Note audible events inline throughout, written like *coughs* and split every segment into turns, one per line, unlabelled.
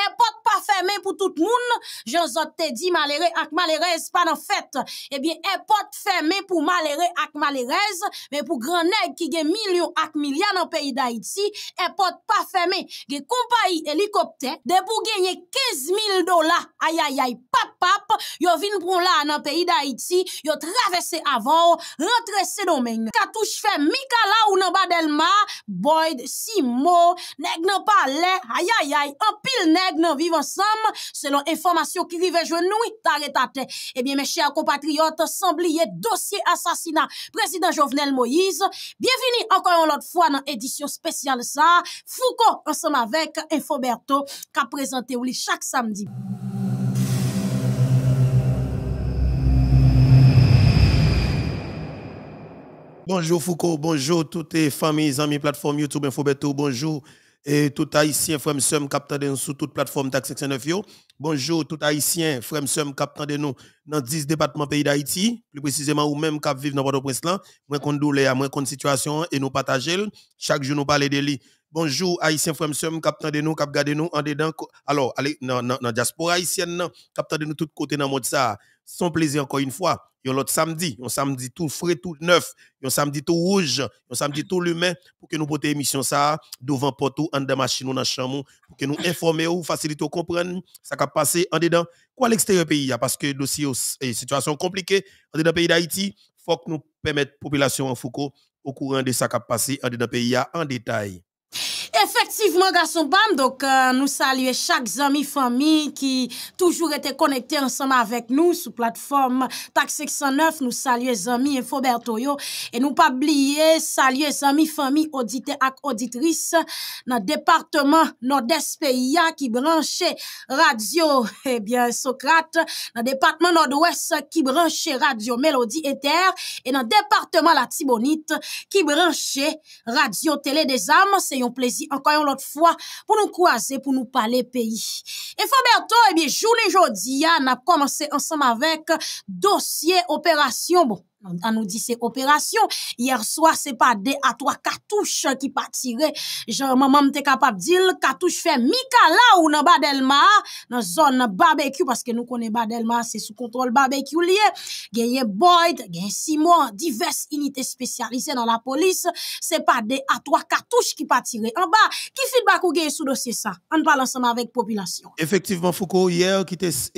É botão! feme pou tout moun, jan zote te di malere ak malerez pa nan fet ebyen eh epote feme pou malere ak malerez, men pou gran neg ki gen milyon ak milyan nan peyi da iti, epote pa feme gen kompai helikopte de pou genye 15 mil dola ayayay pap pap, yo vin pou la nan peyi da iti, yo travesse avan, rentrese domen, katouche feme, mi kala ou nan badel ma, boyd, si mo, neg nan pa le, ayayay, an pil neg nan vivans selon information qui rive je nous, t'arrête Eh bien, mes chers compatriotes, sembliez dossier assassinat président Jovenel Moïse. Bienvenue encore une autre fois dans édition spéciale ça. Foucault, ensemble avec Infoberto, qui a présenté chaque samedi.
Bonjour Foucault, bonjour toutes les familles, amis, plateforme YouTube, Infoberto, bonjour et tout haïtien, frère Msum, captant de nous sur toute plateforme TAC 69 yo. Bonjour, tout haïtien, frère Msum, captant de nous dans 10 départements pays d'Haïti, plus précisément ou même cap vivre dans Port-au-Prince là. Moins qu'on douleur, eh, moins qu'on situation et nous partageons Chaque jour nous parler de lui. Bonjour, haïtien, frère Msum, captant de nous, cap garder nous en dedans. Alors, allez, non, non, non, diaspora haïtienne, captant de nous tout côté dans monde ça son plaisir encore une fois. Yon l'autre samedi, yon samedi tout frais, tout neuf, yon samedi tout rouge, un samedi tout l'humain pour que nous portions émission ça devant Porto en de machine ou dans chambre pour que nous informions ou faciliter comprendre ça qui a passé en dedans quoi l'extérieur pays hein, parce que dossier euh, et situation compliquée en dedans pays d'Haïti, faut que nous la population en Foucault au courant de ça qui passé en dedans pays hein, en détail.
Effectivement, garçon Bam, donc euh, nous saluons chaque ami, famille qui toujours était connecté ensemble avec nous sous plateforme Tax 609. Nous saluons amis et Et nous pas oublier, saluer les amis, famille, auditeurs et auditrices dans le département Nord-Est pays qui branchait radio, *laughs* eh bien, Socrate, dans le département Nord-Ouest qui branchait radio Mélodie Ether et dans le département La Tibonite qui branchait radio Télé des âmes. C'est un plaisir encore une autre fois pour nous croiser, pour nous parler pays. Et Faberto, eh bien, journée ah, on a commencé ensemble avec dossier opération, bon, on nous dit c'est opération. Hier soir, c'est pas des à trois cartouches qui pas tiré. Genre, maman m'était capable de dire, cartouche fait Mika là ou dans Badelma, dans zone barbecue, parce que nous connaissons Badelma, c'est sous contrôle barbecue lié. a Boyd, gagné Simon, diverses unités spécialisées dans la police. C'est pas des à trois cartouches qui pas tiré. En bas, qui feedback ou gagne sous dossier ça? On parle ensemble avec population.
Effectivement, Foucault, hier, qui était 15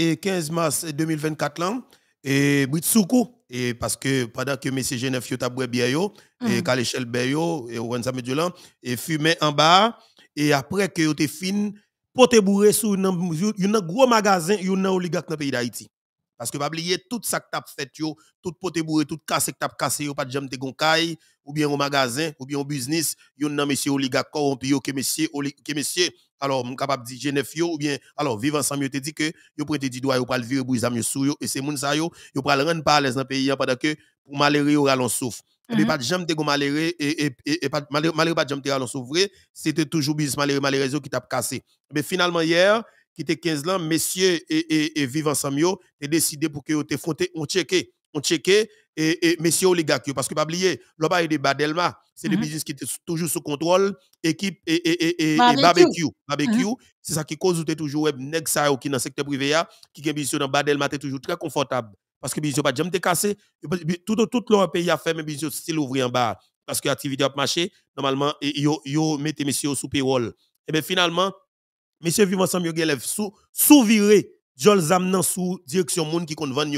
eh, mars 2024 là, et eh, Britsoukou, et parce que pendant que Messie Genève yo taboué bien yo et Kaléchel mm. bien yo et Wenza Medulan et fumait en bas et après que yo te fin pote sur un gros magasin un oligarque dans le pays d'Haïti parce que pas oublier tout ça que t'as fait yo tout pote bourré tout casse que t'as cassé yo pas de jam de goncaille ou bien au magasin, ou bien au business, yon nan monsieur oligarque corrompu yo que monsieur que monsieur alors capable dire Genève yo ou bien alors vivre ensemble te dit que yo prête du doigt yo le de sou yo et c'est moun sa yo yo pral le rendre l'aise pays pendant que pour yo ralon souffre. Mm Et pas jamais te et et et pas pas te c'était toujours business qui t'a cassé. Mais eh finalement hier qui était 15 ans, messieurs et, et, et ensemble, te décidé pour que vous te on checké, on checké, et, et les oligarques. Parce que, pas oublier, le a des Badelma, c'est des mm-hmm. business qui était toujours sous contrôle, équipe et, et, et, barbecue. Barbecue, mm-hmm. c'est ça qui cause tu toujours web nèg ça qui dans le secteur privé, qui est business dans Badelma, tu toujours très confortable. Parce que business pas jamais te cassé. Tout, tout le pays a fait, mais business c'est ouvrir en bas. Parce que l'activité a marché, normalement, ils mettent messieurs sous payroll. Et bien finalement, messieurs vivent ensemble, ils sont sous, sous viré, Jol Zamnan sous direction monde qui compte vendre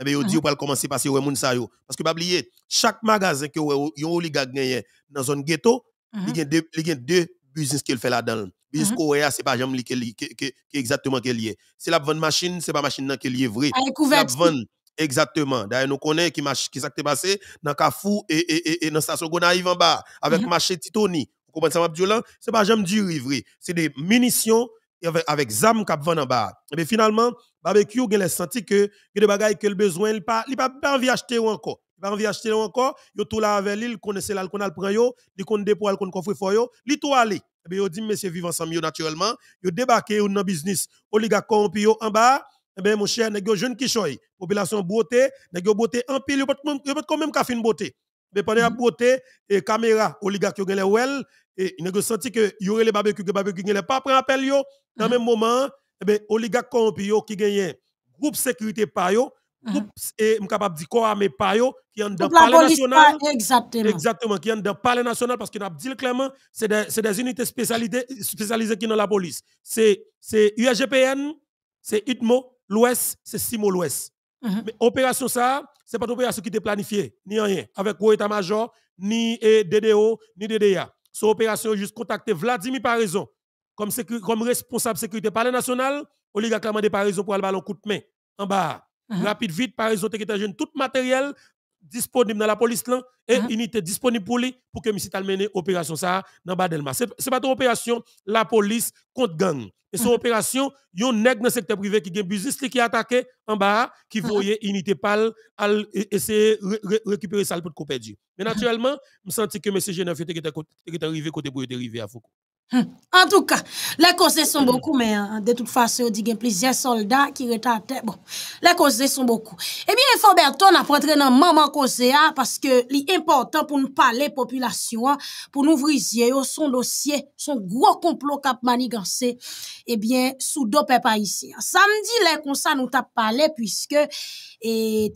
eh bien, dit, ah. pas commencer parce que moun sa Parce que, pas oublier, chaque magasin que yon oligarque gagne dans zone ghetto, il y mm-hmm. a deux, business qu'il fait là-dedans. Business n'est mm-hmm. c'est pas jamais li qui exactement qu'il est. C'est la vente machine, c'est pas machine qui qu'il est vrai. La vente, exactement. D'ailleurs, nous connaissons qui marche, qui s'est passé dans Kafou et, et, et, et dans Station Gonaïve en bas, avec mm-hmm. marché Titoni. Vous comprenez ça, Ce C'est pas jamais du vrai. C'est des munitions avec, avec ZAM qui vend en bas. Mais eh finalement, barbecue, il les senti que il de bagages que le besoin, il pas il pas envie ou encore. Il pas envie ou encore, yo tout là avec lui, il connaissait là, qu'on a le prend yo, li kon dépôt, il kon coffre fort yo, li tout aller. Et eh bien, il dit monsieur vivre ensemble yo naturellement, yo débarqué dans business, oligarque corrompu yo en bas. Eh bien, mon cher, nèg jeune qui choye, population beauté, nèg beauté en pile, il peut quand même faire fin beauté. Mais pendant la mm-hmm. beauté, et caméra, oligarque yo gen les well, et nèg n'a senti que y aurait les barbecue, que barbecue gen les pas prend appel yo, dans mm-hmm. même moment, eh bien, oligarque corrompu qui gagne groupe sécurité et hein. groupe, et eh, capable de corps armé qui est dans le palais national. Exactement. Exactement, qui est dans le palais national, parce qu'il a dit clairement, c'est des, des unités spécialisées, spécialisées qui sont dans la police. C'est, c'est UAGPN, c'est ITMO, l'Ouest, c'est SIMO l'Ouest. Hein. Mais opération ça, c'est pas une opération qui était planifiée, ni rien, avec haut état-major, ni eh, DDO, ni DDA. une opération juste contacter Vladimir par comme, comme responsable sécurité par le national, on a demandé par raison pour le ballon coup de main en bas. Uh-huh. Rapide, vite, par raison, tu jeune, tout matériel disponible dans la police là, et il uh-huh. unité disponible pour lui pour que monsieur mène opération ça dans Ce n'est pas une opération, la police contre gang. Et son il y opération, yon nègre dans le secteur privé qui a business qui a attaqué en bas, qui uh-huh. voyait unité pâle essayer de récupérer ça pour qu'on perdu. Mais naturellement, je me senti que M. Genève était arrivé côté pour arriver à Foucault.
An tou ka, la koze son boku me, de tout fase yo digen, plizye soldat ki reta te, bon, la koze son boku. E mi enfo bèr ton apotre nan maman koze a, paske li importan pou nou pale populasyon, pou nou vrizye yo son dosye, son gro konplo kap maniganse, e bien, sou dope pa isi. Samdi la kon sa nou tap pale, pwiske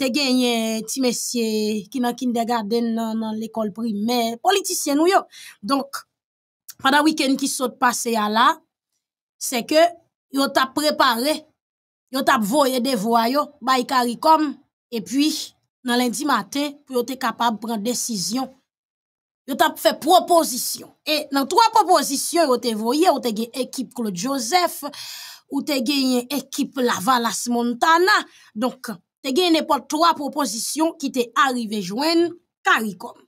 te genye ti mesye ki nan kindergaden nan l'ekol primè, politisyen nou yo. pa da wikend ki sot pase ya la, se ke yo tap prepare, yo tap voye devwayo, bayi karikom, e pi nan lendi mate, pou yo te kapab pran desisyon. Yo tap fe proposition, e nan 3 proposition yo te voye, yo te gen ekip Claude Joseph, yo te gen ekip Lavalas Montana, donk te gen nepo 3 proposition ki te arrive jwen karikom.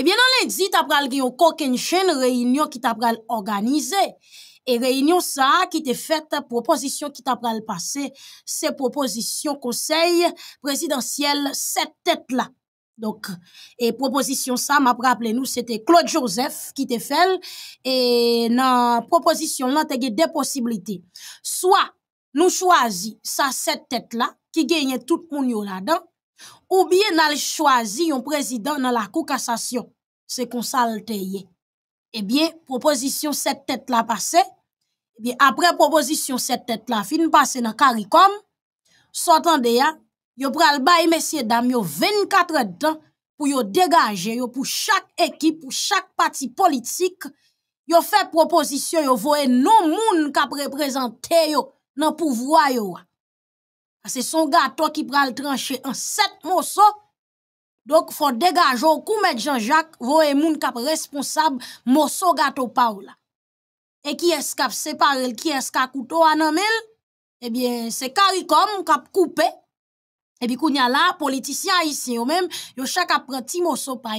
Ebyen eh nan lè di, ta pral geyo kòkèn chèn, reynyon ki ta pral organize. E reynyon sa ki te fèt, propozisyon ki ta pral pase, se propozisyon konsey, prezidansyèl, set tèt la. Donc, e propozisyon sa, ma pral aple nou, se te Claude Joseph ki te fèl. E nan propozisyon lan te gey de posibilite. Soa, nou chwazi sa set tèt la, ki genye tout moun yo la dan. ou bie nan l chwazi yon prezident nan la koukassasyon se konsalteye. E eh bie, propozisyon set tèt la pase, e eh bie apre propozisyon set tèt la fin pase nan karikom, sotan de ya, yo pral baye mesye dam yo 24 etan pou yo degaje yo pou chak ekip, pou chak pati politik, yo fe propozisyon yo voye non moun kap reprezentye yo nan pouvwa yo wa. C'est son gâteau qui le tranché en sept morceaux. Donc, faut dégager au coup, mettre Jean-Jacques, voye moun kap responsable morceau gâteau Paola. Et qui est-ce qui a séparé, qui est-ce qui a couteau à Eh bien, c'est CARICOM qui a coupé et puis, qu'on y a là, politiciens haïtiens, eux-mêmes, ils chaque appris un petit morceau par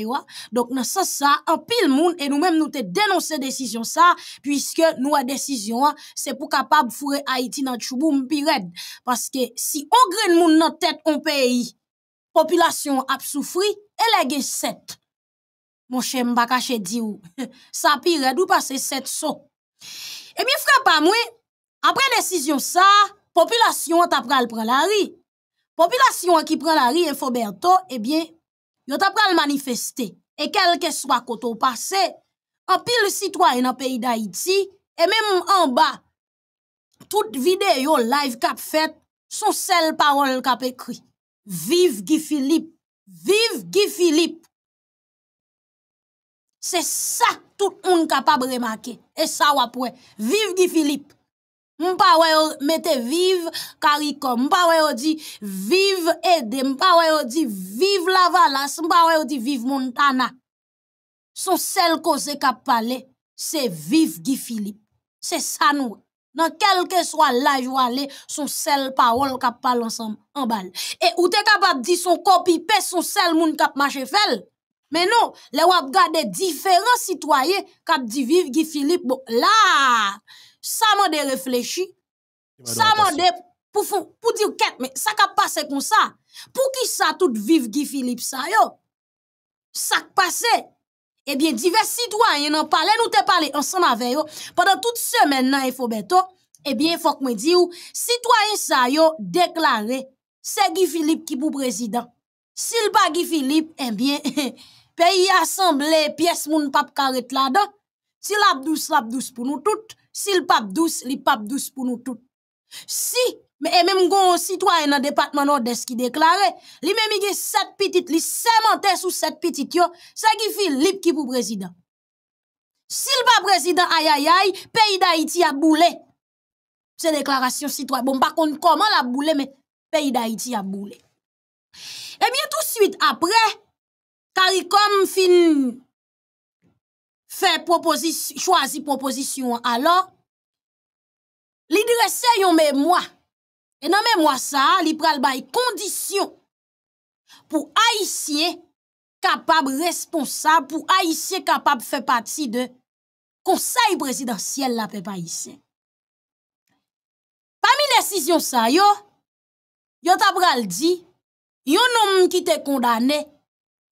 Donc, dans ce sens, ça, un pile monde, et nous-mêmes, nous t'ai dénoncé décision ça, puisque nous, la décision, hein, c'est pour capable de Haïti dans le chouboum pirate. Parce que si on le monde dans tête, on pays, population a souffri, elle a gagné sept. Mon cher Mbakache dit ou, *laughs* ça pirate ou passe sept sauts. Et bien, frère, pas moi, après décision ça, population t'apprend à prendre la riz. Popilasyon ki pren la ri en Foberto, ebyen, yo tap pral manifeste. E kelke swa koto pase, apil sitwa en apayi da iti, e menm an ba, tout videyo live kap fet, son sel parol kap ekri. Vivi Gifilip! Vivi Gifilip! Se sa tout moun kapab remake, e sa wapwen. Vivi Gifilip! Mpa wè yo mette vive karikom, mpa wè yo di vive Ede, mpa wè yo di vive lavalas, mpa wè yo di vive montana. Son sel qui kap pale, c'est vive Guy Philippe. ça, nous. Dans Nan que soit la wale, son sel parole kap pale en ensemble. Et ou te kapap di son kopi pe, son sel moun kap mache fel. mais non le wap gade différents citoyens kap di vive Guy Philippe. Là ça m'a de ça m'a dé... pour, pour, dire qu'est-ce mais ça passé comme ça, pour qui ça tout vive Guy Philippe ça yo, ça qui passé, eh bien divers citoyens en parlé, nous te parlé ensemble avec yo, pendant toute semaine dans Beto et bien faut que me dire, citoyen ça yo déclaré, c'est Guy Philippe qui pour président, s'il pas Guy Philippe, eh bien, *laughs* pays assemblé, pièce moun pap karet là-dedans, si l'abdouce, l'abdouce pour nous toutes, si le pape douce, le pape douce pour nous tous. Si, mais même gon citoyen dans le département nord-est qui déclarait, même il y a sept petites, il sémentait sous sept petites yo, ça qui fait libre qui pour président. Si le pape président, aïe aïe aïe, pays d'Haïti a boulé. C'est déclaration citoyen Bon, par contre, comment la boulé, mais pays d'Haïti a boulé. Eh bien, tout de suite après, CARICOM fin fè proposisyon, chwazi proposisyon, alò, li dresè yon mè mwa, e nan mè mwa sa, li pral bay kondisyon pou aisyen kapab responsab, pou aisyen kapab fè pati de konsay prezidansyel la pe paisyen. Pamil esisyon sa yo, yo tabral di, yo nou moun ki te kondane,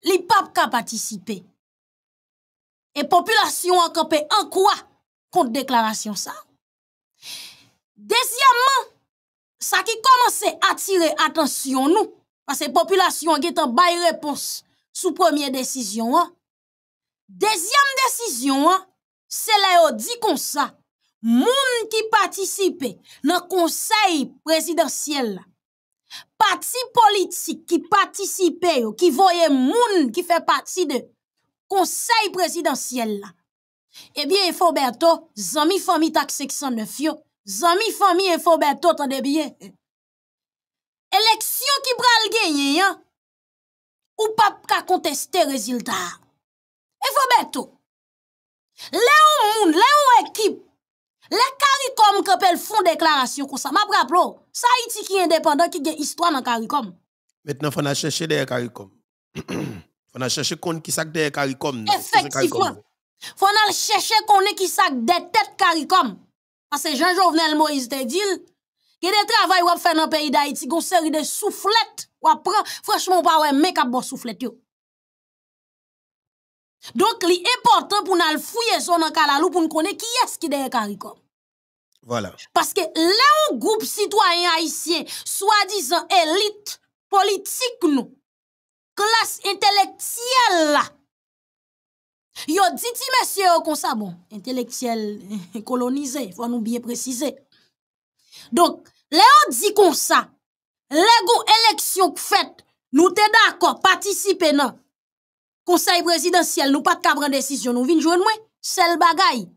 li pap kapatisipe. E populasyon ankepe an kwa kont deklarasyon sa. Dezyaman, sa ki komanse atire atensyon nou, pase populasyon ankepe an bay repons sou premier desisyon an. Dezyam desisyon an, se la yo di kon sa, moun ki patisipe nan konsey presidansyel la. Pati politik ki patisipe yo, ki voye moun ki fe pati de presidansyel. conseil présidentiel là. Eh bien, Infoberto, zami famille taxe 609 yo, zami faut bientôt. t'en bien. Élection qui pral le gagnant. ou pas ka le résultat. Infoberto, le ou moun, le équipe, équipe, qui CARICOM faire font déclaration comme ça. Ma praplo, ça Haïti qui est indépendant, qui a histoire dans CARICOM.
Maintenant, il faut chercher des CARICOM. *clears throat* On a cherché qu'on qui sac des CARICOM. Effectivement.
On a chercher qu'on est qui sac des têtes CARICOM. Parce que Jean-Jovenel Moïse te dit, il y a des travail qu'on fait dans le pays d'Haïti, qu'on série de soufflettes qu'on prend. Franchement, pas ouais, mec a bon soufflette yo. Donc, l'important important pour nous fouiller son encalalou pour nous connaître qui est-ce qui est CARICOM. Voilà. Parce que là, un groupe citoyen haïtien, soi-disant élite politique, nous, classe intellectuelle. Yo dit monsieur comme ça bon, intellectuel *laughs* colonisé, faut nous bien préciser. Donc, on dit comme ça. L'ego élection fait, nous t'es d'accord, participer non. Conseil présidentiel, nous pas de prendre décision, nous vin jouer c'est le bagaille.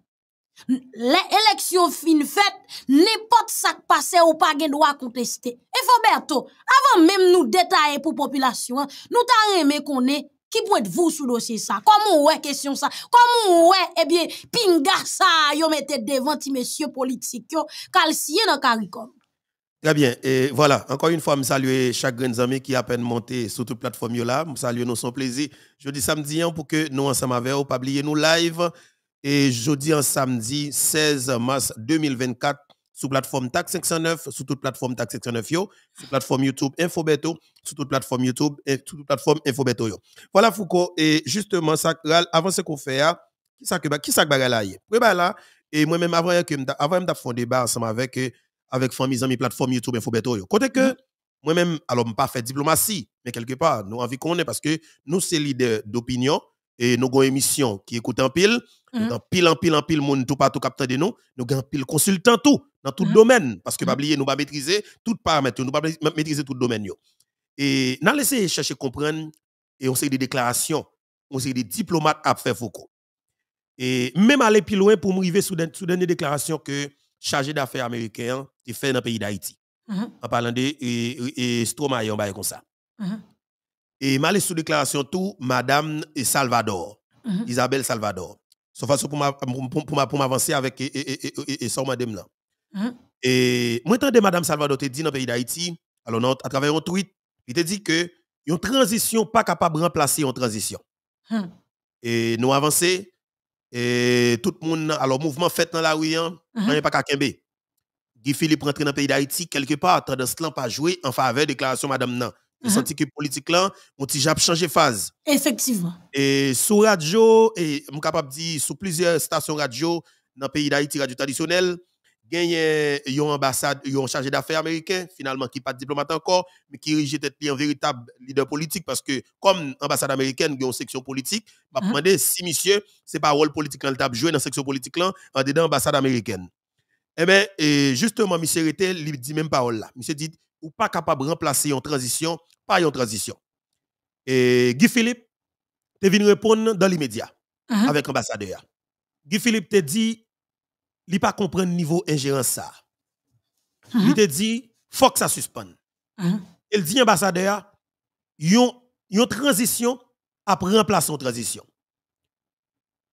L'élection fin fête n'importe ça qui passe ou pas gen droit contester. Et Foberto, avant même nous détailler pour population, hein, nous t'a aimé qu'on est qui pourrait vous sous dossier ça. Comment ouais question ça? Comment ouais eh bien pinga ça yo mettez devant ti monsieur politique yo calcier dans CARICOM.
Très bien, et voilà, encore une fois, je salue chaque grand ami qui a à peine monté sur toute plateforme là. Je salue nous son plaisir. Jeudi samedi, hein, pour que nous ensemble avec vous, pas oublier nous live et jeudi en samedi 16 mars 2024 sous plateforme TAC 509, sous toute plateforme TAC 509 yo, sous plateforme YouTube Infobeto, sous toute plateforme YouTube et sous toute plateforme Infobeto yo. Voilà Foucault et justement ça avant ce qu'on fait hein, qui ça qui ça là bah là et moi même avant que avant faire un débat ensemble avec euh, avec famille amis plateforme YouTube Infobeto yo. Côté que moi même alors pas fait diplomatie mais quelque part nous envie qu'on est parce que nous c'est leader d'opinion et nous avons une émission qui écoute en pile. Mm. en pile en pile en pile monde tout partout de nous. Nous avons pile consultant tout dans tout le mm. domaine parce que mm. pas oublier nous pas maîtriser tout paramètre, nous pas maîtriser tout domaine Et nous laissé chercher comprendre et on sait des déclarations, on sait des diplomates à faire Foucault. Et même aller plus loin pour m'arriver sous sous des déclaration que chargé d'affaires américain qui fait dans le pays d'Haïti. Mm-hmm. En parlant de et, et on va comme ça. Mm-hmm. Et malgré sous déclaration tout, Madame Salvador, mhm. Isabelle Salvador. façon pour m'avancer avec et, sans madame là. Mhm. Et moi, de Madame Salvador te dit dans le pays d'Haïti, alors à travers un tweet, il te dit que une transition pas capable de remplacer une transition. Mhm. Et nous avancer, et tout le monde, alors mouvement fait dans la rue, on hein, hein, a pas qu'à Guy Philippe rentre dans le pays d'Haïti, quelque part, tendance là pas jouer en faveur de déclaration Madame Nan. Mm senti que politique là, mon petit jap phase.
Effectivement.
Et sous radio, et je capable de dire, sous plusieurs stations radio dans le pays d'Haïti, radio traditionnel il y ambassade, un chargé d'affaires américain, finalement, qui n'est pas diplomate encore, mais qui dirigeait un véritable leader politique, parce que comme ambassade américaine, section politique, je me uh-huh. demandé si monsieur, c'est pas rôle politique qu'il a joué dans la section politique là, en dedans ambassade américaine. Eh bien, justement, monsieur était il dit même parole là. Monsieur dit, ou pas capable de remplacer une transition Yon transition. Et Guy Philippe, tu venu répondre dans l'immédiat uh-huh. avec l'ambassadeur. Guy Philippe te dit, il pas comprendre niveau ingérence ça. Il uh-huh. te dit, faut que ça suspende. Uh-huh. Il dit, ambassadeur, une transition après remplacer en transition.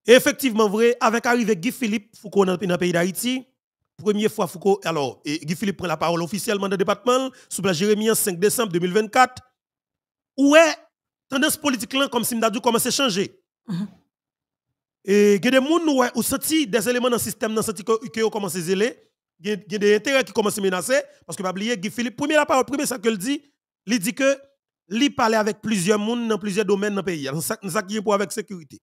Et effectivement, vrai, avec arrivé Guy Philippe Foucault dans le pays d'Haïti, première fois alors, Guy Philippe prend la parole officiellement dans le département, sous la Jérémie 5 décembre 2024, est tendance politique là, comme Simdadou, commence à changer. Mhm. Et il y a des gens qui ou senti des éléments dans le système, dans senti que ont commencé à zéler. Il y a des intérêts qui commencent à menacer. Parce que, pas oublier, Guy Philippe, premier la parole, premier ça que dit, il dit que il parle avec plusieurs monde dans plusieurs domaines dans le pays. C'est ça qui est pour avec sécurité.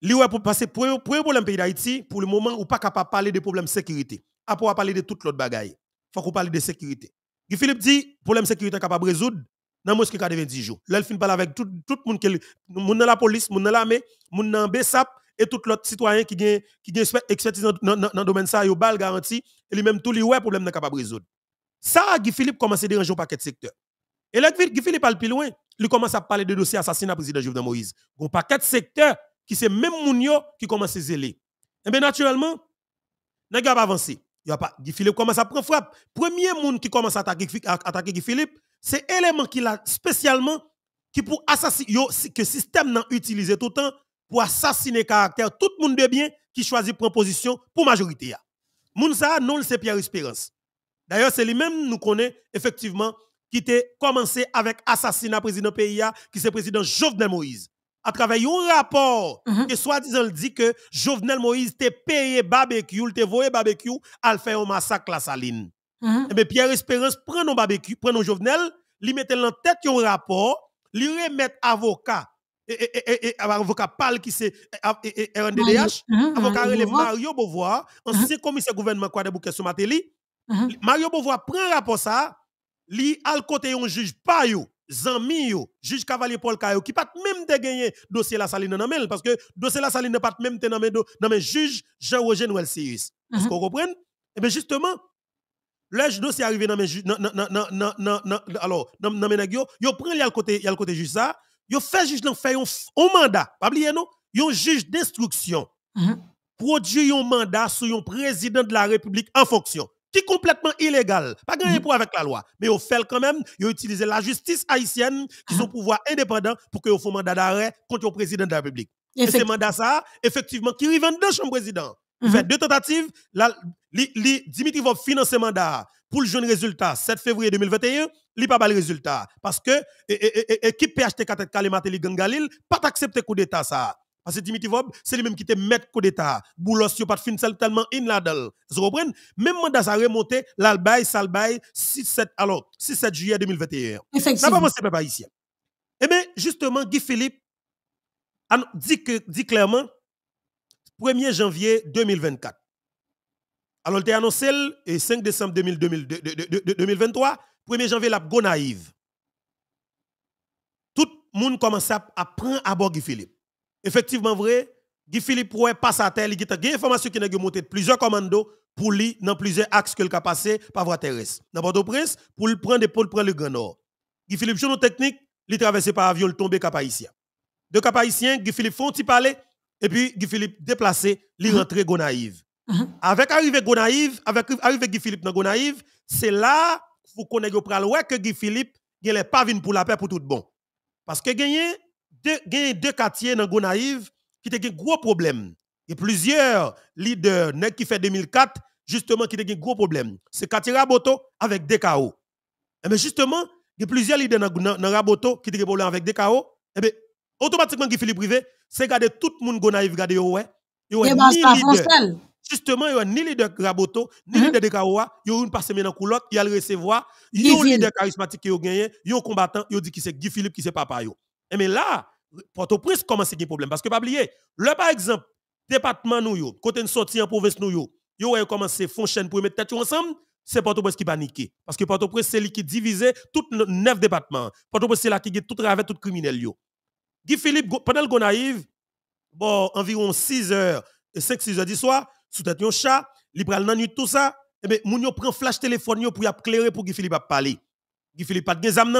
Il ouais pour passer pour premier problème pays d'Haïti, pour le moment, ou pas capable de parler de problèmes de sécurité. Après, on va parler de toute l'autre bagaille. Il faut qu'on parle de sécurité. Guy Philippe dit, problème de sécurité capable de résoudre, dans mosquée 90 jours. Là, il finit parler avec tout, tout le monde qui a dans la police, monde l'armée, monde dans BESAP et tout l'autre citoyen qui ont qui expertise dans le domaine ça, yo bal garanti et lui même tous les ouais problème n'est capable résoudre. Ça Guy Philippe commence à déranger un paquet de secteurs. Et là Guy Philippe parle plus loin, il commence à parler de dossier assassinat président Jovenel Moïse. Un paquet de secteurs qui c'est même Mounio qui commence à zéler. Et eh bien naturellement, a pas avancer. Guy Philippe commence à prendre frappe. Premier monde qui commence à attaquer Guy Philippe, c'est élément qui a spécialement qui pour assassiner que système n'a utilisé tout le temps pour assassiner caractère tout le monde de bien qui choisit prendre position pour majorité Moun ça non c'est Pierre Espérance. D'ailleurs c'est lui-même nous connaît effectivement qui a commencé avec assassinat président PIA qui c'est président Jovenel Moïse à travers un rapport que mm-hmm. soi-disant dit que Jovenel Moïse a payé barbecue, t'a voyé barbecue à fait un massacre la saline. Mhm. Eh bien, Pierre Espérance prend nos barbecue, prend nos Jovenel, lui met en tête un rapport, lui remet avocat, et, avocat pâle qui c'est RNDDH, mhm, mhm, avocat Mario, Mario Beauvoir, ancien commissaire gouvernement de Bouquet Somateli. Mario Beauvoir prend rapport ça, lui al côté un juge Payo, zami juge Cavalier Paul Kayo, qui pas même de gagner dossier la saline parce que dossier la saline peut pas même te dans juge Jean-Roger Noël Sirius. Est-ce qu'on comprenez? Et eh bien, justement, le dossier arrivé dans mes alors dans mes Ils ont pris le côté le côté juge ça ont fait juge fait un mandat pas oublier non un juge d'instruction mm-hmm. produit un mandat sur un président de la République en fonction qui complètement illégal, pas gagné mm-hmm. pour avec la loi, mais ils ont fait quand même, ils ont utilisé la justice haïtienne, qui sont mm-hmm. pouvoir indépendant, pour qu'ils fassent mandat d'arrêt contre le président de la République. Et ce mandat ça, effectivement, qui arrive dans le chambre président fait mhm. deux tentatives. La, li, li, Dimitri mandat pour le jeune résultat 7 février 2021. Il n'y a pas le résultat. Parce que l'équipe PHT 4 Kalimateli Gangalil pas accepté coup d'État ça. Parce que Dimitri Vob, c'est lui-même qui te met coup d'État. Boulos, il pas de fin tellement in là-dedans. Vous comprenez? Même mandat, ça remonté, l'albaï, salbaï, 6-7, alors, 6-7 juillet 2021. Effectivement. N'a pas pas ici. Et bien, justement, Guy Philippe dit, que, dit clairement 1er janvier 2024. Alors, il a annoncé le 5 décembre 2023, 1er janvier, la a naïve. Tout le monde commence à prendre à bord Guy Philippe. Effectivement, vrai, Guy Philippe pourrait passer à terre, il y a des informations qui ont monté plusieurs commandos pour lui dans plusieurs axes qu'il a passé par voie terrestre. Dans bord de prince pour le prendre pour le prendre le Grand Nord. Guy Philippe, journaux technique, il traversé par avion, il tombé cap haïtien. De cap Guy Philippe font ils parler, et puis, Guy Philippe déplacé, il uh-huh. rentre Gonaïve. Uh-huh. Avec arrivé Gonaïve, avec arrivé Guy Philippe dans Gonaïve, c'est là vous connaissez le ouais que Guy Philippe il est pas venu pour la paix pour tout bon. Parce que gagné deux deux quartiers dans Gonaïve qui ont un gros problème. Et plusieurs leaders qui fait 2004 justement qui ont un gros problème. C'est quartier Raboto avec DKO. Et eh mais ben, justement, il y a plusieurs leaders dans, Raboto qui ont problème avec DKO. Et eh bien, automatiquement guy Philippe privé, c'est garder tout le monde qui naïf, garder ouais. Eh ben, a ni leader. Justement, a ni mm-hmm. leader Graboto, ni leader de il y a une passe maintenant coulotte, il a le recevoir, il y a un leader charismatique qui a gagné, un combattant, yo dit qui c'est Guy Philippe qui c'est papa yo. Et eh, mais là, Port-au-Prince commence un problème parce que pas oublier, le par exemple, département nous yo, côté sortie en province nous yo, yo a commencé une chaîne pour mettre tête ensemble c'est Port-au-Prince qui panique. Parce que Port-au-Prince, c'est lui qui divise tous neuf départements. Port-au-Prince, c'est là qui tout travers tout criminel. Guy Philippe, pendant qu'on arrive, bon, environ 6 h 5-6 heures du soir, sous tête un chat, il prend la nuit tout ça, et eh bien, moun prend flash téléphone pour y éclairer pour Guy Philippe à parler. Guy Philippe a des âmes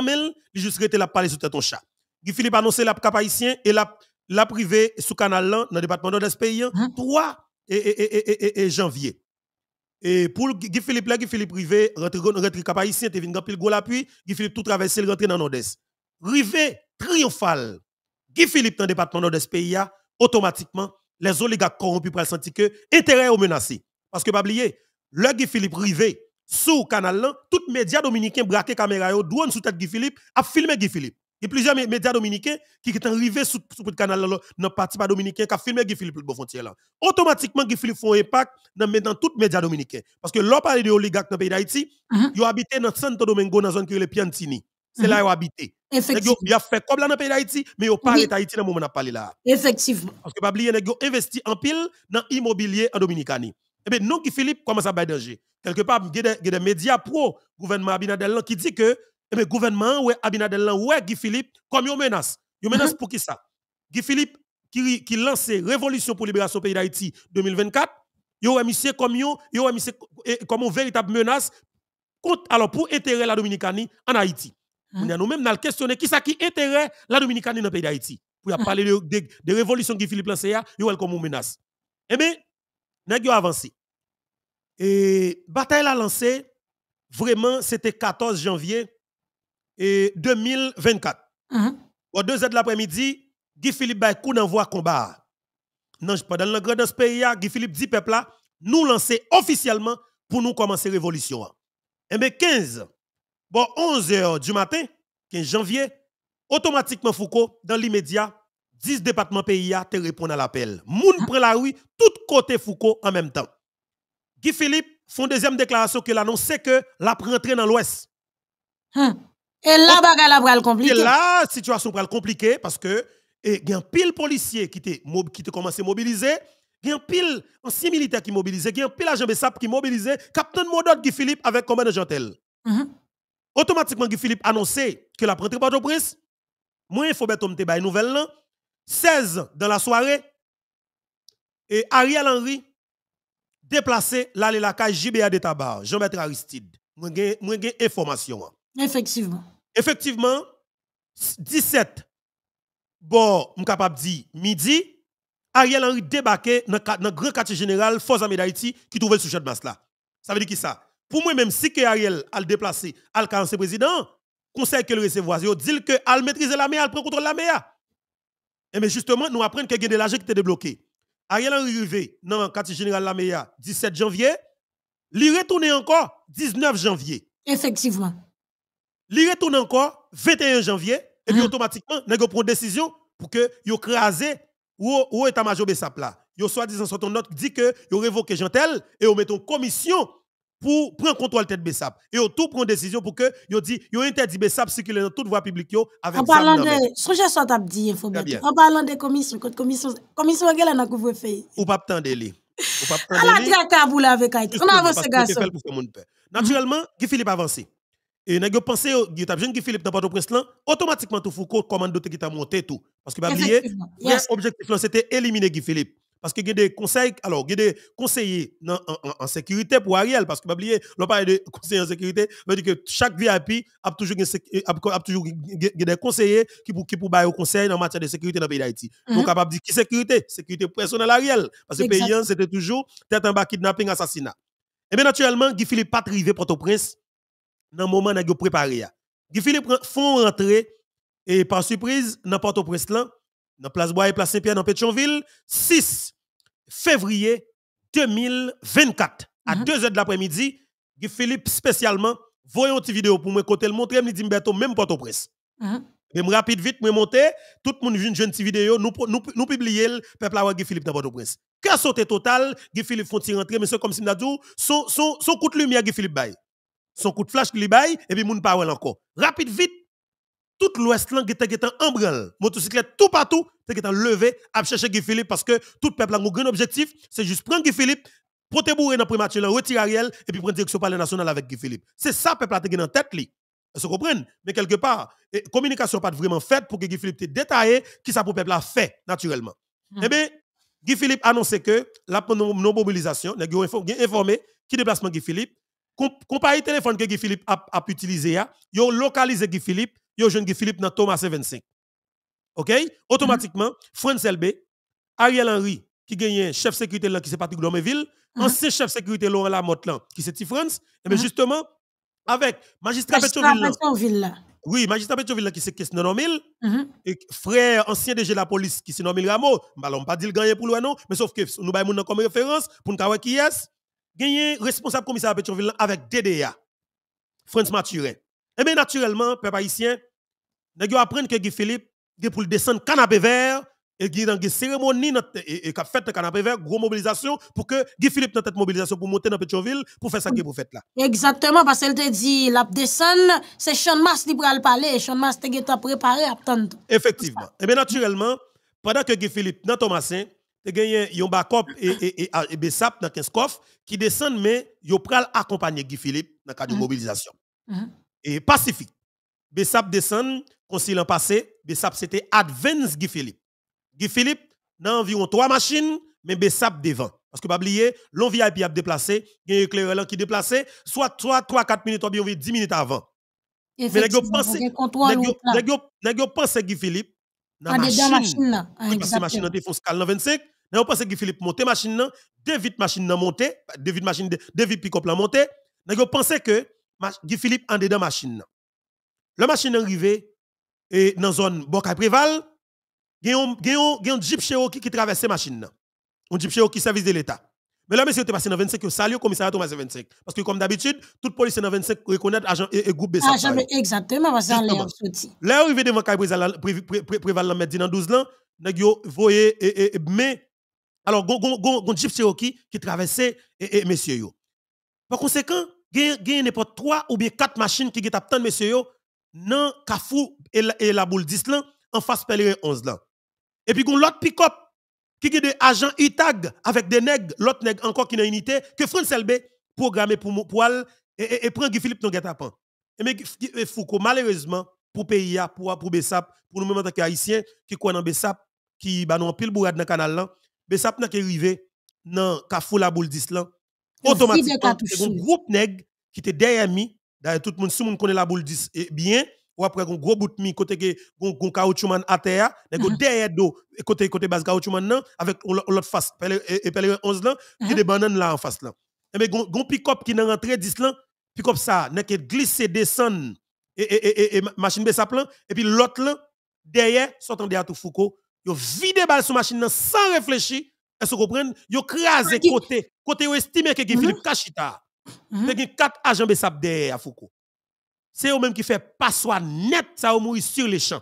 il juste rete la parler sous tête un chat. Guy Philippe a la cap haïtien et la, la privée sous canal dans le département d'Odes pays, 3 hein, hein? et, et, et, et janvier. Et pour Guy Philippe, là, Guy Philippe privé, rentre, cap haïtien, te vin gampil go l'appui, Guy Philippe tout traversé, il rentre dans Odes. Rivé, triomphal, Guy Philippe dans le département de ce pays, automatiquement, les oligarques corrompus pour sentir que intérêt est menacé. Parce que, pas oublier, le Guy Philippe rivé sous canal là, tout média dominicain braqué caméra yo, douane sous tête Guy Philippe, a filmé Guy Philippe. Il y a plusieurs médias dominicains qui sont arrivés sous le canal là, dans le parti pas dominicain qui a filmé Guy Philippe le frontière là. Automatiquement Guy Philippe font impact dans dans les médias dominicains. parce que l'on parle de oligarques dans le pays d'Haïti, ils mhm. habitent dans Santo Domingo dans la zone qui est Piantini c'est là où mhm. habité. Effectivement. Il a fait comme là dans le pays d'Haïti, mais il a parlé d'Haïti dans le moment où on a là. Effectivement. Parce que pas oublier, a investi en pile dans l'immobilier en Dominicanie. Et eh bien, nous, Philippe, va être danger. Quelque part, il y a des médias pro-gouvernement Abinadel qui disent que le eh gouvernement ou Abinadel, ouais, Guy Philippe, comme une menace. Une mhm. menace pour qui ça Guy Philippe, qui, qui lance Révolution pour libération du pays d'Haïti 2024, il a mis comme une véritable menace contre, alors, pour intérêt la Dominicanie en Haïti nous-mêmes nous hein? questionné qui ça qui intérêt la Dominicaine dans le pays d'Haïti. Pour parler de, de, révolution qui Philippe lancea il y comme une menace. Eh bien, nous avons avancé. Et bataille a lancé vraiment, c'était 14 janvier et 2024. Hein? Au 2 h de l'après-midi, Guy Philippe Bay coup d'envoi combat. Non, pendant le grand ce pays, Guy Philippe dit peuple là, nous lancer officiellement pour nous commencer révolution. Eh bien 15 Bon, 11h du matin, 15 janvier, automatiquement Foucault, dans l'immédiat, 10 départements PIA te répondent à l'appel. Moun ah. prend la rue, tout côté Foucault en même temps. Guy Philippe font deuxième déclaration que l'annonce c'est que la entrée dans l'Ouest. Hein. Oh. Et là, situation est compliquée. Et là, la situation est compliquée parce que il y a un pile policier qui te qui commencé à mobiliser, il y a un pile ancien militaire qui mobilise, il y a un pile agent SAP qui mobilise, Captain Modot Guy Philippe avec commandant Hum Hum. Automatiquement, Philippe annonçait que la rentrée au prince. Moi, il faut mettre une nouvelle. 16 dans la soirée. Et Ariel Henry déplacé l'aller la cage JBA de Tabar. Jean-Baptiste Aristide. Moi, j'ai information. Hein. Effectivement. Effectivement, 17, bon, je capable de dire midi, Ariel Henry débarqué dans le grand quartier général Force Armée d'Haïti qui trouvait le sujet de masse là. Ça veut dire qui ça? pour moi même si Ariel a le déplacé, a le président, conseil que le recevoir, dit que al maîtriser la mer, al prend contrôle la mer. Et mais justement, nous apprenons que y a de l'argent qui était débloqué. Ariel est arrivé dans le quartier général la le 17 janvier, il retourne encore 19 janvier. Effectivement. Il retourne encore 21 janvier et puis ah. automatiquement, nous pris une décision pour que yo crasé ou état-major place. Yo soi-disant sur ton dit que a révoqué Jantel et on met une commission pour prendre contrôle tête Bessap. Et ont tout prend décision pour que yo dit yo interdit Bessap circuler dans toute voie publique yo avec En parlant de sujet soit t'a dit faut En
parlant de commission contre commission commission gèle dans couvre fait?
Ou pas tendre li. Ou pas tendre li. La
tabou là avec Haïti. On avance garçon.
Mhm. Naturellement, Guy Philippe avance. Et n'a pensé Guy t'a jeune Guy Philippe dans Port-au-Prince là, automatiquement tout Foucault commande d'autres qui t'a monté tout parce que pas oublier, l'objectif c'était éliminer Guy Philippe. Parce qu'il y a des conseils, alors, il y a des conseillers en, sécurité pour Ariel. Parce que, pas oublier, l'on parle de conseillers en sécurité, veut dire que chaque VIP a toujours, des conseillers qui pour, qui pour bailler au conseil en matière de sécurité dans le pays d'Haïti. Mm -hmm. Donc, mhm. capable de dire qui sécurité? Sécurité personnelle Ariel. Parce que pays, c'était toujours tête en bas, kidnapping, assassinat. Et bien, naturellement, Guy Philippe pas arrivé Port-au-Prince dans le moment où il préparé. Guy Philippe font rentrer et par surprise dans Port-au-Prince là dans Place Bois et Place Saint-Pierre dans Pétionville, 6 février 2024 à 2h mhm. de l'après-midi. Guy Philippe spécialement, voyons une vidéo pour me côté le montrer, me dit bientôt, même porto au presse. Mm -hmm. rapide vite, me monter, tout le monde vient une petite vidéo, nous, publions le peuple a Guy Philippe dans porto au prince Que sauté total, Guy Philippe font rentrer, mais c'est comme si son, son, son coup de lumière Guy Philippe bail, Son coup de flash qu'il baille, et puis moun pas encore. Rapide vite, tout l'ouest qui était en branle motocyclette tout partout était levé à chercher Guy Philippe parce que tout peuple a un grand objectif c'est juste prendre Guy Philippe te bourré dans premier match là retirer Ariel et puis prendre direction palais national avec Guy Philippe c'est ça le peuple a en tête Ils vous comprennent. mais quelque part communication pas vraiment faite pour que Guy Philippe te détaillé qui ça pour peuple a fait naturellement hmm. Eh bien Guy Philippe annoncé que la non mobilisation informé qui déplacement Guy Philippe compagnie téléphone que Guy Philippe a, utilisé a localisé Guy Philippe yo jeune Philippe dans Thomas 25. OK? Automatiquement, mhm. France LB, Ariel Henry, qui gagne chef sécurité là, qui c'est Patrick Domeville, mm ancien chef sécurité Laurent Lamotte là, qui c'est France, et eh bien mhm. justement, avec magistrat Petionville oui, magistrat Petroville qui c'est question mhm. et frère ancien DG de la police qui s'est nommé on bah on pas dit le gagner pour lui non, mais sauf que nous avons eu comme référence pour nous qui est responsable commissaire Petroville avec DDA. France Maturin. Et eh bien, naturellement, peuple haïtien, nous apprenons que Guy Philippe, il pour descendre canapé vert, et il y a une cérémonie qui a fait canapé vert, grosse mobilisation, pour que Guy Philippe ait cette mobilisation pour monter dans Pétionville, pour faire ça qu'il vous faire là.
Exactement, parce qu'elle te dit, la descendre, c'est Sean Mas qui le parler, Sean Mas qui est préparé à attendre.
Effectivement. Et eh bien, naturellement, pendant que Guy Philippe, dans Thomasin, il y a un backup et, Bessap dans 15 qui descendent, mais ils pral accompagner Guy Philippe dans le cadre de mm-hmm. mobilisation. Mm-hmm et pacifique. Bessap descend, concile en passé, Bessap c'était Advance Guy Philippe. Guy Philippe, dans environ trois machines, mais Bessap devant. Parce que pas oublier, l'on VIP a déplacé, il y a éclaireur qui déplacé, soit 3, 3, 4 minutes, ou bien 10 minutes avant.
Mais les gars pensent, les
gars pensent Guy Philippe,
dans la machine. dans la machine était
fausse cal 25. Nous pensons que Philippe montait machine là, deux vite machine là monté, deux vite machine, deux vite pick-up là monté. Nous pensons que Guy Philippe en dedans machine. La machine arrivée et dans zone Boca Préval, il y a un Jeep Cherokee qui traverse machine. Un Jeep Cherokee service de l'État. Mais là, monsieur, tu passé dans 25, salut, commissariat, Thomas 25. Parce que, comme d'habitude, toute police dans 25 reconnaît agent et, groupe de ah,
exactement, parce là, on
Là, arrivé devant Kai Préval, préval, dans 12 ans, nous voyé, et, mais, alors, y a un Jeep Cherokee qui traversait, et, Monsieur Par conséquent, gen n'importe 3 ou bien 4 machines qui tant de messieurs. dans Kafou et la, la boule 10 là en face Pèlerin 11 là. Et puis gon l'autre pick-up qui est des agents ITAG avec des nègres, l'autre nègre encore qui une unité que France LB programmé pour pour et, et, et Guy Philippe dans gata apens Et mais Foucault malheureusement pour pays pour pour Bessap, pour nous même en tant qu'haïtiens qui croient dans Bessap qui ba nous pile bourade dans canal là, Bessap n'a qu'arrivé arrivé dans Kafou la boule 10 là
automatiquement, c'est un
groupe neg qui était derrière moi. D'ailleurs, tout le monde, si monde connaît la boule 10 eh bien, ou après, un gros bout de mi, côté un caoutchouc à terre, ah ah. derrière dos, côté côté base caoutchouc maintenant, avec l'autre face, et pelle 11 eh, eh, là, ah qui des bananes là en face là. Et bien, un pick-up qui est rentré 10 là, pick-up ça, il y glisser, descend, et, et, et, et, machine baisse à plan, et puis l'autre là, derrière, sortant derrière tout Foucault, Yo vide des sur machine sans réfléchir. Est-ce que vous comprenez? Ils crasent côté. Côté où estimé que mhm. Philippe Kachita, mhm. il y a quatre agents de derrière Foucault. C'est eux-mêmes qui fait passoire net, ça sur les champs.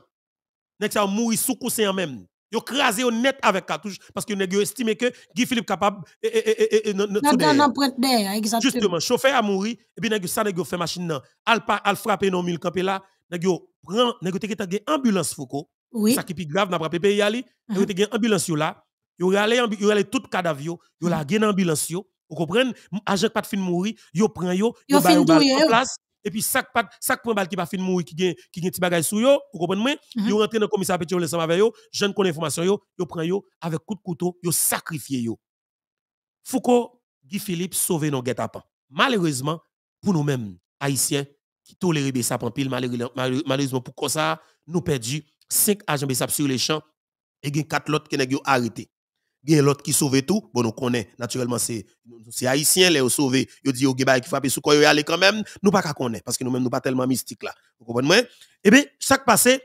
Net, ça mourir sous coussin même. Yo crasé net avec cartouche parce que nèg estimé que Guy Philippe capable eh, eh, eh, Non non non
hein, exactement.
Justement, chauffeur a mouru et puis nèg ça nèg fait machine non. Al al frapper non mille campé là, nèg yo prend nèg te ambulance Foucault. Oui. Ça qui plus grave n'a pas payé ali, nèg mhm. te ambulance là yo rale yo rale tout cadavre yo, yo mm. la gen ambulance yo, vous comprenez? Agent pas fin mourir, yo prend yo, yo ba yo en place et puis sac pas sac point bal qui pas fin mourir qui gen qui gen petit bagage sou yo, vous comprenez moi? Mm-hmm. Yo rentre dans commissariat petit ensemble avec yo, jeune connait information yo, yo prend yo avec coup de couteau, yo sacrifie yo. Foucault Guy Philippe sauver nos guet-apens. Malheureusement pour nous-mêmes haïtiens qui les Bessap en pile malheureusement pour ça nous perdu 5 agents Bessap sur les champs et 4 autres qui ont arrêté. Il y a l'autre qui sauve tout bon nous connaît naturellement c'est c'est haïtien les sauvé Ils dit au gen qui frappe aller quand même nous pas ka connaître parce que nous même nous pas tellement mystiques. là vous comprenez moi eh et bien chaque passé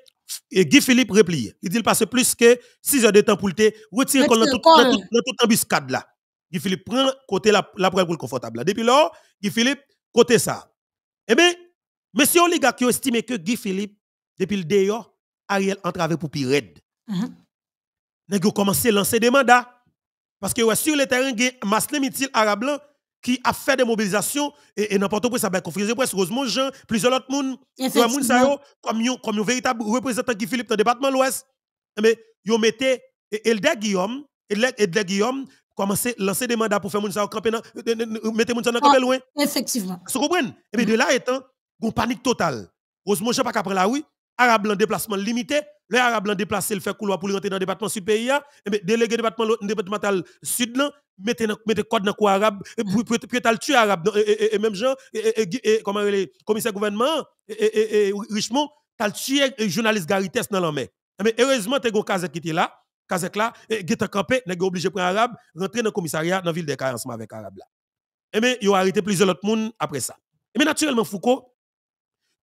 Guy Philippe replie. il dit il passe plus que 6 heures de temps pour le thé. dans tout dans toute embuscade là Guy Philippe prend côté la la pour le confortable depuis lors Guy Philippe côté ça eh bien monsieur Oligak, qui estime que Guy Philippe depuis le dehors Ariel entre pour pire mm-hmm ont commencé à lancer des mandats. Parce que sur le terrain, il y a Maslem Itil Arabe qui a fait des mobilisations et, n'importe quoi, ça va conférence de presse, Rosemont Jean, plusieurs autres monde, comme un comme véritable représentant qui Philippe dans le département de l'Ouest. Mais ils mettait Elder Guillaume, Elder Guillaume, commencer à lancer des mandats pour faire moun sa camper mettre moun sa dans camper ah, loin effectivement vous comprenez et bien mm-hmm. de là étant une panique totale heureusement je pas qu'après la oui Arabes en déplacement limité. Les Arabes en déplacé, le fait couloir pour rentrer dans le département sud pays. Mais hein. eh délégué département départemental sud, mettez mettez code dans quoi arabe puis tu as tué arabe et même gens comment le commissaire gouvernement Richemont t'as tué journaliste Garites dans l'armée mais eh heureusement t'es un casque qui était là Kazek là qui t'a campé n'est obligé prendre arabe rentrer dans le commissariat dans la ville des ensemble avec arabe là et eh il ils ont arrêté plusieurs autres monde après ça et mais naturellement Foucault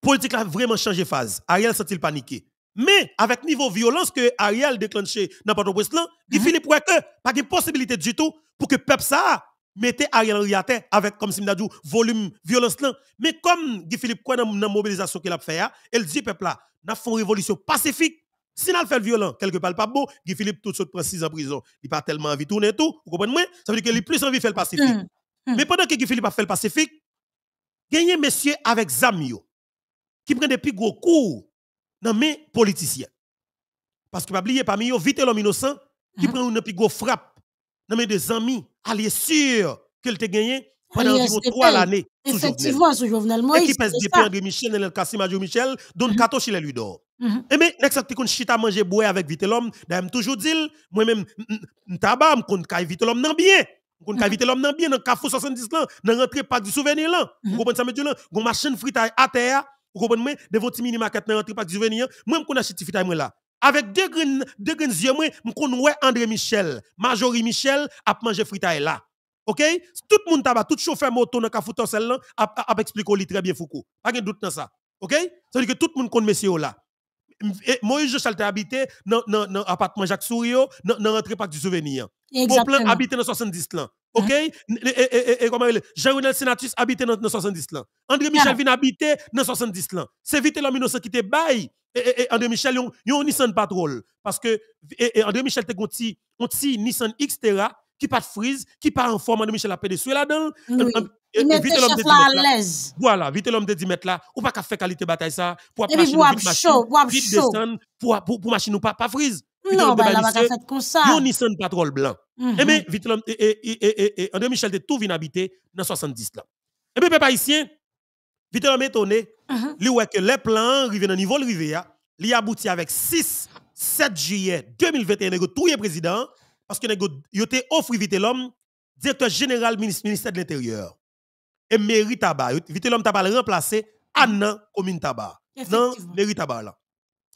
politique a vraiment changé phase. Ariel s'est-il paniqué. Mais avec niveau violence que Ariel déclenché dans port au il mhm. finit pour que pas de possibilité du tout pour que peuple ça Ariel en à avec, comme a dit, volume, violence là. Mais comme Guy Philippe, quoi, dans la mobilisation qu'il a fait, hein, elle dit, peuple là, n'a fait une révolution pacifique. Si nous fait violent, quelque part, pas bon, Guy Philippe, tout suite, prend 6 en prison. Il n'a pas tellement envie de tourner tout. Vous comprenez? Ça veut dire qu'il a plus envie de faire le pacifique. Hmm. Hmm. Mais pendant que Guy Philippe a fait le pacifique, un monsieur avec Zamio qui prend des plus gros coups dans les politiciens. Parce que, pas oublier, parmi eux, vite l'homme innocent, qui hein? prend une plus grosse frappe dans mes amis, alliés sûrs qu'elle t'a gagné pendant environ trois années. Effectivement,
sous Jovenel Moïse. Et qui pèse des André
Michel, El Kassim, Adjo Michel, Don Kato chez lui d'or. Et mais, next up, tu chita manger boire avec vite l'homme, d'ailleurs, toujours dit, moi-même, tabac, je compte vite l'homme dans bien. Qu'on hein? a vite l'homme dans bien, dans le 70 ans, dans rentrer pas du souvenir là. Vous hein? comprenez ça, monsieur là? Gon machine frite à terre, vous comprenez moi votre mini market dans rentrée pas du venir, moi je connais certificat là. Avec deux grins, deux graines yeux moi, André Michel, Marjorie Michel a manger fritaille là. OK Tout le monde tabac, tout chauffeur moto dans cafouton celle là a expliqué très bien Foucault. Pas de doute dans ça. OK C'est à dire que tout le monde connaît monsieur là. Eh, Moïse je a habité dans l'appartement Jacques Sourio, dans l'entrée parc du souvenir. Pour plan habité dans 70 ans. OK? Ah. Et eh, eh, comment il jean Senatus habité dans 70 ans. André Michel ah. vient habiter dans 70 ans. C'est vite l'homme innocent qui était bail Et André Michel, yon Nissan Patrol. Parce que André Michel te gonti, Nissan Xterra qui pas de frise, qui pas en forme de Michel Lapé de là-dedans. Vite l'homme de à l'aise. Voilà, vite l'homme de 10 mètres là. Ou pas qu'à faire qualité bataille ça. Pour machine, vite machine, vite descendre, pour, pour, pour machine ou pas, pas frise. Non, bah, la bataille bah, fait comme ça. Yon Nissan Patrol blanc. Et eh mm-hmm. bien, vite l'homme, et, et, André Michel de tout vient habiter dans 70 là. Et eh bien, peuple haïtien, vite l'homme étonné, mm-hmm. lui voit que les plans arrivent dans niveau de rivière, li aboutit avec 6, 7 juillet 2021, tout est président, parce que yo te offert vite l'homme directeur général ministère de l'intérieur et mairie tabac vite l'homme remplacé à mm. nan commune tabac Non, mairie tabac là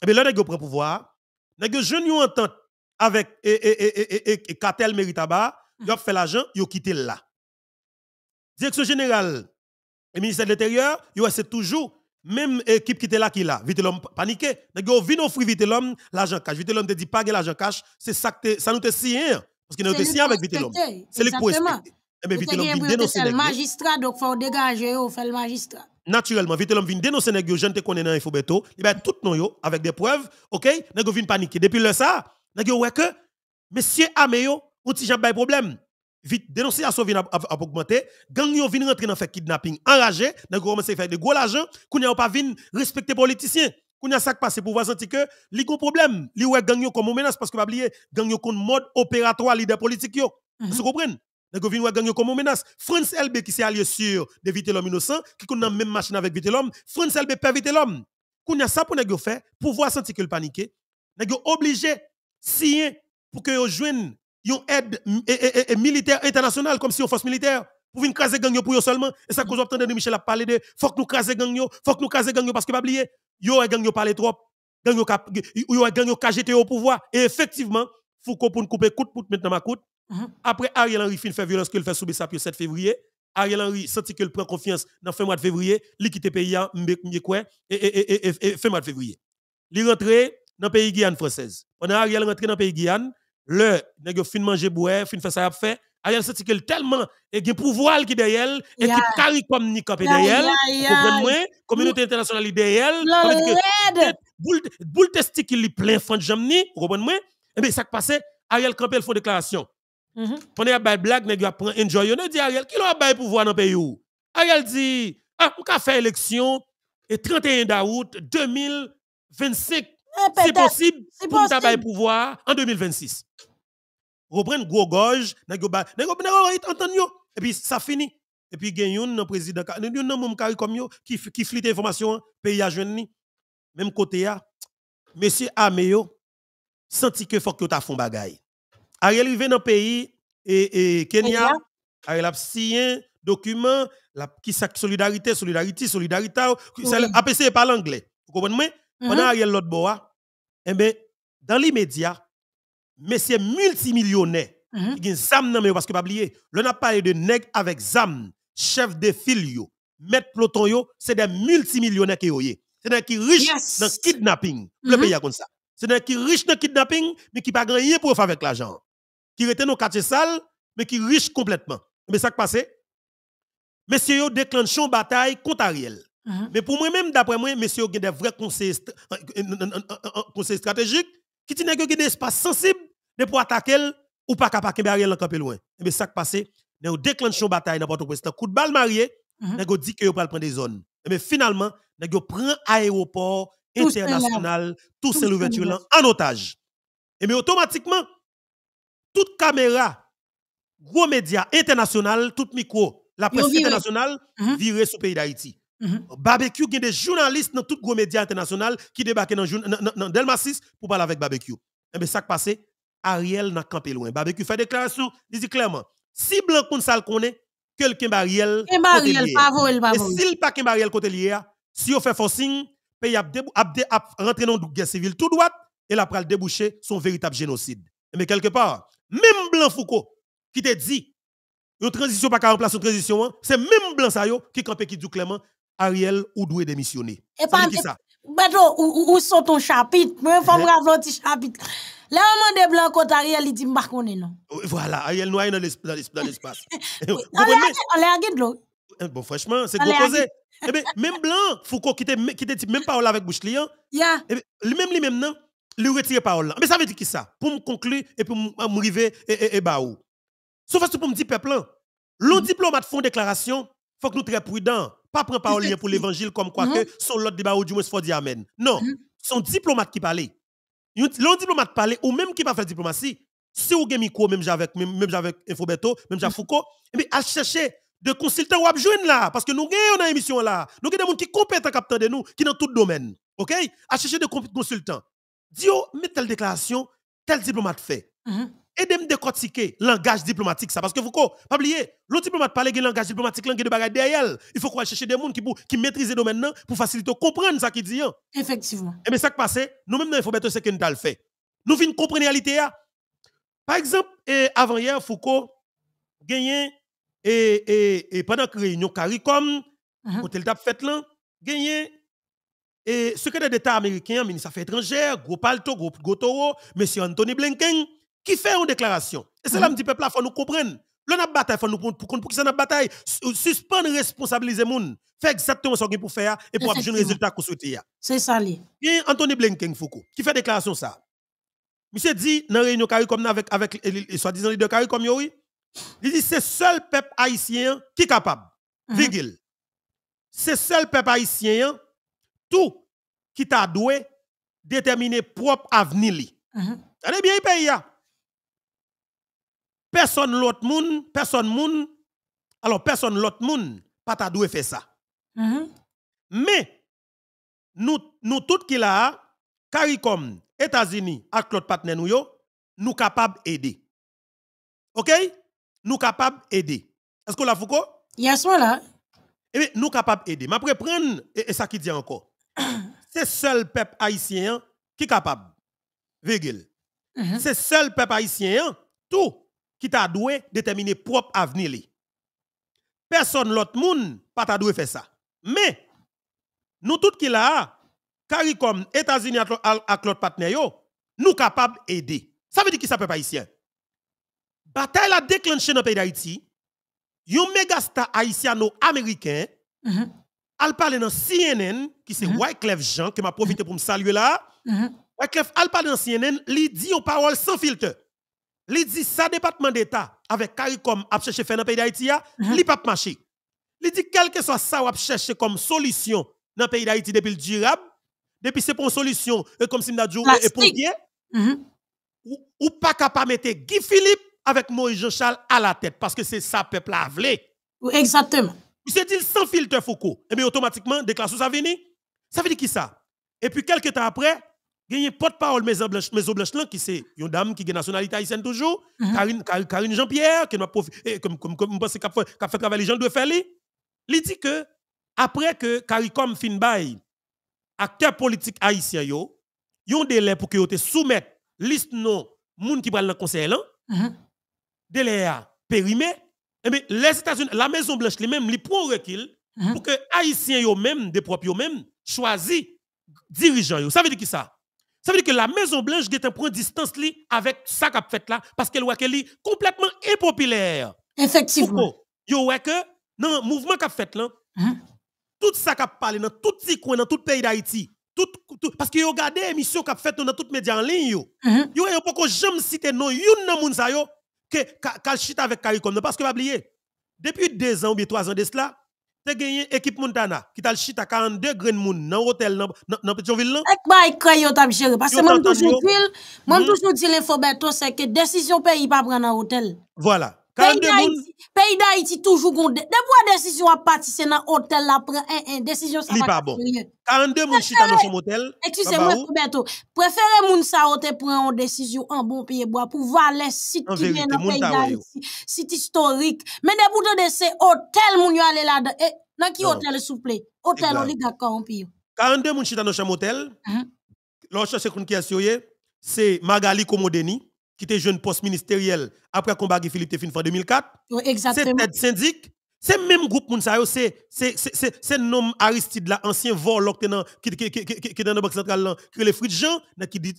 et eh bien là le prend pouvoir Nous avons une entente avec et et et et cartel mairie tabac mm. fait l'argent yo quitté là direction générale et ministère de l'intérieur vous c'est toujours même équipe qui était là, qui là, vite l'homme paniqué. Nous au offrir vite l'homme l'argent cash. Vite l'homme te dit pas l'argent cash, c'est ça que ça nous te sien Parce qu'il nous te signé avec vite l'homme. C'est lui qui Mais eh vite l'homme vient dénoncer. C'est le magistrat,
donc faut dégager, faire le magistrat.
Naturellement, vite l'homme vient dénoncer je ne te connaît dans bientôt. Il va tout nous avec des preuves, ok? Nous vient paniquer. Depuis le ça, nous ouais que, monsieur Améo, on t'y jamais problème vite à vient à augmenter gang yo vient rentrer dans fait kidnapping enragé dans commencer faire des gros l'argent qu'on n'a pas vinn respecter politiciens qu'on a ça passé pour voir sentir que li gros problème li ouais gang yo comme menace parce que pas oublier gang yo comme mode opératoire leader politique yo mhm. vous comprenez -hmm. vous vinn gang yo comme menace France LB qui s'est allié sur de vite l'homme innocent qui qu'on dans même machine avec vite l'homme France LB perd vite l'homme qu'on a ça pour nèg yo faire pour voir sentir que le paniquer nèg yo obligé signer pour que yo une aide eh, eh, eh, militaire internationale, comme si on force militaire, pour venir craser gang pour eux seulement. Et ça que vous entendez de Michel a parlé de, faut que nous craser gang faut que nous craser gang parce que pas oublier, yo gagné gang yo les trop, gang yo gagné yo KGT au pouvoir. Et effectivement, Foucault pour nous couper coûte pour maintenant ma coûte. Mhm. Après Ariel Henry fin fait violence qu'il fait sous le 7 février. Ariel Henry senti qu'il prend confiance dans fin mois de février, il quitte pays et fin mois de février. Il rentre dans le pays Guyane française. On a Ariel rentré dans le pays Guyane, le nèg fin manger boue, fin faire ça a fait Ariel ah, senti qu'elle tellement et gain pouvoir qui derrière et qui carry comme ni camper derrière comprendre moi communauté internationale derrière boule boule testicule li plein fond jamni comprendre moi et eh bien ça qui passé Ariel Campbell font déclaration pendant mm-hmm. a bail blague nèg a prend enjoy on dit Ariel qui l'a bail pouvoir dans pays où Ariel dit ah on ka faire élection et 31 d'août 2025 eh, c'est possible pour nous avoir pouvoir en 2026. Reprendre gros gorge, et puis ça finit. Et puis, il y a un président, il y a un comme qui, qui flite l'information, pays à jeune. Même côté, monsieur Ameo, senti que faut que tu as bagay. Ariel arrivé dans le pays, et, Kenya, Ariel a signé document, la, qui s'appelle solidarité, solidarité, solidarité, APC n'est pas l'anglais. Vous comprenez? Pendant mm-hmm. Ariel Lotboa, eh ben, dans les médias, messieurs multimillionnaires, qui mm-hmm. ont zam nan parce que pas oublier, l'on a parlé de nèg avec zam, chef de Filio, maître peloton c'est des multimillionnaires qui yoye. Mm-hmm. C'est des qui riches dans kidnapping. Le pays a comme ça. C'est des qui riches dans le kidnapping, mais qui pas rien pour faire avec l'argent. Qui retenent nos quartier sales, mais qui riches complètement. Mais ça qui passe, messieurs déclenchons déclenchent une bataille contre Ariel. Mhm. Mais pour moi-même, d'après moi, monsieur, il y a des vrais conseils, euh, euh, euh, conseils stratégiques qui disent qu'il des espaces sensibles pour attaquer ou pas capable de barrer l'encampé loin. Mais eh ça qui passe, nous déclenchons une bataille n'importe où. C'est coup de balle marié, nous mhm. avons dit dit va prendre des zones. Mais eh finalement, nous prenons aéroport international, tout ces aventures-là, en otage. Et eh mais automatiquement, toute caméra, gros médias international, tout micro, la presse internationale, mhm. sur le pays d'Haïti. Mhm. Barbecue, des journalistes dans toutes gros médias internationaux qui débarquent dans, dans, pour parler avec Barbecue. mais eh ça qui passe, Ariel n'a campé loin. Barbecue fait déclaration, il dit clairement, si Blanc qu'on ça le connaît, quelqu'un Ariel. Ariel, pas Et s'il pas Ariel côté lié, si on fait forcing, pays a, rentré dans la guerre civile tout droit, et là, le déboucher son véritable génocide. Mais eh quelque part, même Blanc Foucault, qui te dit, une transition pas qu'à remplacer une transition, hein, c'est même Blanc Sayo qui campé qui dit clairement,
Ariel ou doit démissionner. Et pas qui ça? Beto, où où sont ton chapitre? Moi, faut me eh? rappeler petit chapitre. Là, on de blanc contre Ariel, il dit, m'barconne, non?
Voilà, Ariel noyé dans l'espace. *laughs* Eh, on l'a de l'eau. Bon, franchement, c'est gros Eh même blanc, Foucault, qui te dit même parole avec bouche liant, hein. yeah. même eh lui même, non, lui retire parole. Mais ça veut dire qui ça? Pour me conclure et pour m'arriver et, et, bah où? Sauf que pour me dire, peuple, l'on mm. diplomate font déclaration, faut que nous très prudents pas prendre lien pour l'évangile comme quoi que mm-hmm. son l'autre débat ou du moins faut dire amen. Non, mm-hmm. son diplomate qui parlait. L'on diplomate parlent ou même qui pas de diplomatie, si vous avez micro même avec même avec Infobeto, même avec mm-hmm. Foucault, mais eh à chercher de consultants ou à joindre là parce que nous avons une émission là. Nous avons des gens qui compétents capteur de nous qui dans tout domaine. OK À chercher de consultants. Dio, mets telle déclaration, tel diplomate fait aidez-moi décortiquer langage diplomatique ça parce que Foucault, pas oublier l'autre diplomate parle de langage diplomatique langage de bagarre derrière il faut qu'on chercher des gens qui maîtrisent nos le domaine hein, pour faciliter comprendre ce qui dit hein. effectivement et bien ça qui passe nous mêmes il faut mettre ce que nous fait nous venons comprendre la réalité hein. par exemple avant hier Foucault gagné et, et, et pendant que réunion CARICOM au uh-huh. tel tap fait là gagné et secrétaire d'État américain, ministre des Affaires étrangères, gros Palto, Gotoro, monsieur Anthony Blinken, qui fait une déclaration. Et c'est là que je dis, peuple, il faut nous comprendre. Le n'a bataille, faut nous pour pour que ça n'a bataille, suspendre responsabiliser moun, Fait exactement ce qu'il faut faire et pour obtenir un résultat qu'on souhaite. C'est ça Bien, Et Anthony Blinken Foucault qui fait déclaration ça. Monsieur dit dans réunion CARICOM avec avec euh, soi-disant leader CARICOM oui. Il dit c'est seul peuple haïtien qui est capable. Mhm. vigile. C'est seul peuple haïtien tout qui t'a doué déterminer propre avenir li. Mhm. bien pays Personne l'autre monde, personne monde. alors personne l'autre monde, pas ta faire ça. Mm-hmm. Mais, nous, nous tous qui là, CARICOM, États-Unis, avec l'autre partenaire nous, nous capables d'aider. OK? Nous capables d'aider. Est-ce que la Foucault? Yes, là. Eh bien, nous capables d'aider. Mais après, prendre, et, ça qui dit encore, *coughs* c'est seul peuple haïtien qui est capable. Virgule. le mm-hmm. C'est seul peuple haïtien, tout, qui t'a doué déterminer propre avenir Personne l'autre monde pas t'a doué faire ça. Mais nous tous qui là, CARICOM, États-Unis avec l'autre partenaire, nous capables d'aider. Ça veut dire qui ça peut pas ici. Bataille a déclenché dans le pays d'Haïti. un mégastar haïtiano-américain, Il mm-hmm. al parle dans CNN, qui c'est mm-hmm. White Jean, qui m'a profité pour me saluer là. Mm-hmm. Wyclef, parle dans CNN, li dit aux parole sans filtre. Il dit ça, département d'État, avec CARICOM, a cherché faire dans le pays d'Haïti, il n'y pas marché. Il dit, quel que soit ça, a cherché comme solution dans le pays d'Haïti depuis le durable, depuis c'est pour une solution, euh, comme si on a dit, et pour bien, ou, pas capable de mettre Guy Philippe avec Moïse Jean-Charles à la tête, parce que c'est ça, le peuple a voulu. exactement. Il s'est dit sans filtre Foucault. Et eh bien, automatiquement, déclare sous ça vini. Ça veut dire qui ça? Et puis, quelques temps après, pas porte-parole Maison Blanche, Maison Blanche qui c'est une dame qui a nationalité haïtienne toujours, mhm. Karine Karine Jean-Pierre qui m'a eh, comme comme comme pense a fait travail les gens de faire Il dit que après que CARICOM fin bail haïtien, il y yo, un délai pour que te soumettre liste non moun qui prennent le conseil Le mhm. Délai a périmé et eh les états la Maison Blanche lui-même, lui prend recul mhm. pour que haïtiens yo même des propres yo même choisissent le yo. Ça veut dire qui ça ça veut dire que la Maison-Blanche est de distance avec ça qu'a fait là parce qu'elle voit qu'elle est complètement impopulaire. Effectivement. Yo voit que dans le mouvement qu'a fait là, mhm. tout ça qu'a parlé dans tout petit coin dans tout pays d'Haïti, parce que yo regardé émission qu'a fait dans tous les médias en ligne yo. Mhm. Yo yo pas jamais citer non youn nan moun sa yo que kal chita avec CARICOM parce que pas oublier. Depuis deux ans ou trois ans de cela, équipe Montana qui t'a
à 42 grains de monde dans hôtel dans dans Pétionville là et bah t'a géré parce que moi toujours dit moi toujours c'est que décision pays pas dans hôtel voilà pays d'Haïti, toujours d'Haïti toujou gonde. De bois décision a pati se nan hôtel la pren, un décision sa pas pa bon. 42 moun chita nan son motel. Excusez-moi pou Préférez moun sa ote pren an décision an bon pied bois pou valen sit ki ven nan d'Haïti. Sit historique. Men debo de de se hôtel moun yo ale la eh, hôtel s'il nan ki Hôtel souple? Hotel oligaka an piyo.
42 moun chita nan son motel. Lò chase koun ki asyoye, Magali Komodeni qui était jeune poste ministériel après combat de Philippe Tefin en 2004. exactement. C'est tête syndic. C'est même groupe Mounsayo, c'est c'est nom Aristide l'ancien vol qui est dans le banque centrale qui est le de Jean qui dit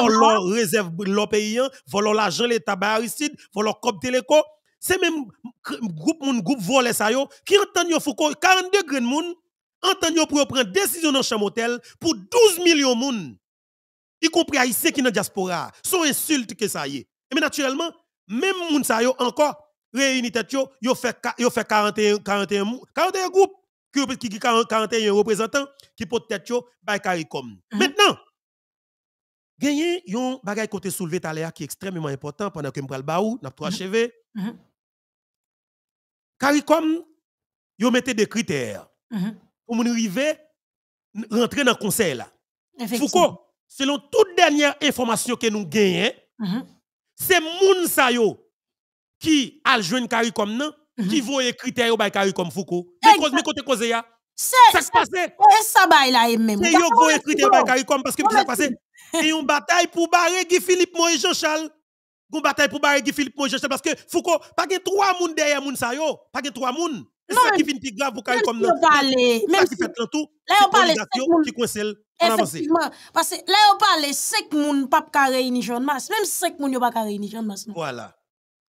volant réserve l'eau paysan, hein, volant l'argent l'état tabacs Aristide, volant cop téléco. C'est même groupe moun groupe volé ça yo qui entend yo Foucault 42 grains moun entend yo pour prendre décision dans chambre hôtel pour 12 millions moun y compris Aïssé qui dans diaspora, sont insultes que ça y est. Mais naturellement, même moun sa yo encore réunis tête yo, yo fait yo fait 41 41 41 groupes qui qui 41 représentants qui portent tête yo by CARICOM. Mhm. Maintenant, gagner yon bagay côté soulevé taléa qui est extrêmement important pendant que le baou, n'a pas achevé. Mhm. CARICOM yo mettait des critères. Mhm. Pour moun arriver rentrer dans le conseil là. Foucault selon toute dernière information que nous gagnons, mhm. c'est moun sa qui a joué CARICOM non comme nous, mhm. qui voit les critères bah, CARICOM Foucault. Mais cause mais côté cause Ça se passe. Hein. Et ça bah, qui là même. C'est yo voit écrire critères par bah, CARICOM parce que ça passé. Hein. Et une bataille pour barrer Guy Philippe Moïse Jean Charles. Une bataille pour barrer Guy Philippe Moïse Jean Charles parce que Foucault pas que trois personnes derrière moun sa pas que trois personnes. Non, ça qui vient plus grave pour qu'elle comme là. Ça
qui fait tout. Là on parle qui coincelle. Effectivement, parce que là on parle 5 moun pas ka réunir jeune masse, même 5 moun yo pas ka réunir jeune masse. Voilà.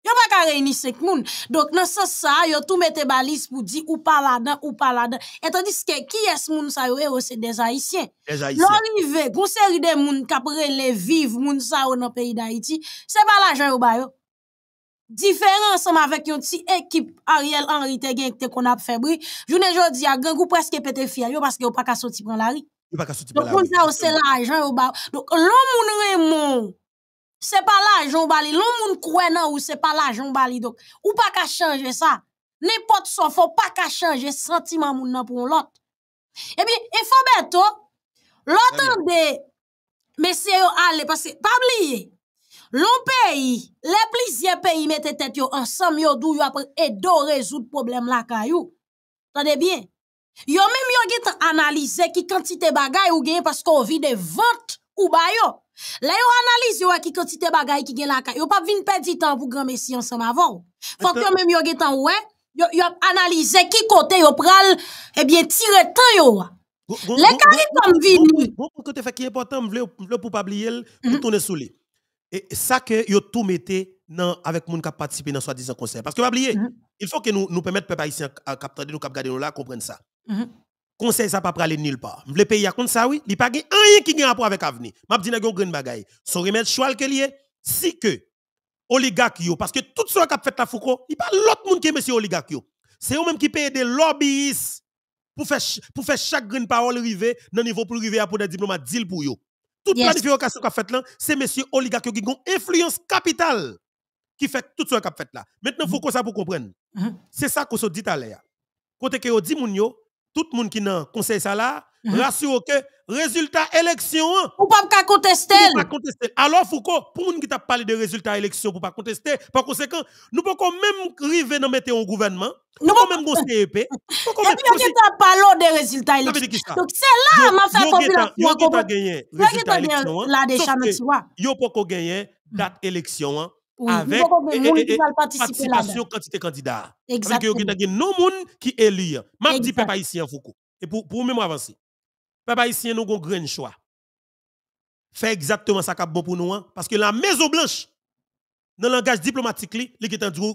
Yo pas ka réunir 5 moun. Donc dans ce ça, yo tout mette balise pour dire ou pas là-dedans ou pas là-dedans. Et tandis que qui est ce moun ça yo c'est des haïtiens. Des haïtiens. L'arrivée, une série de moun qui après les vivre moun ça dans pays d'Haïti, c'est pas l'argent yo ba yo différent ensemble avec une petite équipe Ariel Henry qui gen Je a fait bruit journée aujourd'hui a presque pété fier parce que on pas qu'à sortir prendre la Vous
n'avez pas sorti pour la donc
ça c'est l'argent bah, donc l'homme on c'est pas l'argent bali l'homme croit non ou c'est pas l'argent bali donc ou pas qu'à changer ça n'importe vous faut pas qu'à changer sentiment pour l'autre Eh bien et faut oh, bientôt l'autre mais c'est aller parce que pas oublier Loun pays, les plusieurs pays mette tête yo ensemble yo dou yo apre edo problème la caillou. yo. bien? Yo même yo git analyser ki quantité bagay ou parce pasko vi de ventes ou ba yo. Le yo analyse yo ki quantité bagay ki gen la caillou. pa vinn perdre vin pedi tan pou gran ensemble ansam avon. Fok yo yo git ouais, yo, yo ki kote yo pral, bien tire tan yo Les Le kari kom vini. Bon kote fè ki important, vle
pou pa bliye l, pou toune sou et ça que yo tout mettez non avec moun qui participent participé dans soi-disant conseil parce que vous oublier mm-hmm. il faut que nous nous permettre peuple haïtien capter nous cap garder nous là comprendre ça mm conseil ça pas aller nulle part le pays a contre ça oui il pas rien qui a rapport avec l'avenir. avenir m'a dit une grande bagaille son remède choix que lié si que oligarque yo parce que tout ce qui a fait la Foucault il n'y a pas l'autre monde qui est monsieur oligarque yo c'est eux même qui payent des lobbyistes pour faire pour faire chaque grande parole arriver dans le niveau pour à pour des diplomates deal pour eux. Toute yes. planification qu'a fait là, c'est monsieur oligarque qui ont influence capitale qui fait tout ce qu'a fait là. Maintenant, il faut mm-hmm. que ça pour comprendre. Mm-hmm. C'est ça qu'on se dit à l'air. Quand que dit mon tout le monde qui le conseil ça là, mhm. rassure que résultat élection. Hein. Ou pas qu'à contester. pas contester. Alors Foucault, pour nous qui t'a parlé de résultat élection pour pas contester, par conséquent, nous pouvons même arriver dans mettre un gouvernement. Nous pouvons même conseiller e puis Nous pouvons parlé
de résultat élection. Donc c'est là m'a vous population. qui t'a
gagné résultat élection. Hein? Là déjà tu vois. Yo pas gagner mm. date élection hein? avec participation quantité candidat. Exactement. Parce que non gens qui Je M'a dis peuple haïtien Foucault. Et pour pour même avancer. Peuple haïtien nous un grand choix. Fait exactement ça qui est bon pour nous hein. parce que la Maison Blanche dans le langage diplomatique li, li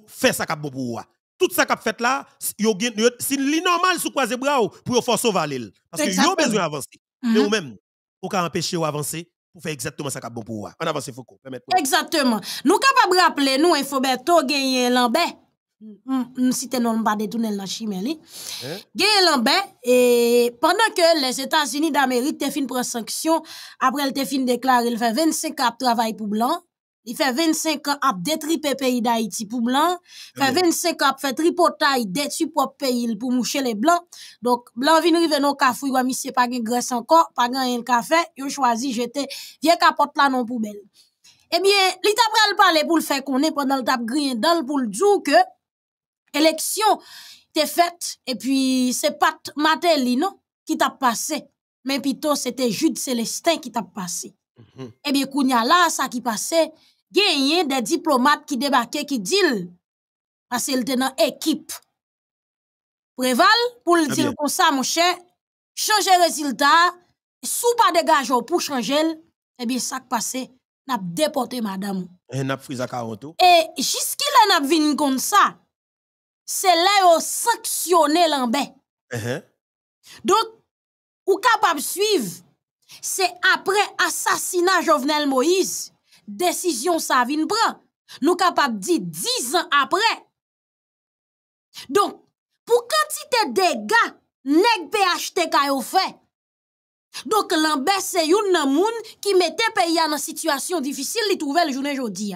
fait ça qui est bon pour nous. Hein. Tout ça qui est fait là, c'est li normal sous croiser bras pour forcer valer parce que yo besoin d'avancer. Mais mm-hmm. vous même ou empêcher ou avancer pour faire exactement ça qui est bon pour vous. En avance, Foucault.
Exactement. Nous capables de rappeler, nous, il faut Infoberto, gagner Lambert. Nous citons non pas dans la chimie. Hein? gagner Lambert, et pendant que les États-Unis d'Amérique te fin prendre sanction, après elles te fin déclarer, il fait 25 ans de travail pour blanc. Il fait 25 ans à détriper pays d'Haïti pour blanc. fait 25 ans à faire tripotaille, détruire propre pays pour moucher les blancs. Donc, blanc vient arriver dans cafou, il monsieur pas de graisse encore, pas de café, il choisi jeter vieux capote là non poubelle. Eh bien, li t'a le parler pour le faire qu'on est pendant le tap grien dans pour le dire que l'élection t'est faite et puis c'est pas Matéli non qui t'a passé. Mais plutôt c'était Jude Célestin qui t'a passé. Mm Eh bien, Kounia là, ça qui passait, gagné des diplomates qui débarquaient, qui disent parce qu'ils étaient dans l'équipe. Préval, pour le ah dire comme ça, mon cher, changer résultat, sous pas dégager pour changer, eh bien, ça qui passe, n'a déporté madame.
Et n'a pris à 40
Et jusqu'il n'a a vu comme ça, c'est là où sanctionné l'embête. Donc, vous Donc, ou capable de suivre, c'est après de Jovenel Moïse, décision ça vient prendre. Nous capables de dire 10 ans après. Donc, pour quantité de dégâts, nèg PHTK a fait. Donc, l'ambassade c'est un moun qui mettait pays en situation difficile, il trouvait le journée jodi.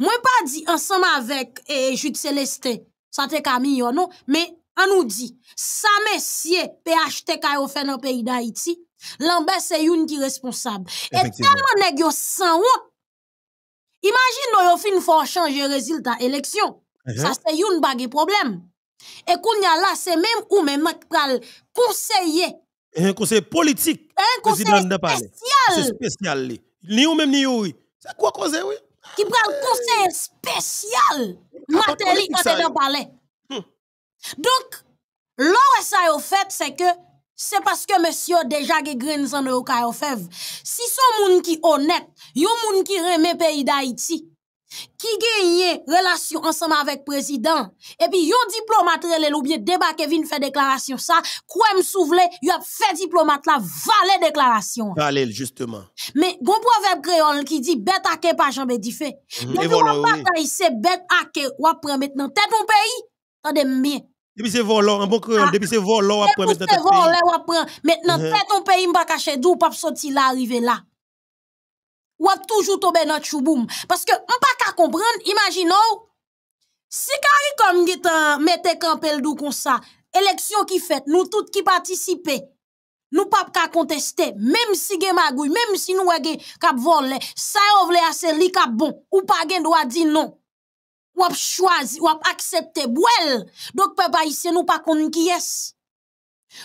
Moi, pas dit ensemble avec eh, Jude Celeste ça te Camille, non, mais on nous dit, ça messieurs PHTK a fait dans le pays d'Haïti, l'ambassade c'est une qui est responsable. Et tellement nèg yo sans honte Imagine nous uh-huh. yon fin faut changer résultat élection. Ça c'est une bague problème. Et qu'on y a là c'est même ou même pral conseiller.
Un conseiller politique.
Un conseil spécial.
spécial li. Ni ou même ni ou.
C'est quoi cause oui? Qui pral conseil spécial. Ah, Matéli quand t'es dans hmm. Donc, Donc, l'or ça fait c'est que Se paske monsi yo deja ge gren zan nou kayo fev. Si son moun ki onet, yo moun ki reme peyi da iti, ki ge ye relasyon ansama vek prezident, epi yo diplomat relè lou bie deba kevin fe deklarasyon sa, kwen m sou vle, yo fe diplomat la, vale deklarasyon.
Vale, justeman.
Me, gompo avek kreyon ki di bet ake pa jambedife. Mhm. Yo bi wap patay se bet ake wap premet nan. Tèp moun peyi, tèp moun peyi. Depuis ce volant, un bon créole, ah, depuis c'est volant, on maintenant? C'est uh-huh. volant, on prend. Maintenant, c'est ton pays, on va cacher d'où, pas sorti là, arrivé là. Ou toujours tomber dans le chouboum. Parce que, on pas qu'à comprendre, Imaginez, si Karikom mette campel dou comme ça, élection qui fait, nous tous qui participons, nous pas contester, même si gen magouille, même si nous avons cap voler, ça on à assez li bon, ou pas gen droit dire non ou ap choisi, ou ap accepter bouel. Donc, peuple ici, nous pas qu'on qui est.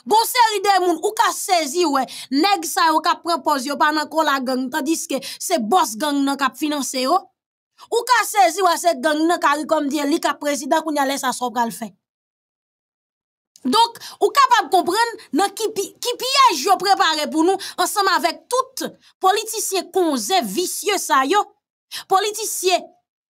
Gon série de moun ou ka saisi ou, nèg sa yo ka propose yo pa nan la gang tandis que c'est boss gang nan ka financer yo ou ka saisi ouais c'est gang nan ka comme dire li ka président qu'on y laisse sa so fe. donc, ou capable comprendre dans qui, piège yo préparé pour nous ensemble avec tout politicien est vicieux ça yo. Politicien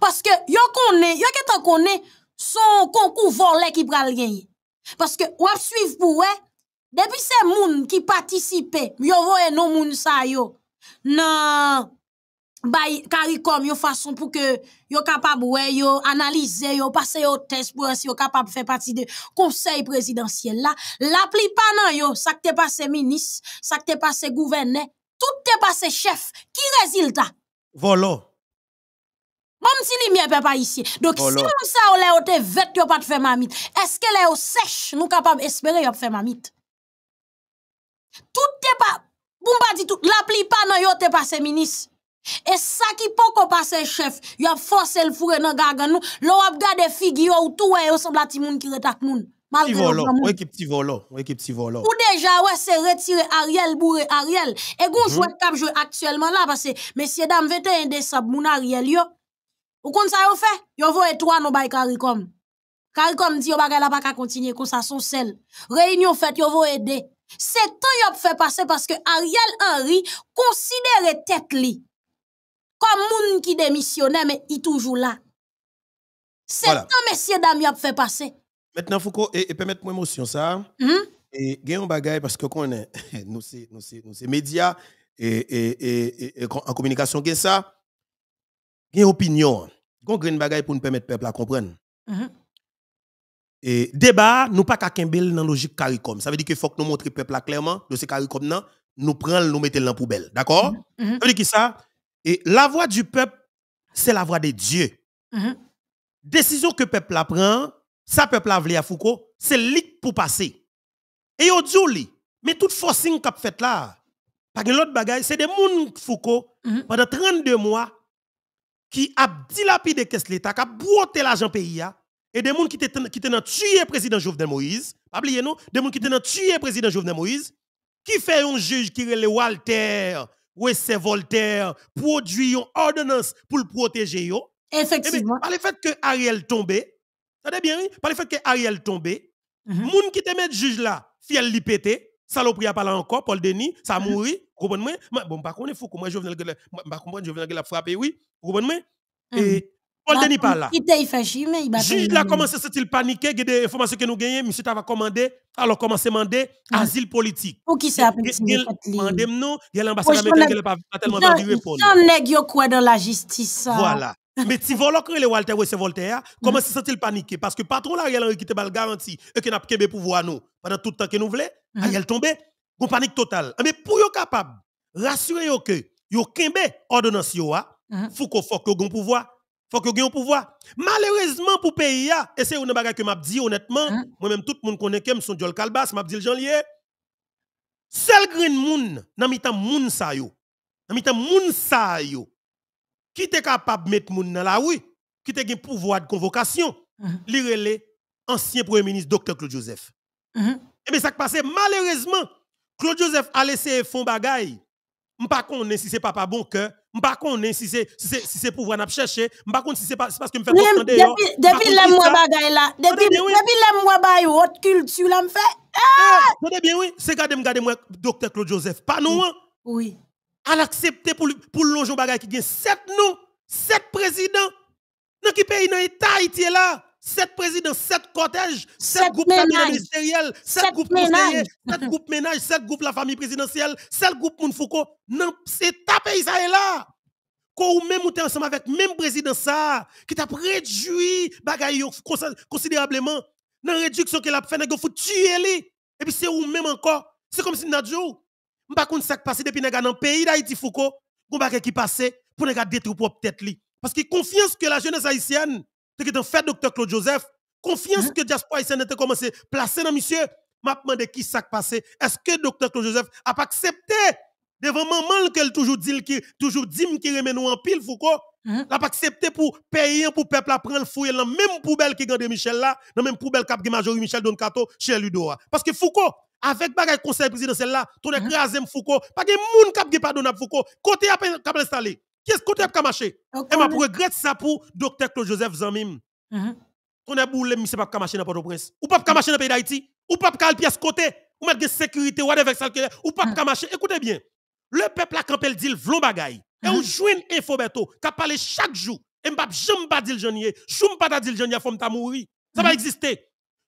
Parce que yo konen, yo ketan konen, son concours volé qui pral Parce que ou suiv pou we, depuis depuis moun ki patisipe, yo voye non moun sa yo, nan bay karikom yo façon pour que yo capable yo analyser yo passer yo test pour si yo ils faire partie de conseil présidentiel la, la pli pa nan yo, ministre, ça que pas ses gouverneur, tout pas passé chef, qui résultat? Volo. Comme si li avait pas ici. Donc, oh, si moun sa ou le ou te pas yo pa te Est-ce qu'elle est au sèche? Nous capable espérer y pe faire mamite? Tout te pas... pou pas dit tout, la pli pa nan yo te passé ministre Et ça qui pou ko pase chef, yo ap fose l fourre nan gagan nou, lo ap gade figi yo ou tou we yo sembla ti moun ki retak moun. Malgré volo, ou
équipe petit volo, ou équipe petit volo. Ou
déjà ouais c'est retiré Ariel bourré Ariel. Et gon mm -hmm. joueur actuellement là parce que messieurs dames 21 décembre mon Ariel yo ou kon sa yo fe? Yo voye toi nou bay karikom. Karikom di yon bagay la pa ka kontinye kon sa son sel. Réunion fait, yon voye ede. Se tan yo fe parce que Ariel Henry considérait tet li. comme moun ki démissionne, mais il toujou la. Se voilà. tan messieurs dam yon fe passe.
fouko, fait bagay *laughs* nous nou nous nou se, nou en communication gen ça. Gen opinion? gon une bagaille pour nous permettre peuple à comprendre. Mhm. Et débat, nous pas qu'à kembel dans logique CARICOM. Ça veut dire que faut que nous montrions peuple clairement, de ce CARICOM là, nous prenons, nous mettons dans la poubelle. D'accord mhm. Mhm. Ça veut dire que ça, et la voix du peuple, c'est la voix de Dieu. Décision que le peuple la prend, ça peuple a voulu à Foucault, c'est lit pour passer. Et on dit, mais toute forcing qu'a fait là, pas l'autre bagaille, c'est des moun Foucault, pendant 32 mois, qui a dilapidé caisse l'État, qui a broté l'argent pays, et des gens qui ont tué le président Jovenel Moïse, pas oublier non, des gens qui ont tué le président Jovenel Moïse, qui fait un juge qui est le Walter, ou c'est Voltaire, produit une ordonnance pour le protéger. Effectivement. par le fait que Ariel tombé, bien, par le fait que Ariel tombé, les gens mhm. qui te mettent juge là, fiel li pété, Saloperie a parlé encore, Paul Denis, ça a mhm. mouru. Comprenez-moi? Bon, par contre, il faut que moi, je vienne de la frapper, oui. Comprenez-moi? Mhm. Et Paul bah, Denis parle là. Il
fâché, mais il Juge là, comment
s'est-il paniqué? Il y a des informations que nous gagnons. Monsieur t'avait commandé. Alors, comment c'est ah. Asile politique. Pour qui c'est a pris? Il demandé, Il y a l'ambassade américaine qui n'a pas tellement entendu répondre. Il y a un dans la justice. Voilà. *laughs* Mais si Volcker le Walter c'est Voltaire, comment se sent-il paniqué Parce que patron Ariel Henry qui te bal garanti et qui n'a pas le pouvoir nous pendant tout le temps que nous voulons, mhm. Ariel tombé, une panique totale. Ah, mais pour être capable, rassurez-vous que yo kembe ordonnance Il ah, mhm. faut qu'on fasse que gon pouvoir, faut que pouvoir. Malheureusement pour pays ah, et c'est une bagarre que m'a dit honnêtement, mhm. moi-même tout le monde connaît que suis Jol Calbas, m'a dit Jean Lié. Seul green moun, dans mitan monde, sa yo. Nan mitan moun sa yo qui était capable de mettre moun dans la oui, qui était un pouvoir de convocation, mhm. l'irrelé ancien premier ministre docteur Claude Joseph. Mhm. Et eh bien ça qui passé malheureusement, Claude Joseph a laissé fond bagaille. sais connais si c'est pas pas bon cœur, Je connais si c'est si c'est si c'est pouvoir n'a chercher, sais connais si c'est pas parce que me fait comprendre dehors. Depuis les moi bagaille là, depuis depuis l'aime moi bail culture là me fait. Eh, ah! Attendez bien oui, c'est garder me garder moi docteur Claude Joseph, pas nous. Oui. Hein à l'accepter pour pour longer bagage qui gagne sept noms, sept présidents dans qui pays dans état Haïti là, sept présidents, sept cortèges, sept, groupes ministériels, sept, groupes conseillers, sept *laughs* groupes ménages, sept groupes la famille présidentielle, sept groupes moun Non, c'est ta pays ça est là. Quand ou même ou ensemble avec même président ça qui t'a réduit bagay considérablement dans réduction qu'il a fait, il faut tuer Et puis c'est ou même encore. C'est comme si n'a dit je ce qui sak passe depuis nèg dans le pays d'Haïti Foucault, je pas ce qui passe pour nèg détruire peut-être li. Parce que confiance que la jeunesse haïtienne, te en fait docteur Claude Joseph, confiance hein? que diaspora haïtienne a commencé à placer dans monsieur, pas demande qui s'est passé. Est-ce que docteur Claude Joseph a pas accepté devant maman qu'elle toujours dit qui toujours dit qui remet nous en pile Foucault, l'a pas accepté pour payer pour peuple à prendre le dans la même poubelle qui de Michel là, dans même poubelle a majorité Michel Doncato chez Ludoa. Parce que Foucault avec bagaille conseil présidentiel là, ton mm-hmm. écrasé Foucault, pas de moun kap ge à Foucault, côté capable installé. Qu'est-ce côté kap marché? Et m'a regrette ça pour docteur Claude Joseph Zamim. Ton est boule c'est pas marché dans Port-au-Prince. Ou pas marché dans le pays d'Haïti, ou pas le pièce côté, ou mettre de sécurité ou avec ça ou pas mm-hmm. marché. Écoutez bien. Le peuple a campé le dit vlon bagay. Et on mm-hmm. joue une info beto, qui parle chaque jour. Et m'pap jamais pas dit le jeunier jamais pas dit le femme t'a mouri. Ça va exister.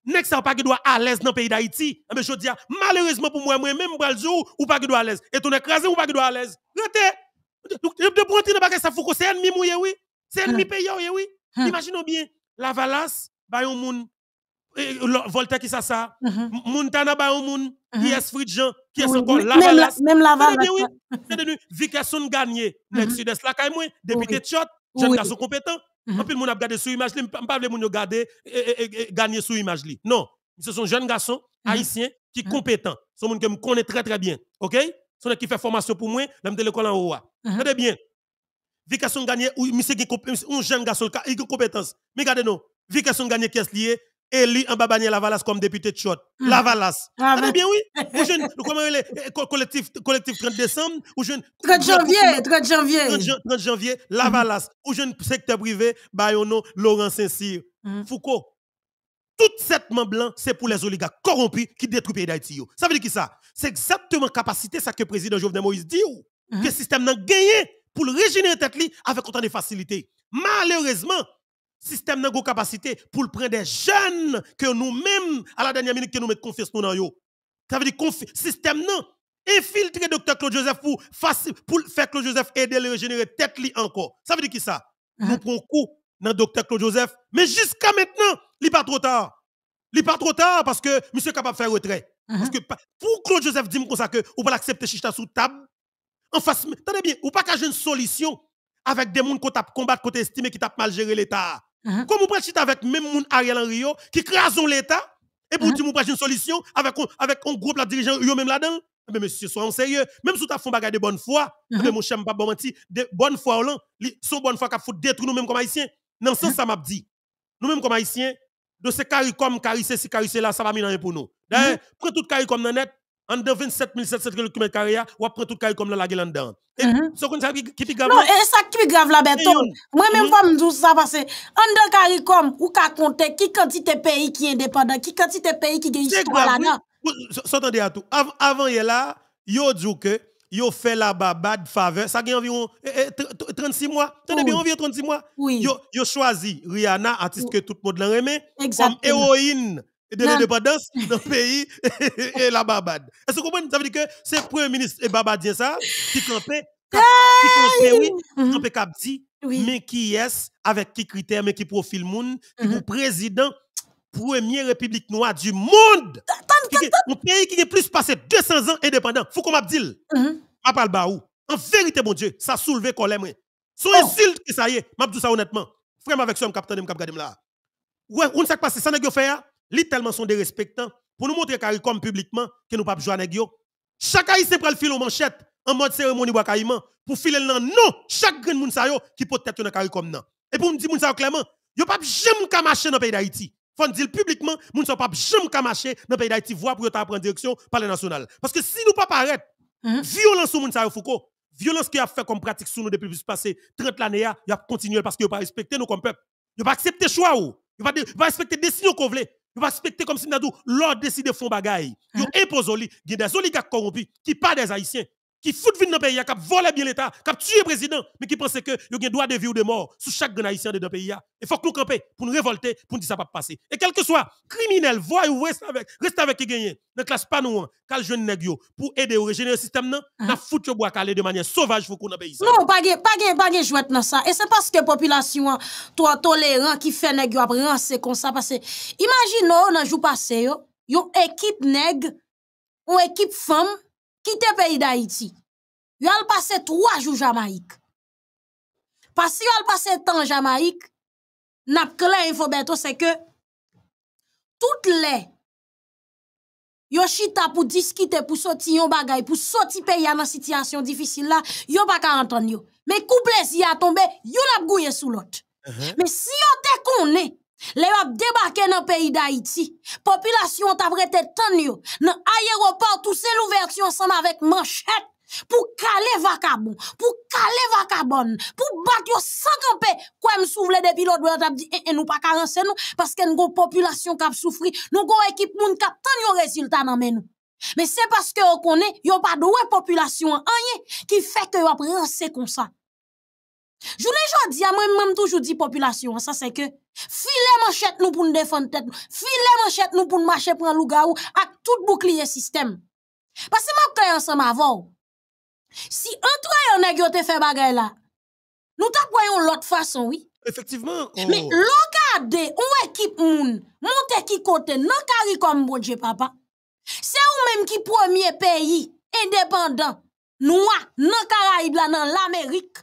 Nèg ça pas qui doit à l'aise dans le pays d'Haïti. Mais eh ben, je dis, malheureusement pour moi, moi même Brazou, ou pas qui doit à l'aise. Et ton écrasé, ou pas qui doit à l'aise. Rete. De prendre dans ça faut c'est ennemi mouye oui. C'est ennemi hein. pays eh oui. Hein. Imaginons bien l'avalas, valasse ba moun euh, Voltaire qui ça ça hein, Montana ba un moun qui est qui est encore la Même l'avalas valasse. C'est devenu Vicasson gagné. Nèg sud-est la kay moi député Tchot, jeune garçon compétent, en mm-hmm. plus, moun a regardé sur image, pas les moun regarder et gagner e, e, e, sur image Non, ce sont jeunes garçons mm-hmm. haïtiens qui sont mm-hmm. compétents. Ce sont des gens que me connaissent très très bien. OK gens qui fait formation pour moi, l'aime de l'école en haut. Regardez bien. sont gagné ou un jeune garçon qui a une compétence. Mais regardez nous. sont gagné qui est lié, élu en Babanier Lavalas comme député de Chot. Hmm. Lavalas. Eh bien oui. ou jeune, comment collectif, 30 décembre, ou 30 janvier, 30 janvier. 30, janvier, Lavalas. Mm. Ou jeune secteur privé, Bayono, Laurent Saint-Cyr, hmm. Foucault. Tout cette main blanc, c'est pour les oligarques corrompus qui détruisent d'Haïti. Ça veut dire qui ça? C'est exactement la capacité ça que le président Jovenel Moïse dit hmm. que le système n'a gagné pour le régénérer tête avec autant de facilité. Malheureusement, système n'a pas capacité pour prendre des jeunes que nous-mêmes, à la dernière minute, que nous mettons confiance nous dans Ça veut dire que système n'a infiltré docteur Claude Joseph pour, pour faire Claude Joseph aider le régénérer tête encore. Ça veut dire qui ça? Ah. Nous prenons coup dans docteur Claude Joseph. Mais jusqu'à maintenant, il n'est pas trop tard. Il n'est pas trop tard parce que monsieur est capable de faire retrait. Ah. Parce que pour Claude Joseph, dit comme ça que ou pas accepter chicha sous table. En face, attendez bien, ou pas qu'à une solution avec des gens qui combattent, qui estimé, qui t'a mal géré l'État. Uh-huh. Comment vous prêchez avec même monde Ariel Rio qui crase l'État et pour uh-huh. dire vous prêchez une solution avec avec un groupe de dirigeants Rio même là-dedans mais eh monsieur soyons sérieux même si tu as fait bagarre de bonne foi mais eh uh-huh. mon cher pas de bonne foi là son bonne foi qu'a faut détruire nous mêmes comme haïtiens dans sens ça m'a dit nous mêmes comme haïtiens de ce caricom caricé, si caricé là ça va mis rien pour nous d'ailleurs prends tout caricom dans net en de 27 700 km, on prend tout carré comme la gueule dedans. Et mhm. ce qui est grave. Non, et ça qui est grave là béton. Ben, Moi même
pas mhm. me dire ça parce que en de on comme ou ka compter qui quantité pays qui est indépendant, qui quantité pays qui gagne histoire là-dedans. S'entendez
à tout. Avant a là, yo dit que yo fait la babade faveur, ça a environ 36 eh, eh, mois. Tenez bien environ 36 mois. Yo yo choisi Rihanna artiste que tout le monde l'aime comme héroïne de l'indépendance dans le pays et la Barbade. Est-ce que vous comprenez? Ça veut dire que c'est le Premier ministre et Barbadien ça qui campait, qui campait, oui, qui campait cap dit, mais qui est, avec qui critère, mais qui profil monde, qui pour président, première république noire du monde. Un pays qui est plus passé 200 ans indépendant. Faut qu'on m'abdile. Je le En vérité, mon Dieu, ça soulevé colère. Son insulte que ça y est, je ça honnêtement. Frère, avec son capitaine, je vais là. Ouais, on sait pas, passé ça que vous faites. Les tellement sont respectants pour nous montrer CARICOM publiquement que nous pas jouer avec Chaque haïtien prend le fil aux manchettes en mode cérémonie pour filer le non chaque grand moun qui peut être dans CARICOM Et pour me dire moun sa clairement, a pas jamais ka marcher dans pays d'Haïti. Faut dire publiquement, moun sa pas jamais ka marcher dans pays d'Haïti Voir pour ta prendre direction par le national. Parce que si nous pas arrêter, La violence sur moun sa mhm. Foucault, violence qui a fait comme pratique sur nous depuis plus passé 30 années, il a continué parce qu'il n'a pas respecté nous comme peuple. Il n'a pas accepté choix ou. Il va pas les des signaux qu'on vous respectez comme si nous l'ordre décide de faire choses. » Vous imposez des oligarques corrompus qui pas des Haïtiens qui foutent vite dans le pays, qui volent bien l'État, qui tuent le président, mais qui pensent que y a droit de vie ou de mort sous chaque grand haïtien de pays. Il faut que nous campions pour nous révolter, pour nous dire ça va pas passer. Et quel que soit, criminel, voie ou reste avec, reste avec qui gagne, ne classe pas nous, cal hein, jeune négio, pour aider au régénérer le système, non, n'a ah. foutu le bois calé de manière sauvage pour qu'on pays. Non, pas
de pas de jouer dans ça. Et c'est parce que la population, hein, toi, tolérant, qui fait négio après, c'est comme ça. imaginez que, imaginons, oh, dans le jour passé, une équipe nègre, une équipe femme, pays d'Haïti. Yo al passé trois jours Jamaïque. Parce que al passé temps Jamaïque, n'a clair info bientôt c'est que toutes les yo chita pour discuter pour sortir yon bagay pour sortir pays dans situation difficile là, yo pas ka entendre yo. Mais couple si a tombé, yo l'a gouye sous l'autre. Uh-huh. Mais si on te connaît les yop débarqué dans le pays d'Haïti. Population t'a prêté tant yo. Dans l'aéroport, tout c'est l'ouverture ensemble avec manchette. Pour caler vacabon, pour caler vacabon, pour battre sans camper. Quoi me souvle depuis pilotes, on a dit, et eh, eh, nous pas carencer nous, parce que y population qui a souffri, nous avons équipe qui a tant de résultat dans nous. Mais c'est parce que vous y a pas de population en qui fait que vous avez comme ça. Je ne dis moi-même, toujours dit population, ça c'est que, Filè man chèt nou pou n'de fante tèt, filè man chèt nou pou n'mache pran louga ou ak tout boukliye sistem. Pas seman kwen yon seman avon, si an tou yon negyo te fè bagay la, nou ta kwayon lot fason ou. Efectiveman. Me lo ka de ou ekip moun, moun te ki kote nan kari kombo dje papa. Se ou menm ki premier peyi, endependant, nou a nan kara ibla nan l'Amerik.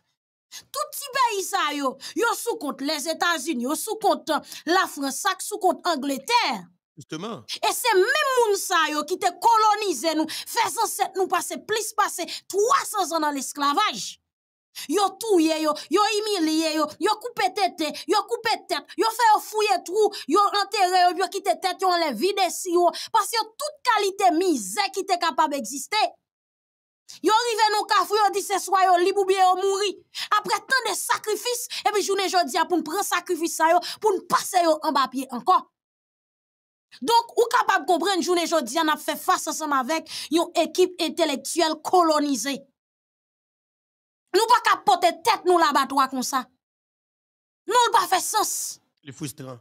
Tout ce pays ça yo, yo sous compte les États-Unis, yo sous compte euh, la France, sous compte Angleterre. Justement. Et c'est même moun ça yo qui te colonise nous, faisant cette nous passer plus passer 300 ans dans l'esclavage. ont tué, yo, ont humilié yo, ont coupé tête, ont coupé tête, ont fait fouiller fouiller ils ont enterré yo, qui quitté tête, ont les des si yo, parce que toute qualité misère qui est capable d'exister. Yo arrivé nos kafou ont dit c'est soit yo bien sont mouri. Après tant de sacrifices et puis journée jodi a pour prendre sacrifice ça pour ne passer en bas pied encore. Donc ou capable comprendre journée jodi on a fait face ensemble avec yon équipe intellectuelle colonisée. Nous pas capoter porter tête nous là-bas comme ça. Non pas fait sens. Les frustrants.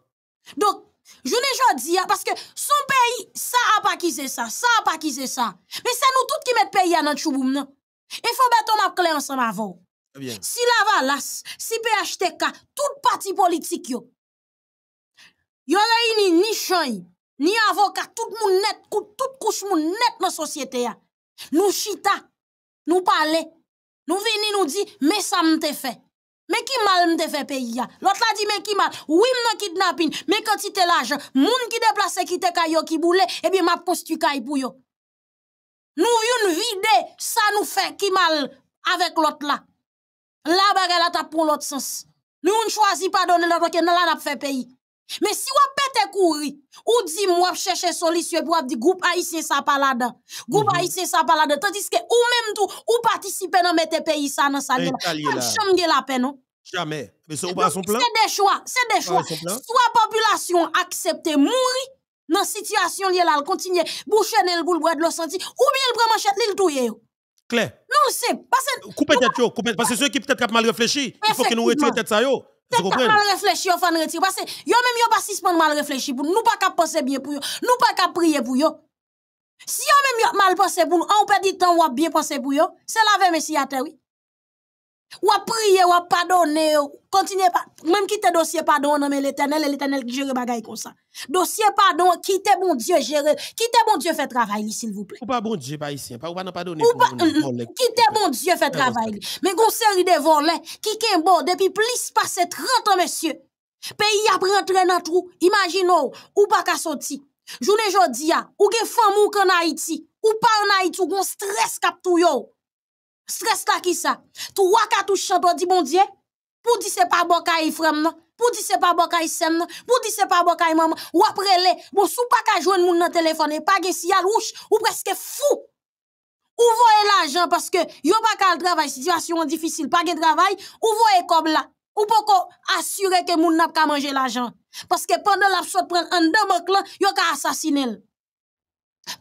Donc je ne dis pas, parce que son pays, ça a pas y ça, ça a pas y aient ça. Mais c'est nous tous qui mettons pays à notre chouboum. Il faut mettre ton clé ensemble avant. Si la valasse, si PHTK, tout parti politique, yo, y réuni ni chan, ni avocat, tout monde net, tout couche monde net dans la société. Hein. Nous chita, nous parlons, nous venir nous dit mais ça pas fait. Mais qui mal m'a fait payer? L'autre la dit, mais qui mal? Oui, m'a kidnapping. Mais quand tu t'es l'argent, moun qui déplace, qui te kayo, qui boule, eh bien, m'a construit kay pour yo. Nous yon vide, ça nous fait qui mal avec l'autre là. Là, la a la pour l'autre sens. Nous ne choisit pas donner l'autre qui n'a pas fait payer. Mais si vous pète courir, ou di dit chercher solisye pou groupe haïtien ça sa palade groupe mm -hmm. sa palade Tandis que ou même tout ou participer dans mettre pays ça dans la peine. non.
Jamais. Mais c'est ou pas son plan.
des de choix. Se de de mourir mouri situation là la boucher nel Ou bien le prend manchette li yo. Clair. Non, c'est.
Coupez tête, coupe Parce que ceux qui peut-être mal réfléchi, il faut que nous retire tête ça, yo pas mal
réfléchi au fan retirer parce que yo même yo pas suspendre mal réfléchi pour nous pas cap penser bien pour yo, nous pas cap prier pour yo. Si yo même yo mal penser pour nous, on perd du temps ou bien penser pour yo, c'est la vérité, messie à terre oui. Ou à prier, ou à pardonner, continuez pas. Même quitter dossier pardon, non mais l'éternel, l'éternel qui gère bagaille comme ça. Dossier pardon, quittez bon Dieu gérer, quittez bon Dieu fait travail, s'il vous plaît. Ou pas bon Dieu, pas ici, pas ou pas pardonner. Ou quittez bon Dieu fait travail. Mais une série de volets, qui qu'un bon, depuis plus passé 30 ans, monsieur. Pays a rentré dans trou, Imaginez, ou pas qu'à sortir. Journée jodi ah, ou gen femme ou qu'en Haïti, ou pas en Haïti, ou gon stress kap tou yo. Stress là qui ça? Trois cartouches chantons dit bon Dieu. Pour dire c'est pas bon kay frem Pour dire c'est pas bon sem Pour dire c'est pas bon kay maman. Ou après le, bon sous pas ka de moun le téléphone et pas si yal ou presque fou. Ou voyez l'argent parce que yon pas ka le travail, situation difficile, pas de travail. Ou voyez comme là. Ou poko assurer que moun n'avez pas mangé l'argent. Parce que pendant la sot prend un de mok lan, yon ka assassiner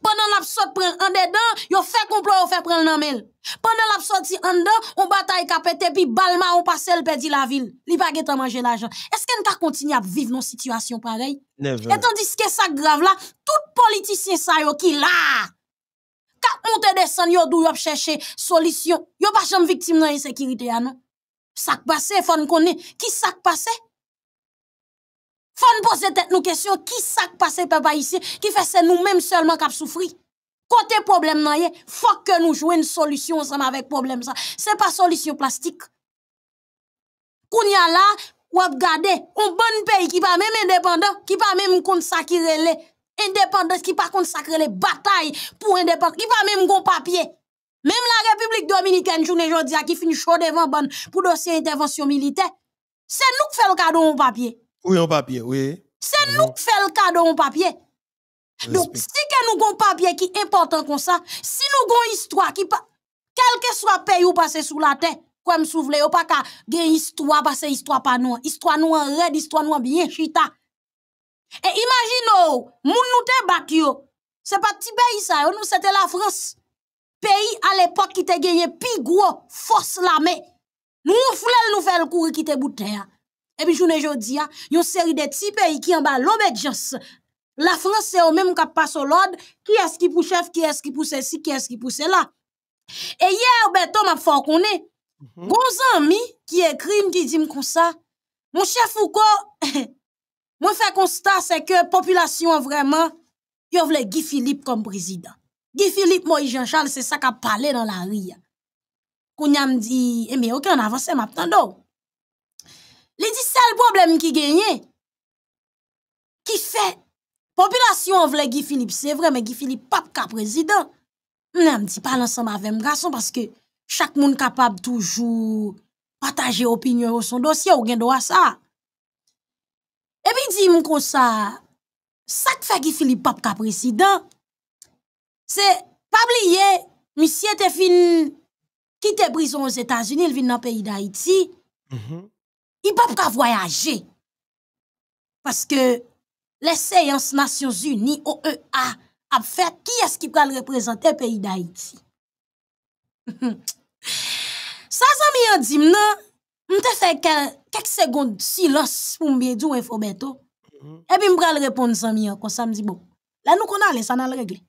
pendant la pren en dedans, yo fait complot, yo fait prendre nan mel. Pendant sortie en dedans, on bataille kapete, pété puis balma on passe le perdit la ville. Li pa getan manger l'argent. Est-ce qu'on ka continuer à vivre dans situation pareille Et tandis que ça grave là, tout politicien ça yo qui là. Ka monte descend yo dou yo chercher solution. Yo pas jamais victime dans insécurité ah non. Ça passe, faut nous connait. qui ça passe. Faut nous poser tête nous question qui ça passe papa ici qui fait c'est nous-mêmes seulement qui souffrir. Côté problème nan faut que nous jouions une solution ensemble avec problème ça. C'est pas solution plastique. Kounya là ou regarder un bon pays qui pas même indépendant, qui pas même contre ça qui indépendance qui pas consacrer les batailles pour indépendance, qui pas même gon papier. Même la République dominicaine journée aujourd'hui qui finit chaud devant bonne pour dossier intervention militaire. C'est nous qui faisons le cadeau au papier.
Oui, en papier, oui.
C'est nous mhm. qui faisons le cadeau en papier. Donc, si nous avons papier qui est important comme ça, si nous avons histoire qui pas, quel que soit pays ou passé sous la terre, comme vous ou pas qu'à une histoire, parce que histoire pas nous. Histoire nous en red, histoire nous bien chita. Et imaginez, moun nous te battu Ce C'est pas petit ça, nous c'était la France. Pays à l'époque qui te gagné plus gros force l'armée. Nous voulons nous faire le courir qui te bouté. Hein. Et puis, journée dis, il y a une série de petits pays qui ont bas La France, c'est au même qui pas au l'ordre. Qui est-ce qui pour chef? Qui est-ce qui pour ceci? Qui est-ce qui pour cela? Et hier, Beto m'a fort y a mhm. Gros ami qui écrit, qui dit comme ça. Mon chef Foucault, *laughs* moi fait constat, c'est que population vraiment, a voulu Guy Philippe comme président. Guy Philippe, moi, Jean-Charles, c'est ça qui a parlé dans la rue. ria. me dit, eh mais aucun avancé m'a pas il dit le problème qui gagne. Qui fait population voulait Guy Philippe, c'est vrai mais Guy Philippe pas le président. ne dit pas ensemble avec garçon parce que chaque monde capable toujours partager opinion sur son dossier ou gain droit ça. Et puis dit mon ça, ça qui fait Guy Philippe pas le président. C'est pas oublier monsieur fini quitte quitter prison aux États-Unis, il vient dans pays d'Haïti. Mm-hmm il ne peut pas voyager. Parce que les séances Nations Unies, OEA, a fait qui est-ce qui le représenter le pays d'Haïti. Ça, ça dit, non, je fait quelques secondes de silence pour me dire où mm-hmm. Et puis, je vais répondre ça, m'y a dit, bon, là, nous connaissons, les, ça n'a pas réglé.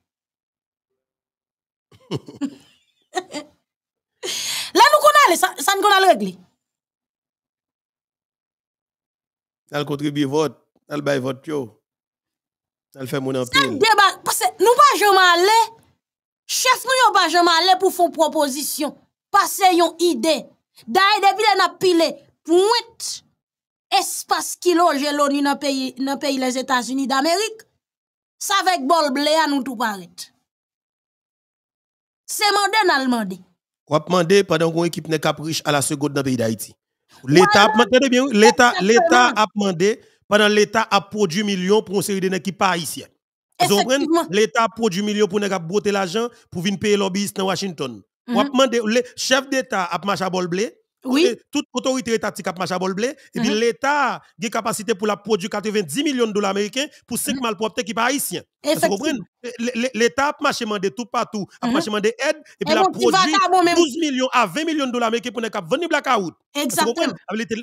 *laughs* *laughs* là, nous connaissons, les, ça, ça n'a pas réglé.
elle contribue vote, elle baille vote yo. Elle fait mon empire. C'est débat
parce que nous pas jamais aller chef nous pas jamais pour faire proposition, passer une idée. D'ailleurs depuis elle a pile point espace qui loge l'ONU dans le pays les États-Unis d'Amérique. Ça avec bol blé à nous tout paraît. C'est mandé dans le mandé.
Quoi mandé pendant qu'on équipe n'est capriche à la seconde dans pays d'Haïti. L'État a eh l'État l'État a demandé pendant l'État a produit millions pour une série de qui pas ici. L'État a produit millions pour pas booter l'argent pour venir payer lobbyistes dans Washington. a mhm. demandé le chef d'État a marché à bol oui. Toute autorité étatique a marché à blé. Et puis uh-huh. l'État a une capacité pour la produire 90 millions de dollars américains pour 5 uh-huh. malpropres qui sont haïtiens. L'État a marché tout partout, a uh-huh. marché des aide, et puis la produit 12 millions à 20 millions de dollars américains pour ne cap venir out. Exactement.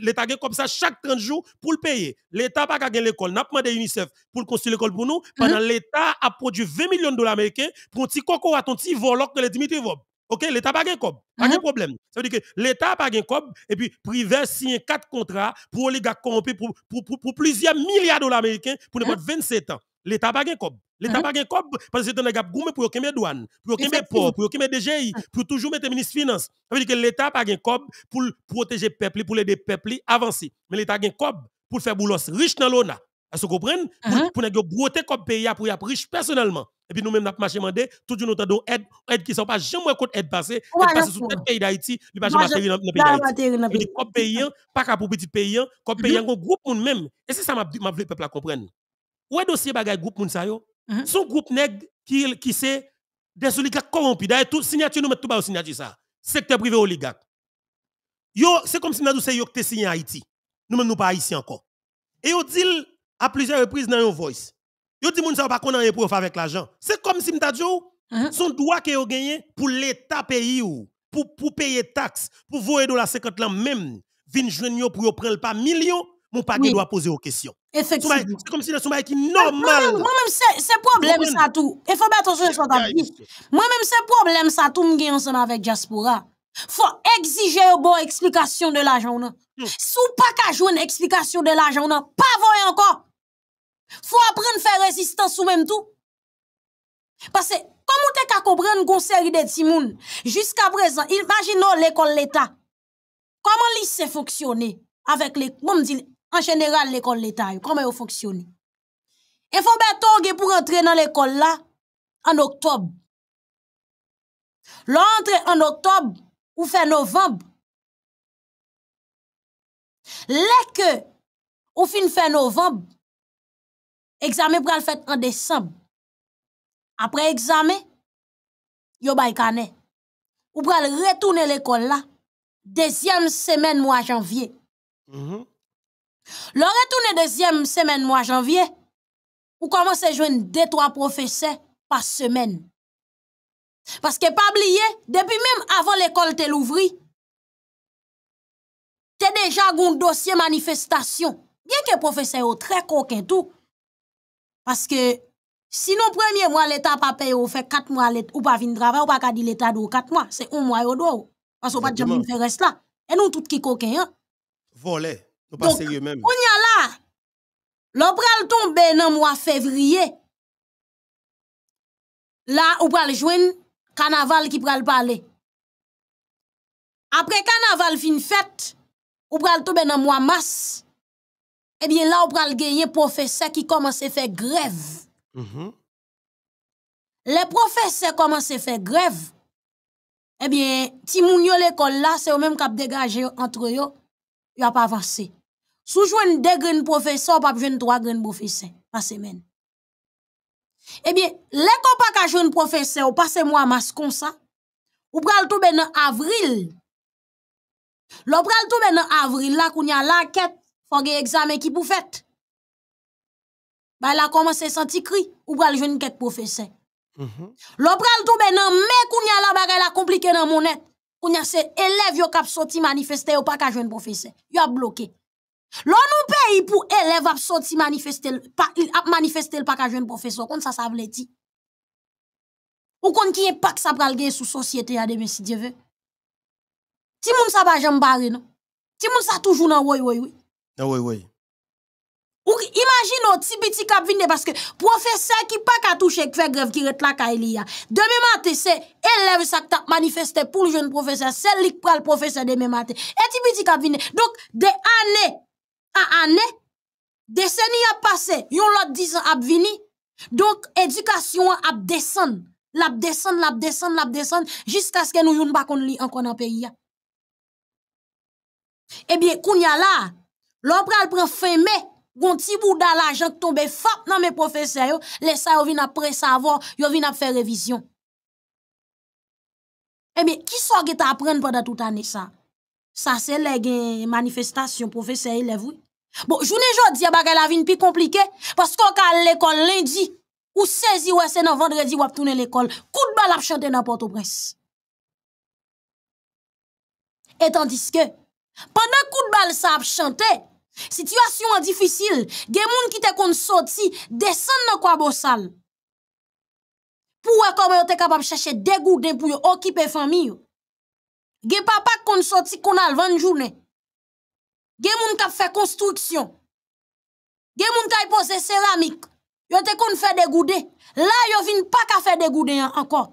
L'État a gagne comme ça chaque 30 jours pour le payer. L'État pas gagné l'école. N'a pas demandé UNICEF pour construire l'école pour nous. Pendant l'État a produit 20 millions de dollars américains pour un petit coco à ton petit volant que les Dimitri Vob. OK, l'État n'a pas de cob. Pas de uh-huh. problème. Ça veut dire que l'État n'a pas de cob et puis privé signe quatre contrats pour gars corrompus pour, pour, pour, plusieurs milliards de dollars américains pour 27 uh-huh. ans. L'État n'a pas de cob. L'État n'a uh-huh. pas de cob parce que c'est un gars pour qu'il pour ait douane, pour qu'il y ait port, pour qu'il y DGI, pour toujours mettre ministre finance. Ça veut dire que l'État n'a pas de cob pour protéger le peuple, pour aider le peuple avancer. Mais l'État a de cob pour faire boulos riche dans l'ONA. Est-ce que vous comprenez? Pour nous uh-huh. broter comme pays, pour nous riche personnellement. Et puis nous-mêmes, nous avons demandé, tout le monde a aide, aide qui ne sont pas jamais contre aide passée, aide passée sous le pays d'Haïti, il pas jamais pas dans le pays d'Haïti. Comme pays, pas qu'à pour petit paysan, comme mm-hmm. pays, un groupe monde même. Et c'est ça que je veux peuple à comprendre. Où est dossier bagay groupe moun c'est yo? Mm-hmm. Son groupe nèg qui qui c'est des oligarques corrompus. D'ailleurs, tout signature nous mettons tout bas signature ça. Secteur privé oligarque. Yo, c'est comme si nous c'est yo qui signé Haïti. Nous mêmes nous pas ici encore. Et au dit à plusieurs reprises dans une voice. Yo dit moun sa pas a rien prof avec l'argent. C'est comme si m'ta dit uh-huh. son droit que yo gagné pour l'état pays ou pour pour payer taxe, pour voyer la 50 là même, vin joine yo pour yo prendre pas million, mon pas doit poser aux questions. Effectivement. C'est comme si c'est
un qui normal. Moi-même, c'est problème ça tout. Il faut mettre sur Moi-même, c'est problème ça tout, m'gagner ensemble avec Diaspora. Faut exiger une bonne explication de l'argent. Hmm. Si vous pas qu'à jouer une explication de l'argent, pas voyez encore. Faut apprendre faire résistance ou même tout. Parce que, comment on t'a comprendre une série de timoun, jusqu'à présent, imaginons l'école l'État. Comment lycée fonctionne avec les, en général, l'école l'État, comment elle fonctionne? Il faut bien pour entrer dans l'école là, en octobre. L'entrée en octobre ou fait novembre. Lè que ou fin novembre, Examen le fait en décembre. Après examen, yo bay Ou pral retourner l'école là. Deuxième semaine mois janvier. Lorsque mm-hmm. Le retourne deuxième semaine mois janvier. Ou commence à jouer deux trois professeurs par semaine. Parce que pas oublier, depuis même avant l'école te l'ouvri, te déjà un dossier manifestation. Bien que professeur au très coquin tout. Parce que sinon premier mois, l'État pas payé, ou fait 4 mois, let, ou pas venir travailler, ou pas dire l'État de 4 mois, c'est un mois au deux. Parce qu'on ne peut pas faire reste là. Et nous, tout qui coquin. Hein? Volé.
pas sérieux même. On y
a là. L'opéra tombe dans le mois février. Là, on peut le jouer carnaval qui peut le parler. Après carnaval fin fête, on peut le tomber dans le mois mars. Eh bien, là, on prenez gagner professeur qui commence à faire grève. Mm-hmm. Les professeurs commencent à faire grève. Eh bien, si vous l'école là, c'est eux même qui ont dégagé entre eux. Ils n'ont pas avancé. Si vous jouez deux professeurs, vous n'avez pas trois grands professeurs par semaine. Eh bien, les qui pas joué un professeur, passez mois à masse comme ça. Vous prenez tout en avril. Vous le tout en avril, là, qu'on y a la quête. pou geye examen ki pou fèt, ba y la komanse senti kri, ou pral jwen kek profese. Lo pral toube nan, me kounye la barre la komplike nan mounet, kounye se elev yo kap soti manifestè yo pak a jwen profese, yo a bloke. Lo nou peyi pou elev ap soti manifestè, ap manifestè l pak a jwen profese, kon sa sa vle ti. Ou kon kiye pak sa pral gen sou sosyete ya demen si diyeve. Ti moun sa pa jen barre nan, ti moun sa toujou nan woy woy woy, Oui, ah oui. Ou imagine un petit petit cap vine parce que professeur qui pas qu'à toucher qui fait grève qui reste là il y a. Demain matin c'est élève ça a manifesté pour le jeune professeur, c'est lui qui le professeur demain matin. Et petit petit cap vine. Donc des années à année des a passé, yon l'autre 10 ans a vini. Donc éducation a descendu, l'a descendu, l'a descendu, l'a descendu, jusqu'à ce que nous yon pas qu'on li encore dans pays. Eh bien, Kounya là, Lò pre al pren fèmè, gonti bouda la jan k tombe fap nan mè profeseyo, lè sa yo vin ap pre sa avò, yo vin ap fè revizyon. E mi, ki sa ge ta apren pwada tout anè sa? Sa se leg manifestation profeseyo, lè vou? Bon, jounè jò diya baka la vin pi komplike, paskò ka l'ekol lindi, ou sezi wè se nan vendredi wap tounè l'ekol, kout bal ap chante nan porto brese. Etan diske, pwana kout bal sa ap chante, Sityasyon an difisil, gen moun ki te kon soti, desan nan kwa bosal. Pouwe kom yo te kapap chache degouden pou yo okipe fami yo. Gen papa kon soti kon al van jounen. Gen moun kap fe konstriksyon. Gen moun ka ipose selamik. Yo te kon fe degouden. La yo vin pa ka fe degouden an ankon.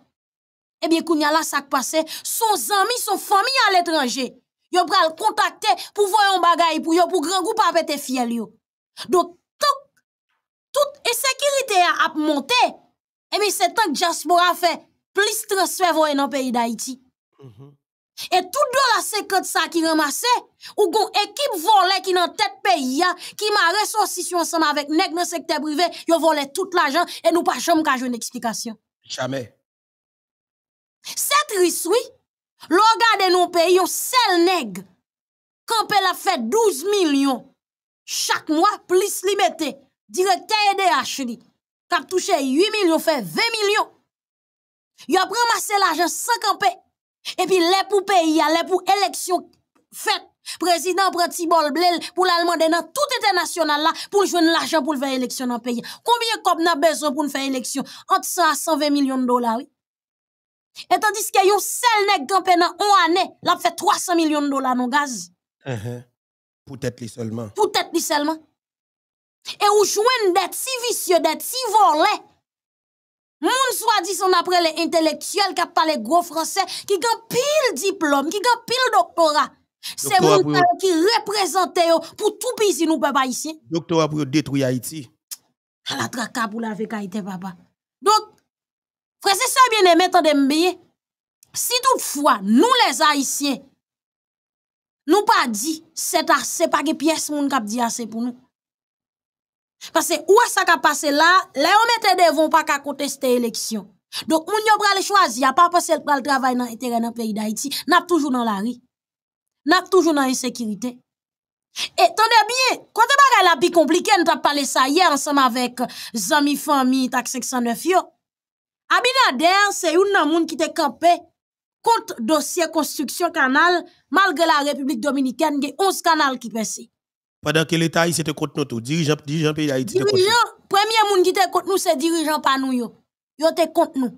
Ebyen koun yala sak pase, son zami, son fami an letranje. yo pral contacter pour voir un bagaille pour yo pour grand groupe pas être fiel yo donc toute insécurité a monté et eh c'est tant que diaspora fait plus transfert dans dans pays d'Haïti mm-hmm. et tout dollar 50 ça qui ramasse, ou une équipe volé qui dans tête pays qui m'a ressaucissé ensemble avec nèg dans secteur privé, yo volé tout l'argent et nous pas jamais ka une explication. Jamais. C'est triste Lo gade nou pe, yon sel neg. Kampè la fè 12 milyon. Chak mwa, plis li metè. Direk KDH li. Kap touche 8 milyon, fè 20 milyon. Yon pren masè la jen 50. E pi lè pou pe, yon lè pou eleksyon fèt. Prezident pren tibol blèl pou l'Allemande nan tout etè nasyonal la pou jwen l'ajen pou l'fè eleksyon nan pe. Koumbyen kop nan bezon pou l'fè eleksyon? Ante 100 a 120 milyon dolar, wè. Et tandis que yon sel nèg campé dans on année, l'a fait 300 millions de dollars non gaz.
Uh -huh. Peut-être li seulement.
Peut-être li seulement. Et ou jouen des si vicieux, des si volés. Moun soit dit son après les intellectuels qui parlent gros français, qui ont pile diplôme, qui ont pile doctorat. C'est moun qui représente pour tout pays nous papa ici.
Doctorat pour détruire Haïti.
À la traka pour la avec Haïti papa. Donc frère bien aimé, tendez Si toutefois, nous les Haïtiens, nous pas dit, c'est assez, pas que pièce moun kap dit assez pour nous. Parce que où est-ce qui a passé là, là on des devant pas qu'à contester l'élection. Donc, moun yo pral choisir, pas parce le le travail dans l'intérêt dans le pays d'Haïti, n'a toujours dans la rue. N'a toujours dans l'insécurité. Et tendez bien, quand bagay la plus compliqué, on t'a parlé ça hier ensemble avec Zami euh, Famille, TAC 509 yo. Abinader, c'est un homme qui te campé contre dossier construction canal, malgré la République dominicaine, il y a 11 canals qui passent.
Pendant que l'État il contre nous le dirigeant dirigeant pays d'Haïti Dirigeant,
premier homme qui était contre nous c'est dirigeant pas nous yo. était contre nous.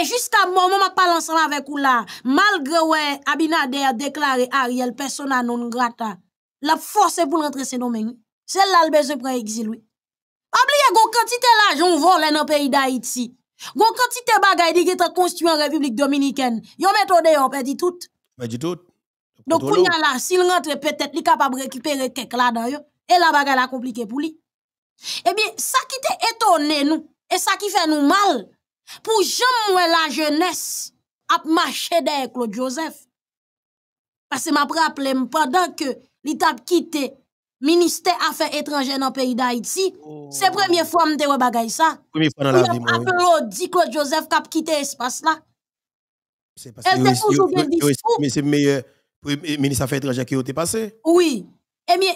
Et jusqu'à moment m'a parle ensemble avec vous là, malgré ouais Abinader a déclaré Ariel persona non grata, la force pour rentrer ses domaine. C'est là le besoin pour exil oui. Oubliez la quantité l'argent volé dans pays d'Haïti. Gon quantité bagay di qui construit en République dominicaine. Yo méthode yon perdit tout.
Perdit tout. Donc
s'il rentre peut-être li capable récupérer quelques là dan et la bagay est compliquée pour lui. Eh bien, ça qui te étonne nous et ça qui fait nous mal pour jamais la jeunesse a marcher derrière Claude Joseph. Parce que m'a rappelé pendant que li t'a quitté ministère affaires étrangères dans le pays d'Haïti. Oh. C'est la première fois que je dit ça. Première fois dans la vie. Claude Joseph qui a quitté l'espace là.
C'est parce Elle que toujours bien discours. Mais c'est le meilleur ministre Affaires étrangères qui a été passé.
Oui. Et eh bien,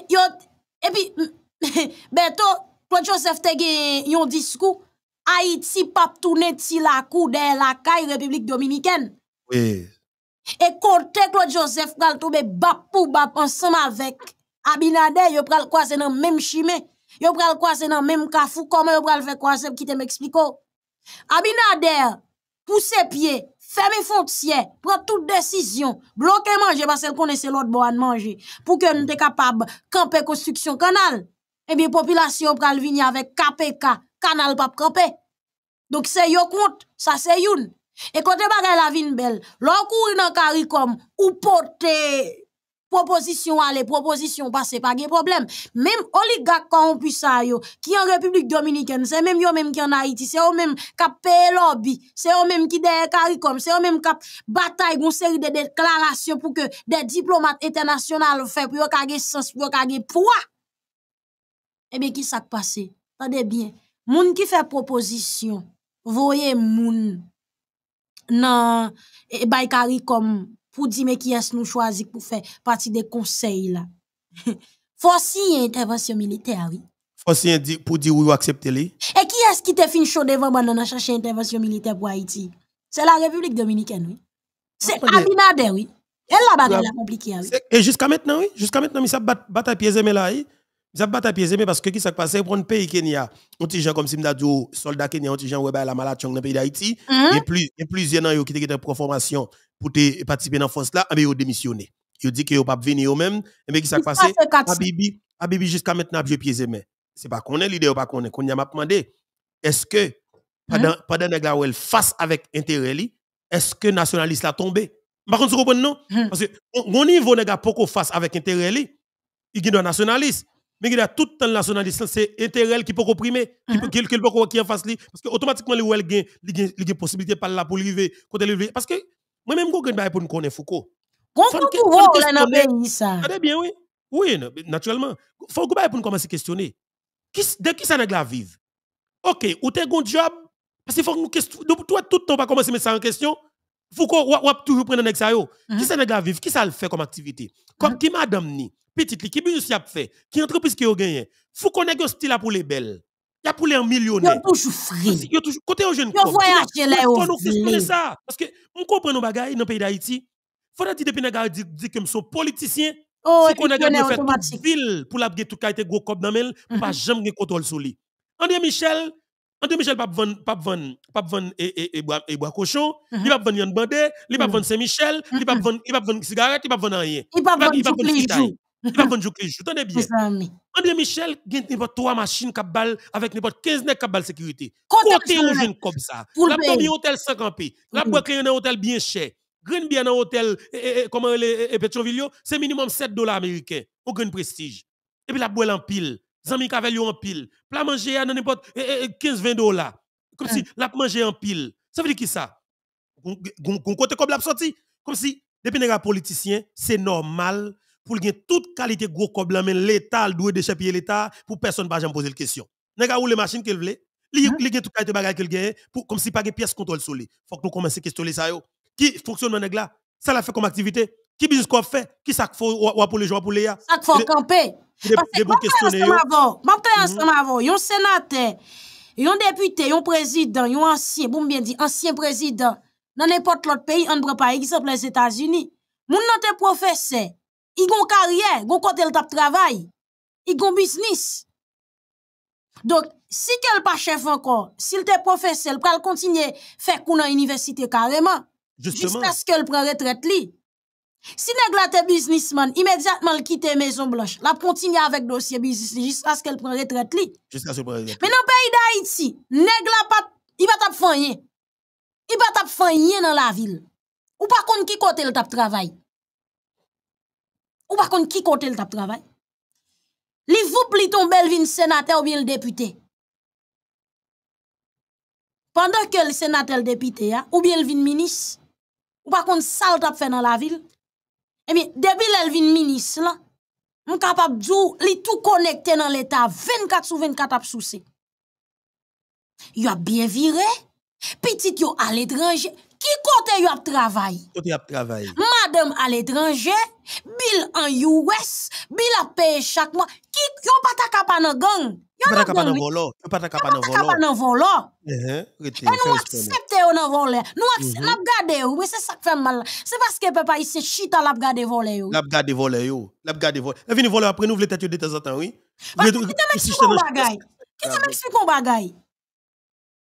et puis, bientôt, Claude Joseph a dit un discours. Haïti pas tourner ti la cour de la caille République dominicaine. Oui. Et quand Claude Joseph a tomber bap pour bap ensemble avec Abinader, yo pral croiser dans même chimé, yo pral croiser dans même kafou, comment yo pral faire croiser qui te m'explique. Abinader, pousse pied, ferme foncier, prendre toute décision, bloquer manger parce qu'elle connaissait l'autre bois de manger pour que nous capable camper construction canal. Eh bien population pral venir avec KPK, canal pas camper. Donc c'est yo compte, ça c'est youn. Et quand bagay la vin belle, l'on courir dans caricom ou porter Proposisyon ale, proposisyon pase, pa ge problem. Mem oligak ka anpisa yo, ki an Republik Dominiken, se menm yo menm ki an Haiti, se menm ka peye lobby, se menm ki de karikom, se menm ka batay goun seri de deklarasyon pou ke de diplomat etenasyonal fe, pou yo kage sens, pou yo kage pouwa. Ebe eh ki sak pase, ta de bien. Moun ki fe proposisyon, voye moun nan ebay eh, karikom, pour dire mais qui est-ce nous choisissons pour faire partie des conseils là. Faut *laughs* une intervention militaire, oui.
Faut signer pour dire oui ou accepter les. Et
qui est-ce qui te fin chaud devant moi dans chercher intervention militaire pour Haïti? C'est la République dominicaine, oui. C'est Abinader, oui. Elle la de la République oui.
Et jusqu'à maintenant, oui. Jusqu'à maintenant, mais ça bataille pieds là, oui parce que qui s'est passé pour un pays Kenya, on dit gens comme si m'a soldats oh, soldat Kenya, on gens ouais bah, la malade dans le pays d'Haïti, mm-hmm. et plus et plusieurs gens qui en formation pour participer dans force là, ah, ils ont démissionné. Ils ont dit qu'ils pas venir eux-mêmes, eh, mais qui s'est passé Abibi Abibi jusqu'à maintenant a pieds C'est pas qu'on est l'idée ou pas qu'on est, qu'on m'a demandé est-ce que pendant mm-hmm. pendant fait face avec intérêt est-ce que nationaliste l'a tombé Par contre, vous comprenez non mm-hmm. Parce que au niveau nèg face avec intérêt ils il un nationaliste mais il y a tout le temps nationaliste, c'est intérêt qui peut comprimer, qui peut uh-huh. qui qui en face lui parce que automatiquement le il gain il a possibilité par là pour arriver côté parce que moi même je gagne pour nous connaître Foucault. Bon vous oh là ça. Oui, bien oui. Oui, naturellement. Faut que pour nous commencer à questionner. Qui de qui ça la vivre OK, ou t'es un job parce qu'il faut nous questionner toi tout le temps va commencer à mettre ça en question. Foucault, va toujours prendre un uh-huh. Qui ça la vivre Qui ça fait comme activité comme qui madame ni, petite li, qui business y a fait, qui entreprise qui a gagné, faut qu'on ait un style pour les belles. y a pour les millionnaires. Il y a toujours free. Il toujours, côté aux jeunes. Il voyage là où vous ça. Parce que, on comprend nos bagailles dans le pays d'Haïti. Faut dire depuis que dit, dit que sont politiciens. Oh, si qu'on a gagné fait toute ville pour la tout qualité gros cop dans mel, pas jamais contrôle sur lui. André Michel, André Michel pas vendre pas vendre pas vendre et et et bois cochon, uh-huh. il va vendre Yann Bandé, il hmm. va vendre Saint-Michel, il hmm. va vendre il va vendre cigarette, il va vendre rien. Il va vendre tout Il va vendre jouer joue. Tenez *laughs* bien. André Michel gagne n'importe trois machines cap balle avec n'importe 15 nèg cap balle sécurité. Côté un jeune comme ça. La premier hôtel 50 p, la mm-hmm. boîte un hôtel bien cher. Green bien un hôtel comment les Petroville, c'est minimum 7 dollars américains. Au grand prestige. Et puis la boîte en pile. Zami Kavel en pile. Plat manger à n'importe 15-20 eh, eh, eh, dollars. Comme ah. si l'a manger en pile. Ça veut dire qui ça? Gon côté comme l'a sorti. Comme si, depuis les politiciens, c'est normal pour gagner toute qualité gros comme l'État, doit doué de l'État, pour personne ne jamais poser la question. Nega ou les machines qu'il voulait, ah. li gagne toute qualité bagay qu'il gagne, comme si pas pièces pièces contrôle sur Il Faut que nous commençons à questionner ça. Qui fonctionne dans là? Ça l'a fait comme activité. Qui business qu'on fait? Qui ça faut pour les joueurs pour les
Ça faut camper. Parce que moi, ensemble avant, mhm. ensemble avant, un sénateur, un député, un président, un ancien, bon bien dit, ancien président, dans n'importe l'autre pays, on prend pas exemple les États-Unis. mon nan te professeur, ils ont carrière, ils ont côté le tap travail, ils ont business. Donc, si quel pas chef encore, s'il te professeur, il peut continuer faire cours dans université carrément. Jusqu'à ce qu'elle prenne retraite li. Si nèg la un businessman, immédiatement le quitte Maison Blanche, la continue avec dossier business jusqu'à ce qu'elle prenne retraite
Jusqu'à ce qu'elle retraite.
Mais dans le pays d'Haïti, nèg la pas il va tap fanyen. Il va tap fanyen dans la ville. Ou pas contre qui côté le tap travail. Ou pas contre qui côté le tap travail. Li vous pli ton bel sénateur ou bien le député. Pendant que le sénateur le député hein, ou bien le vin ministre, ou pas contre ça le tap fait dans la ville. Demi l elvin minis lan, m kapap djou li tou konekte nan l etat 24 sou 24 ap sou se. Yo ap biye vire, petit yo aledranje. Ki kote yo ap travay?
Kote yo ap travay.
Madame al l'étranger, Bill en US, bil ap peye chak mwa. Ki yo pata kapan nan gang? Yo pata kapan
an volo. Yo pata kapan an volo. Yo pata kapan an volo. E nou aksepte
yo nan vole. Nou aksepte, lap mhm. gade yo. c'est ça qui fait mal. Se paske pe pa yise chita lap gade vole yo.
Lap gade vole yo. Lap gade vole. E vini vole apre nou vle tete yo de en temps, oui? Ki bah, te mèk si kon bagay?
Ki te mèk si kon bagay?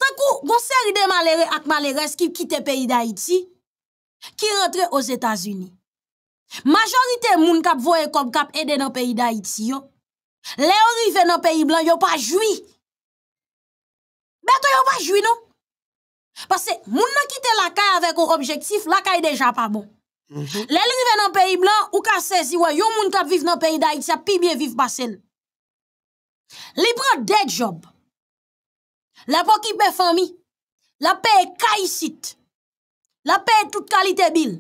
Ta kou, gonseride ma le re ak ma le res ki ki te peyi da iti ki rentre os Etasuni. Majorite moun kap vo e kom kap ede nan peyi da iti yo. Le yo rive nan peyi blan, yo pa jwi. Ben to yo pa jwi nou. Pase, moun nan kite la kay avek ou objektif, la kay deja pa bon. Mhm. Le yo rive nan peyi blan, ou ka sezi, yo moun kap viv nan peyi da iti api biye viv basen. Li bro de job. La pou ki pe fami, la pe e kayi sit, la pe e tout kalite bil.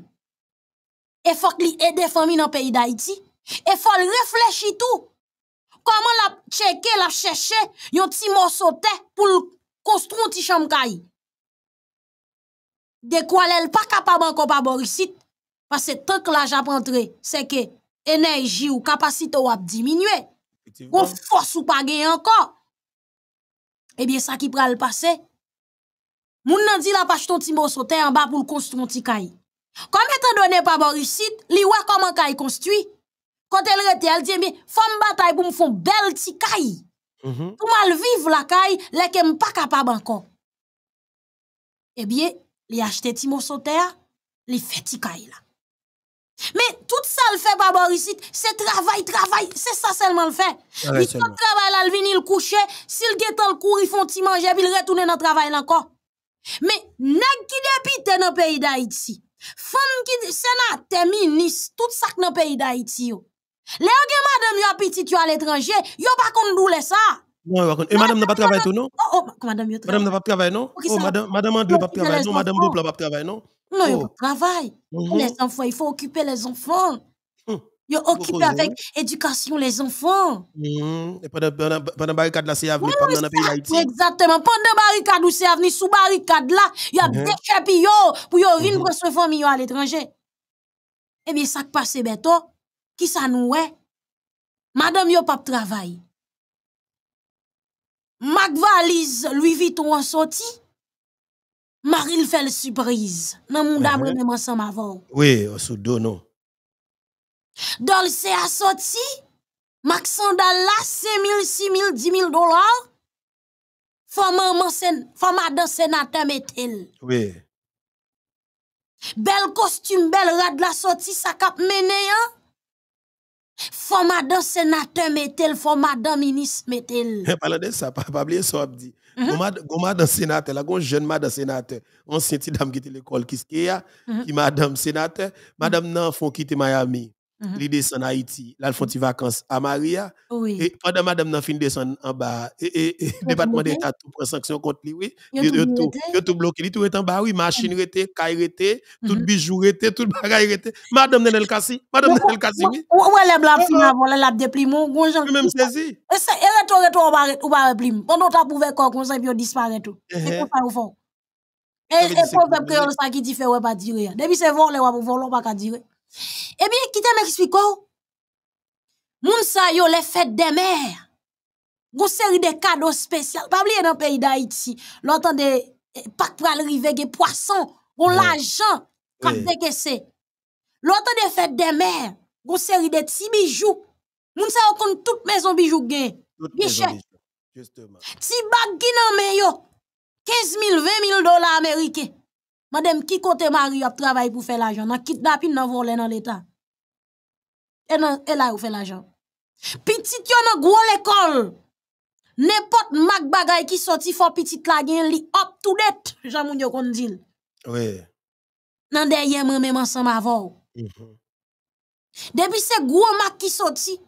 E fòk li ede fami nan peyi da iti, e fòl reflech itou. Koman la cheke, la cheche, yon ti mòsote pou l'kostron ti chanm kayi. Dekwa lèl pa kapabanko pa borisit, fòk se tèk la japon tre, seke enerji ou kapasito wap diminue, ou fòs ou pa genyanko. Eh bien, ça qui prend le passé. mon nan dit la page ton timbo sauté en bas pour construire un petit caille. Comme étant donné par Borisid, li voit comment est construit. Quand elle rete, elle dit, mais, femme bataille pour me faire un bel petit caille. Mm-hmm. Pour mal vivre la caille, les qui pas capable encore. Eh bien, li achete timbo sauté, li fait un caille là. Mais tout ça le fait par ici, c'est travail, travail, c'est ça seulement le fait. il faut travail là, il coucher, s'il le cours, il font petit manger, puis il retourne dans travail encore. Mais nèg qui dépite dans le pays d'Haïti, femme qui sénateur, ministre, tout ça dans le pays d'Haïti. Les madame yo petit à l'étranger, yo pas qu'on faire ça.
Non, Et madame n'a pas travaillé tout, non?
Oh, oh, madame n'a pas
travaillé, non? madame, madame n'a pas travaillé, non? Oh, madame madame, n'a pas travaillé, non?
Non, il oh. travail. Mm Les enfants, il faut occuper les enfants. Hum. Il faut occuper avec éducation les enfants.
Hum. Et pendant, pendant, barricade là, c'est l'avenir. pendant la pays
Exactement. Pendant barricade c'est l'avenir. sous barricade là, il y a uh-huh. des déchets pour yo venir recevoir uh-huh. se famille à l'étranger. Eh bien, ça qui passe bientôt, qui ça nous est? Madame yo pas travail. Mac lui, vit on sorti. sorti. Marie fait le surprise. Dans mon da ensemble avant.
Oui, au sous non.
Dolce a sorti Max sandal là 5000 6000 10000 dollars. Faut maman sen, faut dans sénateur metel. Oui. Belle costume, bel rad la sortie ça cap mené hein. Faut dans sénateur metel, faut madame ministre Elle
*laughs* parle de ça, pas oublier ça dit. Mhm. Gomad d'un sénateur, là, un jeune mhm. madame sénateur, on dame dame quitter l'école, quest ce qu'il y a, madame sénateur, madame non faut quitter Miami l'idée -hmm. Li desen Haiti, lal fon mhm. vakans a Maria. Oui. E madame nan fin desen an ba, e, e, e debatman de ta tou sanksyon kont oui. Yo tou, tou, tou bloke li, tou etan ba, oui, machine mhm. rete, kay rete, tout mhm. bijou rete, tout bagay rete. Madame nen kasi, madame nen kasi, oui. Ou e le blab fin avon,
le lab de plimo, gonjan. Ou mèm sezi. E se, e reto reto ou ba replimo. Pando ta pouve kok, gonjan pi yo dispare tout. E kon hein? ça ou fon. E pou vep kreol sa ki di fe wè pa dire. Debi se vor le ou vor lò pa dire. Eh bien, qui te m'ekspiko? Moun sa yo le fêtes des mères, Gon série de cadeaux spéciaux. Pabliye nan pays pays d'Haïti. pas eh, de pays pral rive ge poisson, Gon l'argent. kak de kese. fête de mer. Gon seri de ti bijou. Moun sa yo kon tout maison bijou gen. Bichè. Ti bag nan me yo. 15 000, 20 000 dollars américains. Madame, qui côté Marie a travaillé pour faire l'argent? Dans kidnapping, dans voler dans l'État. Et, et là, vous fait l'argent. Petit yo nan gros l'école. N'importe mac bagay qui sorti fort petit la gen li up to date, jan moun yo kon dil. Oui. Nan derrière moi même ensemble avant. Mm -hmm. Depuis ce gros mak qui sorti,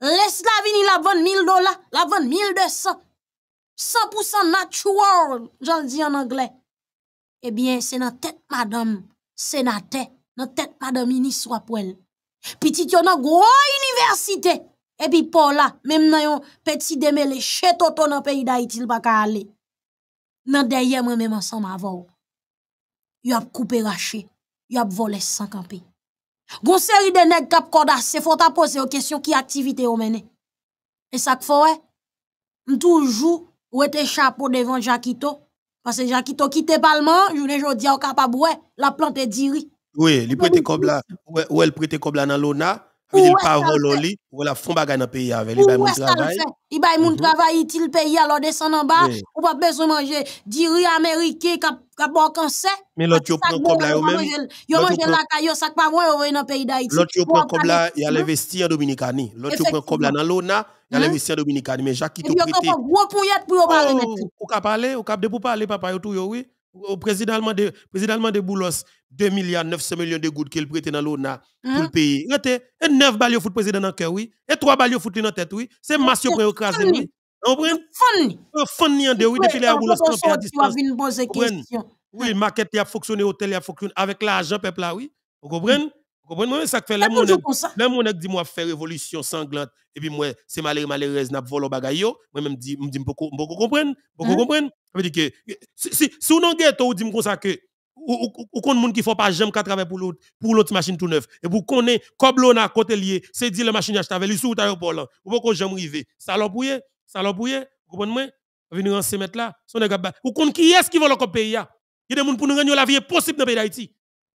laisse la vini la vendre 1000 dollars, la vendre 1200. 100% natural, j'en dis en anglais eh bien, c'est dans tête madame sénateur, dans tête madame ministre ou pour elle. Petit yon nan grande université, et puis pour là, même nan yon petit demele chet auto le pays d'Haïti, il pas ka Dans Nan dernier moi même ensemble il y ont coupé raché, y ont volé sans campé. Gon série de nèg kap koda, se faut ta poser yon question qui activité ou mené. Et sa k'fouè, toujours ou ete chapeau devant Jacquito, parce que les gens qui ki quitté kite je qu'ils ne an pas ouais, la plante diri.
Ouè, Oui, prete cobla, ou ou prête prete cobla dans lona, ou il parole au lit, ou la fond bagay dans pays avec les moun travail.
Il bay moun travail, il mhm. pays alors descend en bas, ou pas besoin manger du riz américain qui bon cancer. Mais l'autre yo prend comme là même. Yo mange la caillou sac pas moi au dans pays d'Haïti. L'autre yo prend comme là, il a
investi hein? en Dominicani. L'autre yo prend comme là dans l'ONA, il a investi en Dominicani, mais Jacques qui tout prêté. Yo gros
pouillet pour oh, parler.
Ou ka parler, ou ka de pour parler papa yo tout oui au président allemand de président de Boulos 2 milliards 900 millions de gouttes qu'il prêtait dans l'ONA pour le hein? pays. et 9 balles au foot président dans cœur oui, et 3 balles au foot dans tête oui. C'est hein? massio pour écraser oui. On prend fun. Fun en deux oui depuis les Boulos campé à distance. Oui, market a fonctionné hôtel a fonctionné avec l'argent peuple là oui. Vous comprenez vous comprenez ça que fait les qui dit moi faire révolution sanglante et puis moi c'est malheureux malheureuse n'a volo le moi même dit me dit beaucoup beaucoup comprendre beaucoup hein? comprendre que si si on ou dit comme ça que ou ne monde qui font pas l'autre pour l'autre machine tout neuf et vous connaît comme côté lié c'est dit la machine avec lui sous ta pour ne pouvez pas jambe rivé salopouye vous comprenez moi venir en mettre là son qui est-ce qui va le pays il y a des pour nous gagner la vie possible dans pays d'Haïti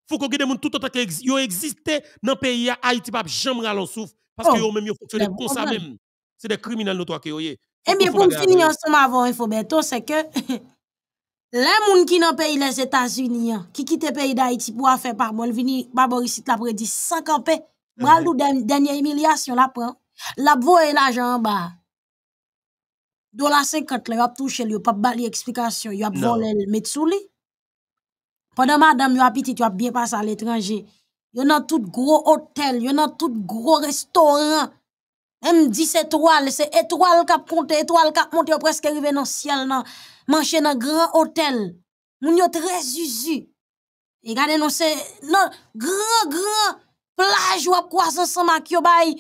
faut qu'on ait tout gens qui existe. Yo existé dans le pays Haïti pas jamais ralon souffre parce que oh, yo même yo fonctionné comme ça même. C'est des criminels nous qui Et eh bien pour finir ensemble
avant info bientôt c'est que *laughs* les gens qui dans payé les États-Unis hein, qui quittent le pays d'Haïti pour faire par bon venir Baboris la prédit 5 ans, eh Bral ben. ou dernière humiliation la prend. La voie l'argent en bas. Dollar 50 là, bah. il a touché, il a pas bali explication, il a volé le mettre sous lui. Pendant madame, a appétit, yon a bien passé à l'étranger. Yon a tout gros hôtel, yon a tout gros restaurant. Même 10 étoiles, c'est étoiles qui compte, étoiles qui monte, yon presque arrivé dans le ciel, nan, dans dans grand hôtel. Moun yon très usé. Et gade non, c'est non, grand, grand plage ou ap croissant sans maquillot bay,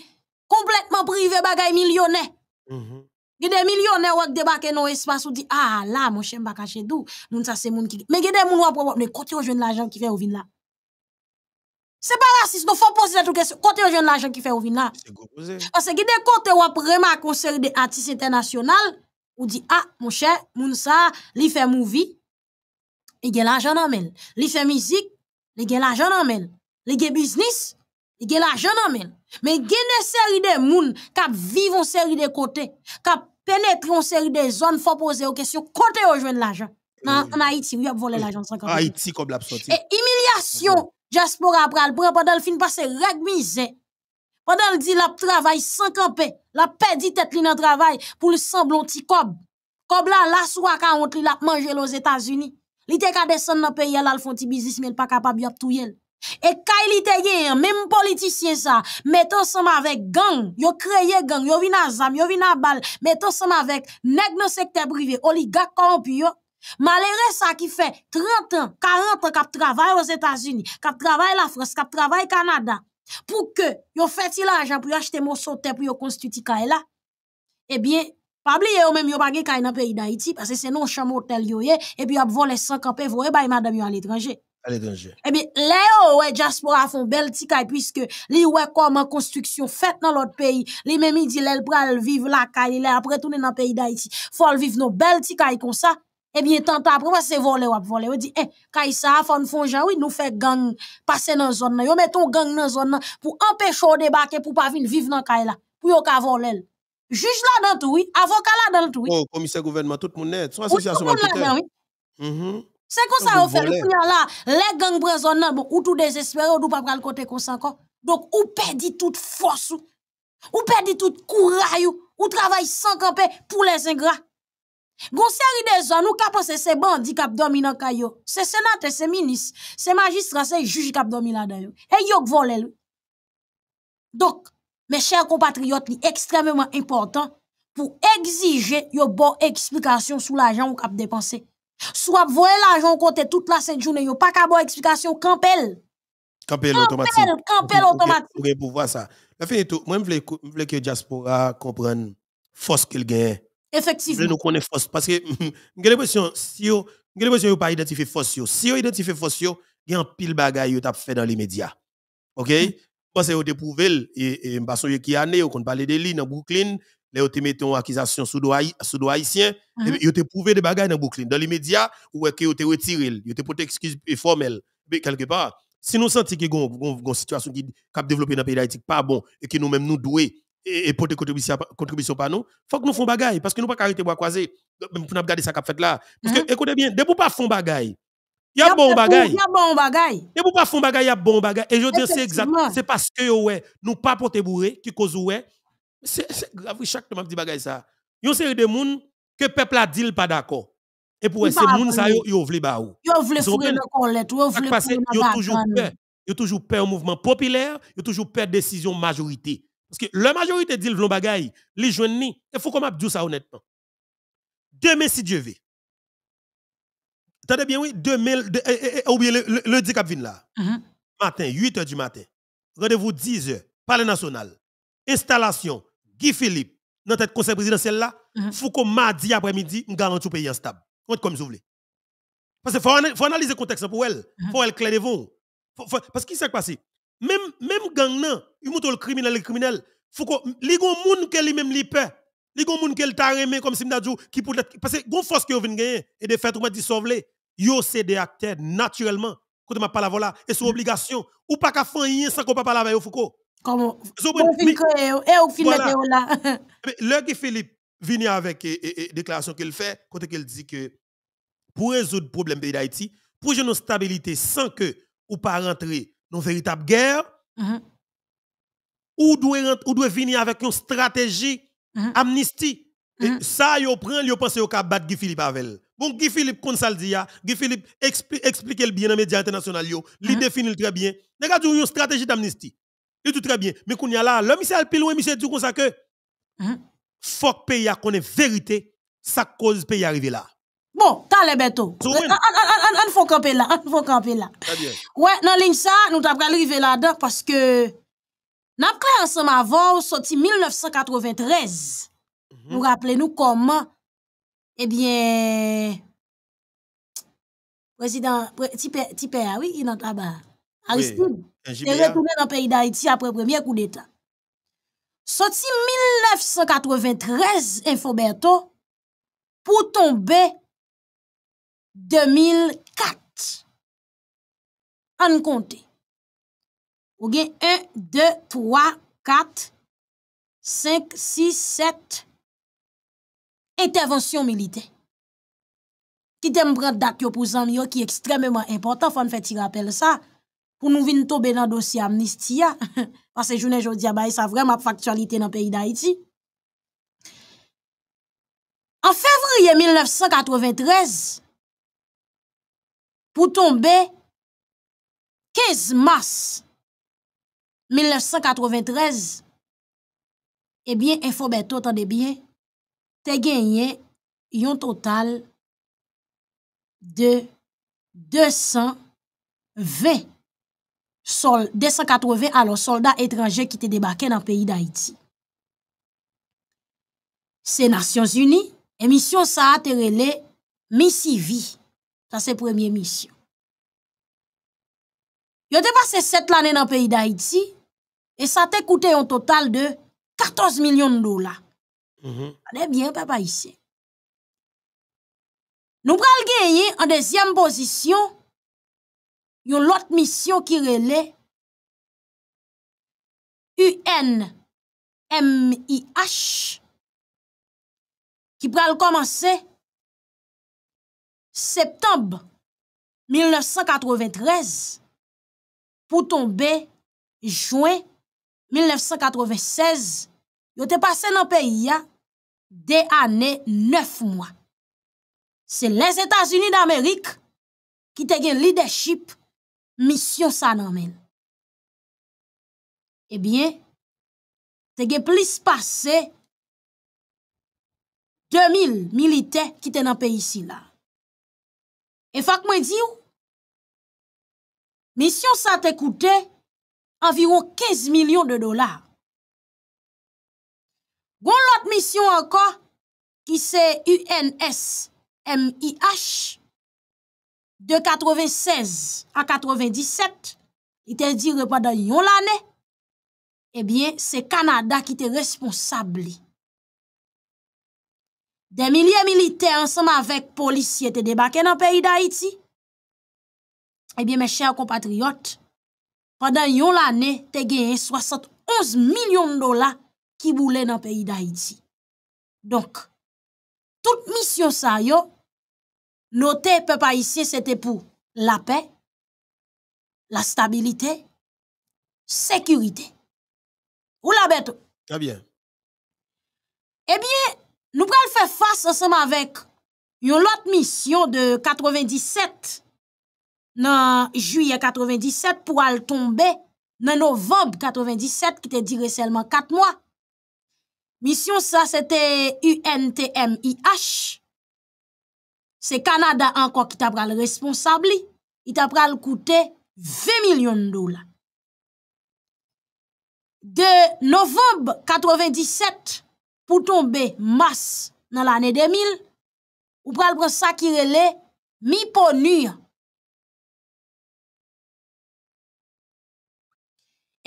complètement privé bagay millionnaire. Mm y a des millionnaires e qui débarquent dans ou dit ah là mon chien va cacher d'où mon ça c'est mon qui mais gade mon wa problème mais côté au jeune l'argent qui fait au vin là c'est pas raciste donc faut poser la question côté au jeune l'argent qui fait au vin là parce que des côté wa vraiment concert des artistes internationaux ou dit ah mon cher mon ça li fait movie il gagne l'argent en main li fait musique il gagne l'argent en main il gagne business il y a l'argent en main, Mais il y a une série de gens qui vivent une série de côtés, qui pénètrent une série de zones, faut poser aux questions. Côté où de l'argent. En Haïti, où ils volé l'argent. En
Haïti, comme l'absentie.
Et humiliation, Jasper après, le prend pendant le film, passer regmise. Pendant le dit, la travail sans camper, la perdit tête dans le travail pour le semblant de cob. Cob là, la soie quand on te manger aux États-Unis. Li a des descendre dans le pays, font petit business, mais il pas capable de tout yel. Et quand il était même politicien ça, met ensemble avec gang, yo créé gang, yo vin à zam, yo vin à bal, met ensemble avec nèg dans secteur privé, oligarque corrompu. Malheureux ça qui fait 30 ans, 40 ans qu'a travaille aux États-Unis, qu'a travaille la France, qu'a travaille Canada pour que yo fait l'argent pour acheter mon sauté pour yo constituer ça là. Eh bien pas oublier ou même yon bagay kay nan pays d'Haïti, parce que c'est non chambre hôtel yon eh et puis a volé 100 kampé, voye bay madame yon à l'étranger à l'étranger. Eh bien, Léo, oh, ouais, diaspora font belle tikai, puisque li ouais comment construction fait dans l'autre pays. Li même dit l'el pral vivre la caille, là après tourner dans le pays d'Haïti. Faut vivre nos belles tikay comme ça. Eh bien, tant après, c'est voler ou voler. On dit, eh, quand font fon jan, oui, nous fait gang, passer dans zone là. Yo mettons gang dans zone pour empêcher au débarquer, pour pas vivre dans caille là. Pour yon ka voler. Juge là dans tout, oui. Avocat là dans tout, oui. Oh, commissaire gouvernement, tout le monde est. Son association. Tout le c'est comme ça qu'on fait. Le prix là, les gangs brésonnants, ont ou tout désespéré, ou tout pas le côté comme ça encore. Donc, ou perdit toute force, ou, perdent toute tout courage, ou travaille sans camper pour les ingrats. une série des zones, nous kapon se ces bandits kap ces nan kayo. Se les se ministre, se magistrat, c'est juge qui qui dominent. Et ils volé Donc, mes chers compatriotes, est extrêmement important pour exiger une bon explication sur l'argent ou a dépenser. Soit voyez l'argent côté toute la sainte journée, yo pas qu'à explication campel.
Campel automatique. Campel automatique. Pour pouvoir ça. La fin tout, moi je voulais que diaspora comprenne force qu'il gagne.
Effectivement. Nous
connaît force parce que *laughs* j'ai l'impression si yo j'ai l'impression pas identifier force Si yo identifié force yo, il y a un pile bagaille yo t'a fait dans les médias. OK? Mm. Parce que yo te prouvé et et m'passo qui année on parle de lui dans Brooklyn, les ont mis en accusation sous haïtien uh-huh. ils ont prouvé des bagages dans Brooklyn. Dans les médias, ou que ont retirés ils ont été et excuse Mais quelque part. Si nous sentons que une situation qui a développé dans le pays d'Haïti pas bon et que nous-mêmes nous devons et, porter contribution contributions par nous, faut que nous fassions bagaille parce que nous pas arrêter de croiser pour pas regarder ça qu'a fait là. Parce que uh-huh. écoutez bien, ne pouvons pas faire bagaille. Il y a bon bagaille. Il y a
bon bagaille. Et pour pas faire
bagaille, il y a bon bagaille. Et je dis c'est exactement. c'est parce que ouais, nous pas porter bourré qui cause ouais c'est grave, chaque m'a dit dis ça. il y une série de moun que le peuple a dit pas d'accord. Et pour ces monde, ça yo yo vle ba ou. Yo vle foure le
collet, toujours peur, ont
toujours peur au mouvement populaire, ont toujours peur décision majorité. Parce que la majorité dit vlon bagay, les jeunes ni. Il faut qu'on m'a dit ça honnêtement. Demain si Dieu veut. attendez bien oui, demain ou bien le eh, eh, eh, dit cap là. Mm-hmm. Matin 8h du matin. Rendez-vous 10h, palais national. Installation Guy Philippe, dans tête conseil présidentiel là, mhm. faut -hmm. Foucault mardi après-midi, me garantit le pays stable. comme vous voulez. Parce qu'il faut, analyser le contexte pour elle. Pour mhm. Faut elle clé de Parce qu'il s'est passé. Même, même gang il montre le criminel, le criminel. Foucault, il y a des gens qui ont même les peur. Il y a des gens qui le comme si dit, qui peut Parce que les force qui vient gagner et de fait, on m'a dit sauver. Yo, c'est des acteurs naturellement. Quand on m'a parlé voilà, et son mhm. obligation. Ou pas qu'à faire rien sans qu'on pas parler avec Foucault.
Comment Bon film eu, film là.
Philippe vient avec déclaration qu'il fait, quand il dit que pour résoudre le problème pays d'Haïti, pour une stabilité sans que ou pas rentrer dans une véritable guerre, mm ou doit ou doit venir avec une stratégie d'amnistie mhm. amnistie. Mm -hmm. ça, yo prend, yo pense yo ka battre Guy Philippe avec. Bon, Philippe, comme ça le dit, hein, Philippe explique, bien dans les médias internationaux, il mhm. définit très bien. Regarde, une stratégie d'amnistie. Et tout très bien. Mais qu'on y a là, l'homme, c'est plus loin, monsieur, dit comme ça que. Mhm. Faut que pays a connaît vérité, ça cause pays arriver là.
Bon, t'as le beto. On faut camper là, on faut camper là. bien. Ouais, dans ligne ça, nous avons arrivé là-dedans parce que nous avons créé ensemble avant, sorti 1993. Nous rappelons nous comment, eh bien, président, petit père, ah oui, il est là-bas. Aristide, te retoumen an peyi d'Haïti apre premier kou d'Etat. Soti 1993, infoberto, pou tombe 2004. An konti. Ou gen 1, 2, 3, 4, 5, 6, 7 intervensyon milite. Ki te mbran dat yo pou zanm yo ki ekstrememan important, fan fè ti rappel sa... pour nous venir tomber dans le dossier amnistia, hein. *laughs* parce que journée dis, que ça vraiment factualité dans le pays d'Haïti. En février 1993, pour tomber 15 mars 1993, eh bien, il faut bien, as gagné un total de 220 sol 280 soldats étrangers qui étaient te dans le pays d'Haïti. Ces Nations Unies, mission, ça a dans Misivi. Sa missions. première mission. Yo passé sept 7 dans le pays d'Haïti Et ça a coûté un total de 14 millions de dollars. -hmm. bien papa, ici. Nous prenons le en deuxième position... yon lot misyon ki rele UNMIH ki pral komanse septembe 1993 pou tombe jwen 1996 yo te pase nan periya de ane 9 mwa. Se les Etats-Unis d'Amerik ki te gen lideship misyon sa nan men. Ebyen, se ge plis pase 2000 milite ki te nan pe isi la. E fak mwen di ou? Misyon sa te koute anviron 15 milyon de dolar. Gon lot misyon anka ki se UNSMIH De 96 a 97, i te dire padan yon lane, ebyen, eh se Kanada ki te responsable. De milyen milite ansanman vek polisye te debake nan peyi da iti, ebyen, eh me chèr kompatriot, padan yon lane, te genye 71 milyon dola ki boule nan peyi da iti. Donk, tout misyon sa yo, Notez, peuple ici c'était pour la paix, la stabilité, sécurité. Ou la bête? Très bien. Eh bien, nous prenons faire face ensemble avec une autre mission de 97 dans juillet 97 pour aller tomber dans novembre 97 qui était dirait seulement 4 mois. Mission ça c'était UNTMIH Se Kanada an kwa ki ta pral responsabli, i ta pral koute 20 milyon dola. De novembe 97 pou tombe mas nan l ane 2000, ou pral pran sakirele mi ponu.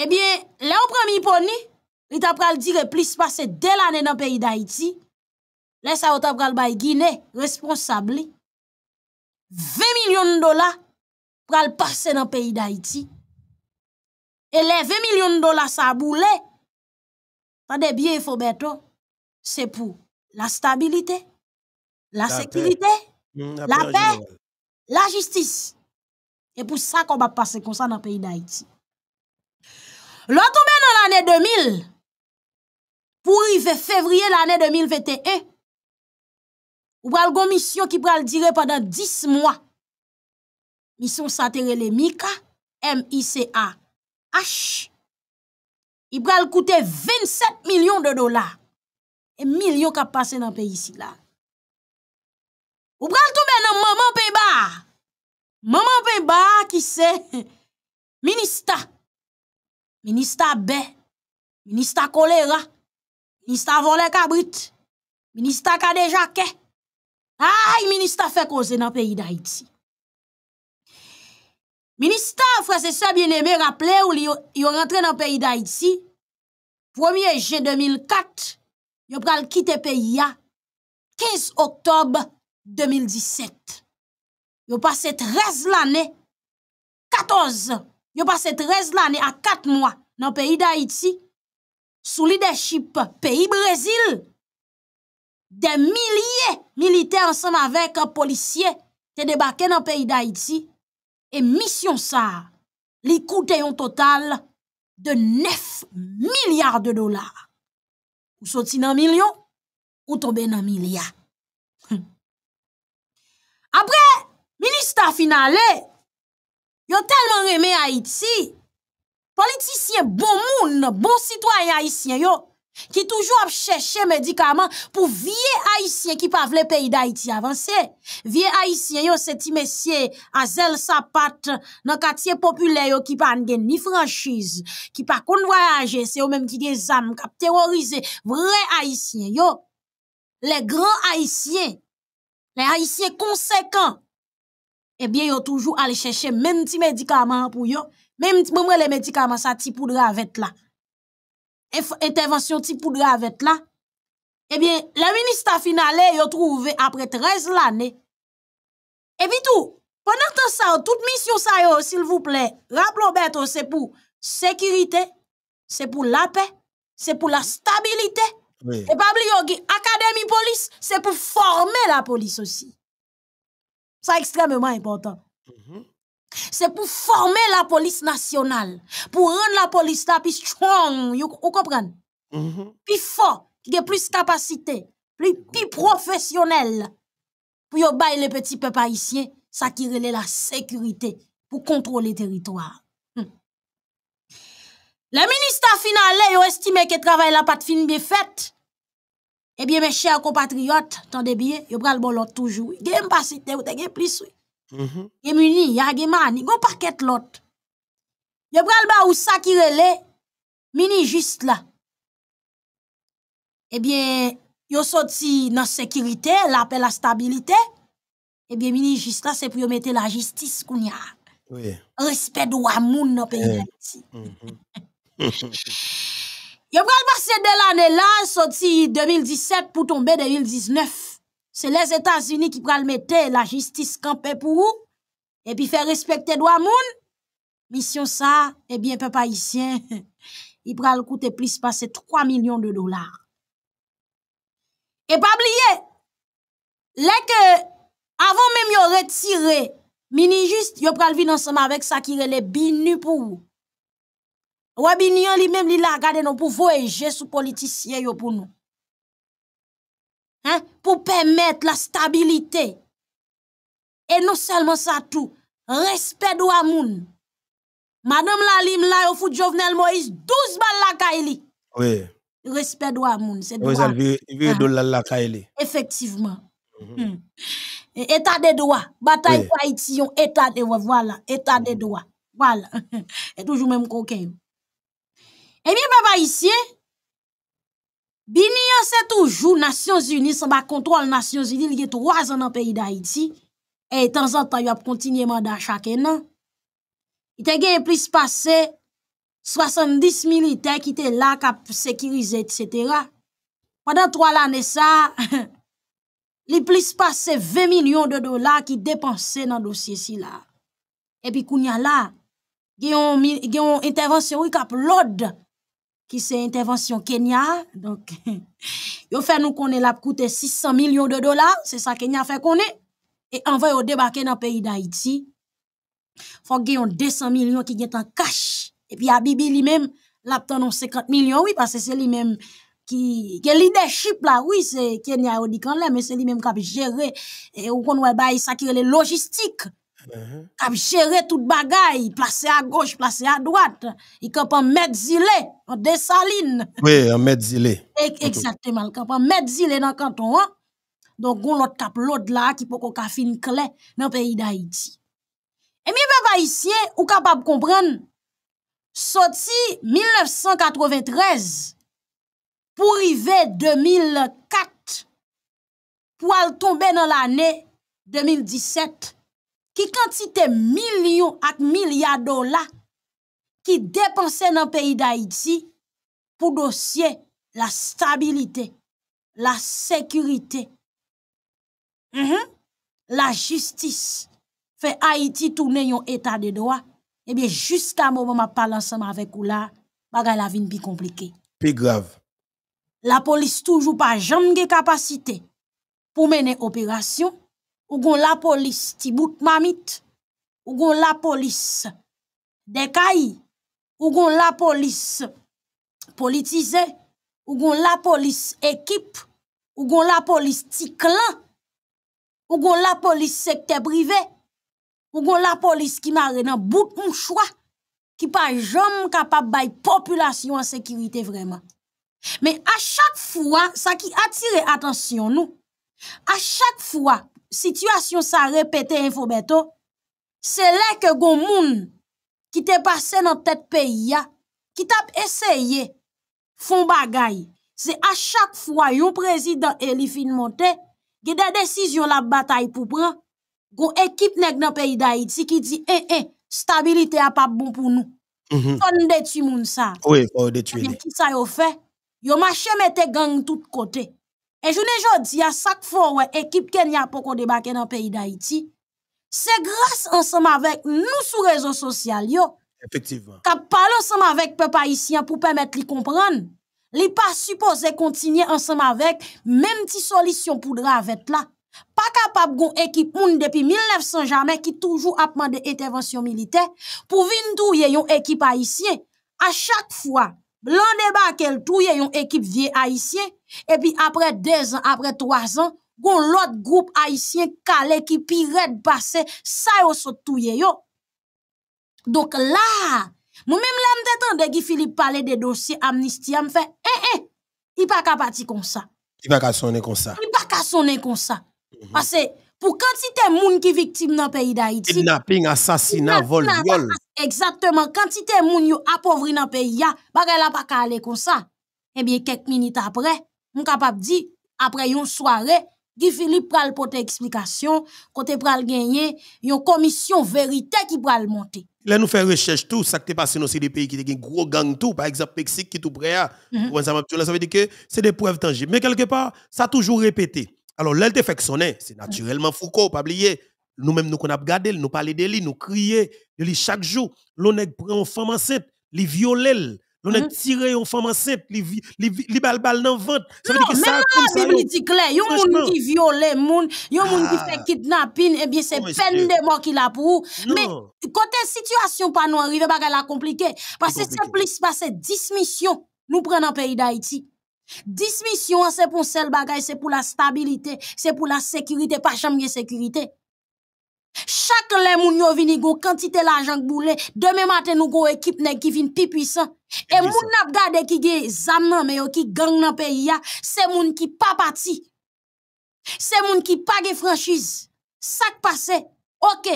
Ebyen, le ou pran mi ponu, li ta pral dire plis pase del ane nan peyi da iti, Les ça au pral bay Guinée, responsable, 20 pour dollars pral dans le pays d'Haïti. Et les 20 millions dollars dollars boule, Attendez pas faut beto, la stabilité, la sécurité, mm, la, la la, justice. Et pour ça qu'on va passer comme ça dans le pays d'Haïti. Lorsqu'on tombe l'année l'année 2000, y février février l'année 2021, ou pral une mission qui pral dire pendant 10 mois. Mission ça le Mika, M I C A H. Il pral coûter 27 millions de dollars. Et millions qui passé dans le pays ici là. Ou pral tout dans maman Peba. Maman Peba qui se *laughs* ministre. Ministre B. Ministre choléra. Ministre volé cabrit. Ministre ka déjà Ay, minister fèk ose nan peyi d'Haïti. Minister, fransesè bienemè, raple ou li yo rentre nan peyi d'Haïti, 1e je 2004, yo pral kite peyi ya, 15 oktob 2017. Yo pase 13 l'anè, 14, yo pase 13 l'anè a 4 mwa nan peyi d'Haïti, sou lideship peyi Brésil, de milye milite ansan avèk an polisye te debake nan peyi d'Haïti, emisyon sa li koute yon total de 9 milyard de dolar. Ou soti nan milyon, ou tombe nan milyar. *laughs* Abre, ministar finalè, yon telman remè Haïti, politisye bon moun, bon sitwaye Haïtien yon, qui toujours a cherché médicaments pour vieux haïtiens qui pas le pays d'Haïti avancer. Vieux haïtiens, yo, c'est messieurs, à zèle sapate dans le quartier populaire, qui pas ni franchise, qui pas qu'on voyager, c'est eux même qui des âmes, qui terrorisé. Vrai Haïtiens, yo. Les grands haïtiens, les haïtiens conséquents, eh bien, yo toujours aller chercher même petit médicaments pour yo. Même, les médicaments, ça, t'y poudre avec là intervention type poudre là, la, eh bien, le ministre finale a trouvé après 13 l'année Et puis tout, pendant tout ça, toute mission ça, yo, sil plaît, rappelons-bête, c'est pour sécurité, c'est pour la paix, c'est pour la stabilité. Et pas pas l'Académie Police, c'est pour former la police aussi. C'est extrêmement important. Mhm c'est pour former la police nationale, pour rendre la police la plus strong, vous comprenez? Mm-hmm. Plus fort, qui a plus capacité, plus, professionnel, pour y bail les petits peuples haïtiens, ça qui relève la sécurité, pour contrôler le territoire. Hmm. Le ministre final, il estime que le travail n'a pas de fin bien fait. Eh bien, mes chers compatriotes, tendez bien, il prend le bon toujours. Il a une capacité, il a plus. Gen y a gen mani, gon l'autre. lot. a pral ba qui sakirele, mini juste la. Eh yo soti nan sécurité, la à la Eh bien, mini juste la, c'est pour y mettre la justice. y a. Oui. Respect do amoun nan peyi Il Y a pral pase de l'année là, sorti 2017 tomber tomber 2019. C'est les états unis qui pral mettre la justice justice pour pour et puis faire respecter droit mission Mission ça, eh bien, peuple haïtien, *laughs* il pral coûter plus que 3 millions de dollars. Et pas oublier, les que avant même yon retire, mini juste yo pral ensemble ça ça sa ki pour binu pour ou. Ou li la gade non pour voyager sou politiciens yo pour Hein, pour permettre la stabilité. Et non seulement ça tout, respect de moun. Madame Lalim la au foot Jovenel Moïse, 12 balles la Kaili. Oui. Respect de moun. c'est droit. Oui,
ah. la Kaili.
Effectivement. Mhm. Hmm. Etat État des bataille pour Haïti, état de droit. voilà, état des droits. Voilà. Mhm. *laughs* Et toujours même coquin. Eh bien, papa, ici, Bini yon se toujou, Nasyon Zuni, sa ba kontrol Nasyon Zuni, li ge troazan nan peyi da iti, e tanzantan yon ap kontinye man dan chaken nan. I te gen yon plis pase, 70 milite kite la kap sekirize, et cetera. Padan 3 lane sa, *laughs* li plis pase 20 milyon de dola ki depanse nan dosye si la. E pi kounya la, gen yon intervensyon yon kap lod de qui c'est intervention Kenya, donc, *laughs* yo fait nous konen la koute 600 millions de dollars. C'est ça Kenya fait qu'on et et dans le pays d'Haïti. le pays d'Haïti yon 200 millions qui gen en cash. Et puis a Bibi même même lap 50 millions oui, que c'est lui même qui qui leadership là oui, c'est Kenya quand même lui même qui qui li gérer Et on va ou konwe qui bah, sakire le logistique. Uh-huh. Kap gérer tout bagaille, placer à gauche, placer à droite. Il campe en Medzile, en Dessaline.
Oui, en Medzile.
Exactement, il mis en Medzile dans le canton. Hein. Donc, on l'autre cap l'autre là qui peut qu'on fin clé dans le pays d'Haïti. Et mes papa ou capable de comprendre, sorti 1993 pour arriver 2004 pour tomber dans l'année 2017. ki kantite milyon ak milyar dola ki depanse nan peyi d'Aiti pou dosye la stabilite, la sekurite, mhm. la jistis, fe Aiti toune yon etat de doa, ebyen, eh jiska mou mou ma palansan ma vek ou la, bagay la vin pi komplike. Pi grav. La polis toujou pa jamge kapasite pou mene operasyon, ou gon la police tibout mamite, ou gon la police décaille, ou la police politisée, ou la police équipe, ou la police t'iklan, ou la police secteur privé, ou gon la police qui mare dans bout mon choix, qui pas jamais capable bay population en sécurité vraiment. Mais à chaque fois, ça qui attire attention nous, à chaque fois, Situation ça répète info beto, là que que goun moun ki te passé dans tête pays ya, ki tap font bagay. C'est à chaque fois yon président eli fin monte, ge des décisions la bataille pou pran, gon équipe nèg nan pays d'Haïti qui ki di, eh, eh stabilité a pas bon pou nou. Mm -hmm. Fon moun sa.
Oui, fon detu. Ki
sa yo fait yo mache mette gang tout côté. Et je ne dit, à chaque fois que l'équipe a pas qu'on débarque dans le pays d'Haïti, c'est grâce ensemble avec nous sur les réseaux sociaux. Effectivement. parle ensemble avec les pays pour permettre de comprendre. Les pas supposé continuer ensemble avec même si solution pour avec là. Pas capable une équipe depuis 1900 jamais qui toujours a demandé intervention militaire pour nous douyer équipe haïtien. À chaque fois, Blan débarque, elle touye yon équipe vie haïtien. Et puis après deux ans, après trois ans, gon l'autre groupe haïtien calé qui pirette passe, ça yon sot touye yo Donc là, moi-même, l'aime de tende Philippe parler des dossiers amnistie, me fait, eh, eh, il pas qu'à partir comme ça.
Il pas qu'à sonner comme ça.
Il pas qu'à sonner comme ça. Mhm. Parce que, pour quantité de monde qui victime dans le pays d'Haïti.
Kidnapping, assassinat, vol, viol.
Exactement, quantité de sont appauvri dans le pays, il bagay a pas aller comme ça. Eh bien, quelques minutes après, on capable de dire, après une soirée, Guy Philippe pral pote explication, il pral gagner, une commission vérité qui pral monter.
Là, nous faisons recherche tout, ça qui est passé dans des pays qui ont un gros gang tout, par exemple, Mexique qui est tout près, mhm. ça veut dire que c'est des preuves tangibles. Mais quelque part, ça a toujours répété. Alors, l'elle te c'est naturellement Foucault, pas oublier. Nous-mêmes, nous qu'on a regardé, nous parlons de lui, nous crions, de chaque jour. L'on est prend une femme enceinte, les viole l'on est mhm. tiré en femme enceinte, les balbal dans le ventre.
Ça veut dire que ça, Bible dit clair, il y a un monde qui viole, un monde qui fait kidnapping, Et eh bien, c'est oh, peine de mort qu'il a pour Mais, quand côté situation, pas nous arriver, la compliquée. Parce que c'est plus passer 10 missions, nous prenons le pays d'Haïti. Dismission, c'est pour seul bagage, c'est pour la stabilité, c'est pour la sécurité, pas jamais sécurité. Chaque les moun yo vini go quantité l'argent boulet, boule, demain matin nous go équipe qui vin plus puissant. Et moun n'a gade qui gen zam nan mais qui gang nan pays ya, c'est moun qui pas parti. C'est moun qui pas gen franchise. Ça passe, OK,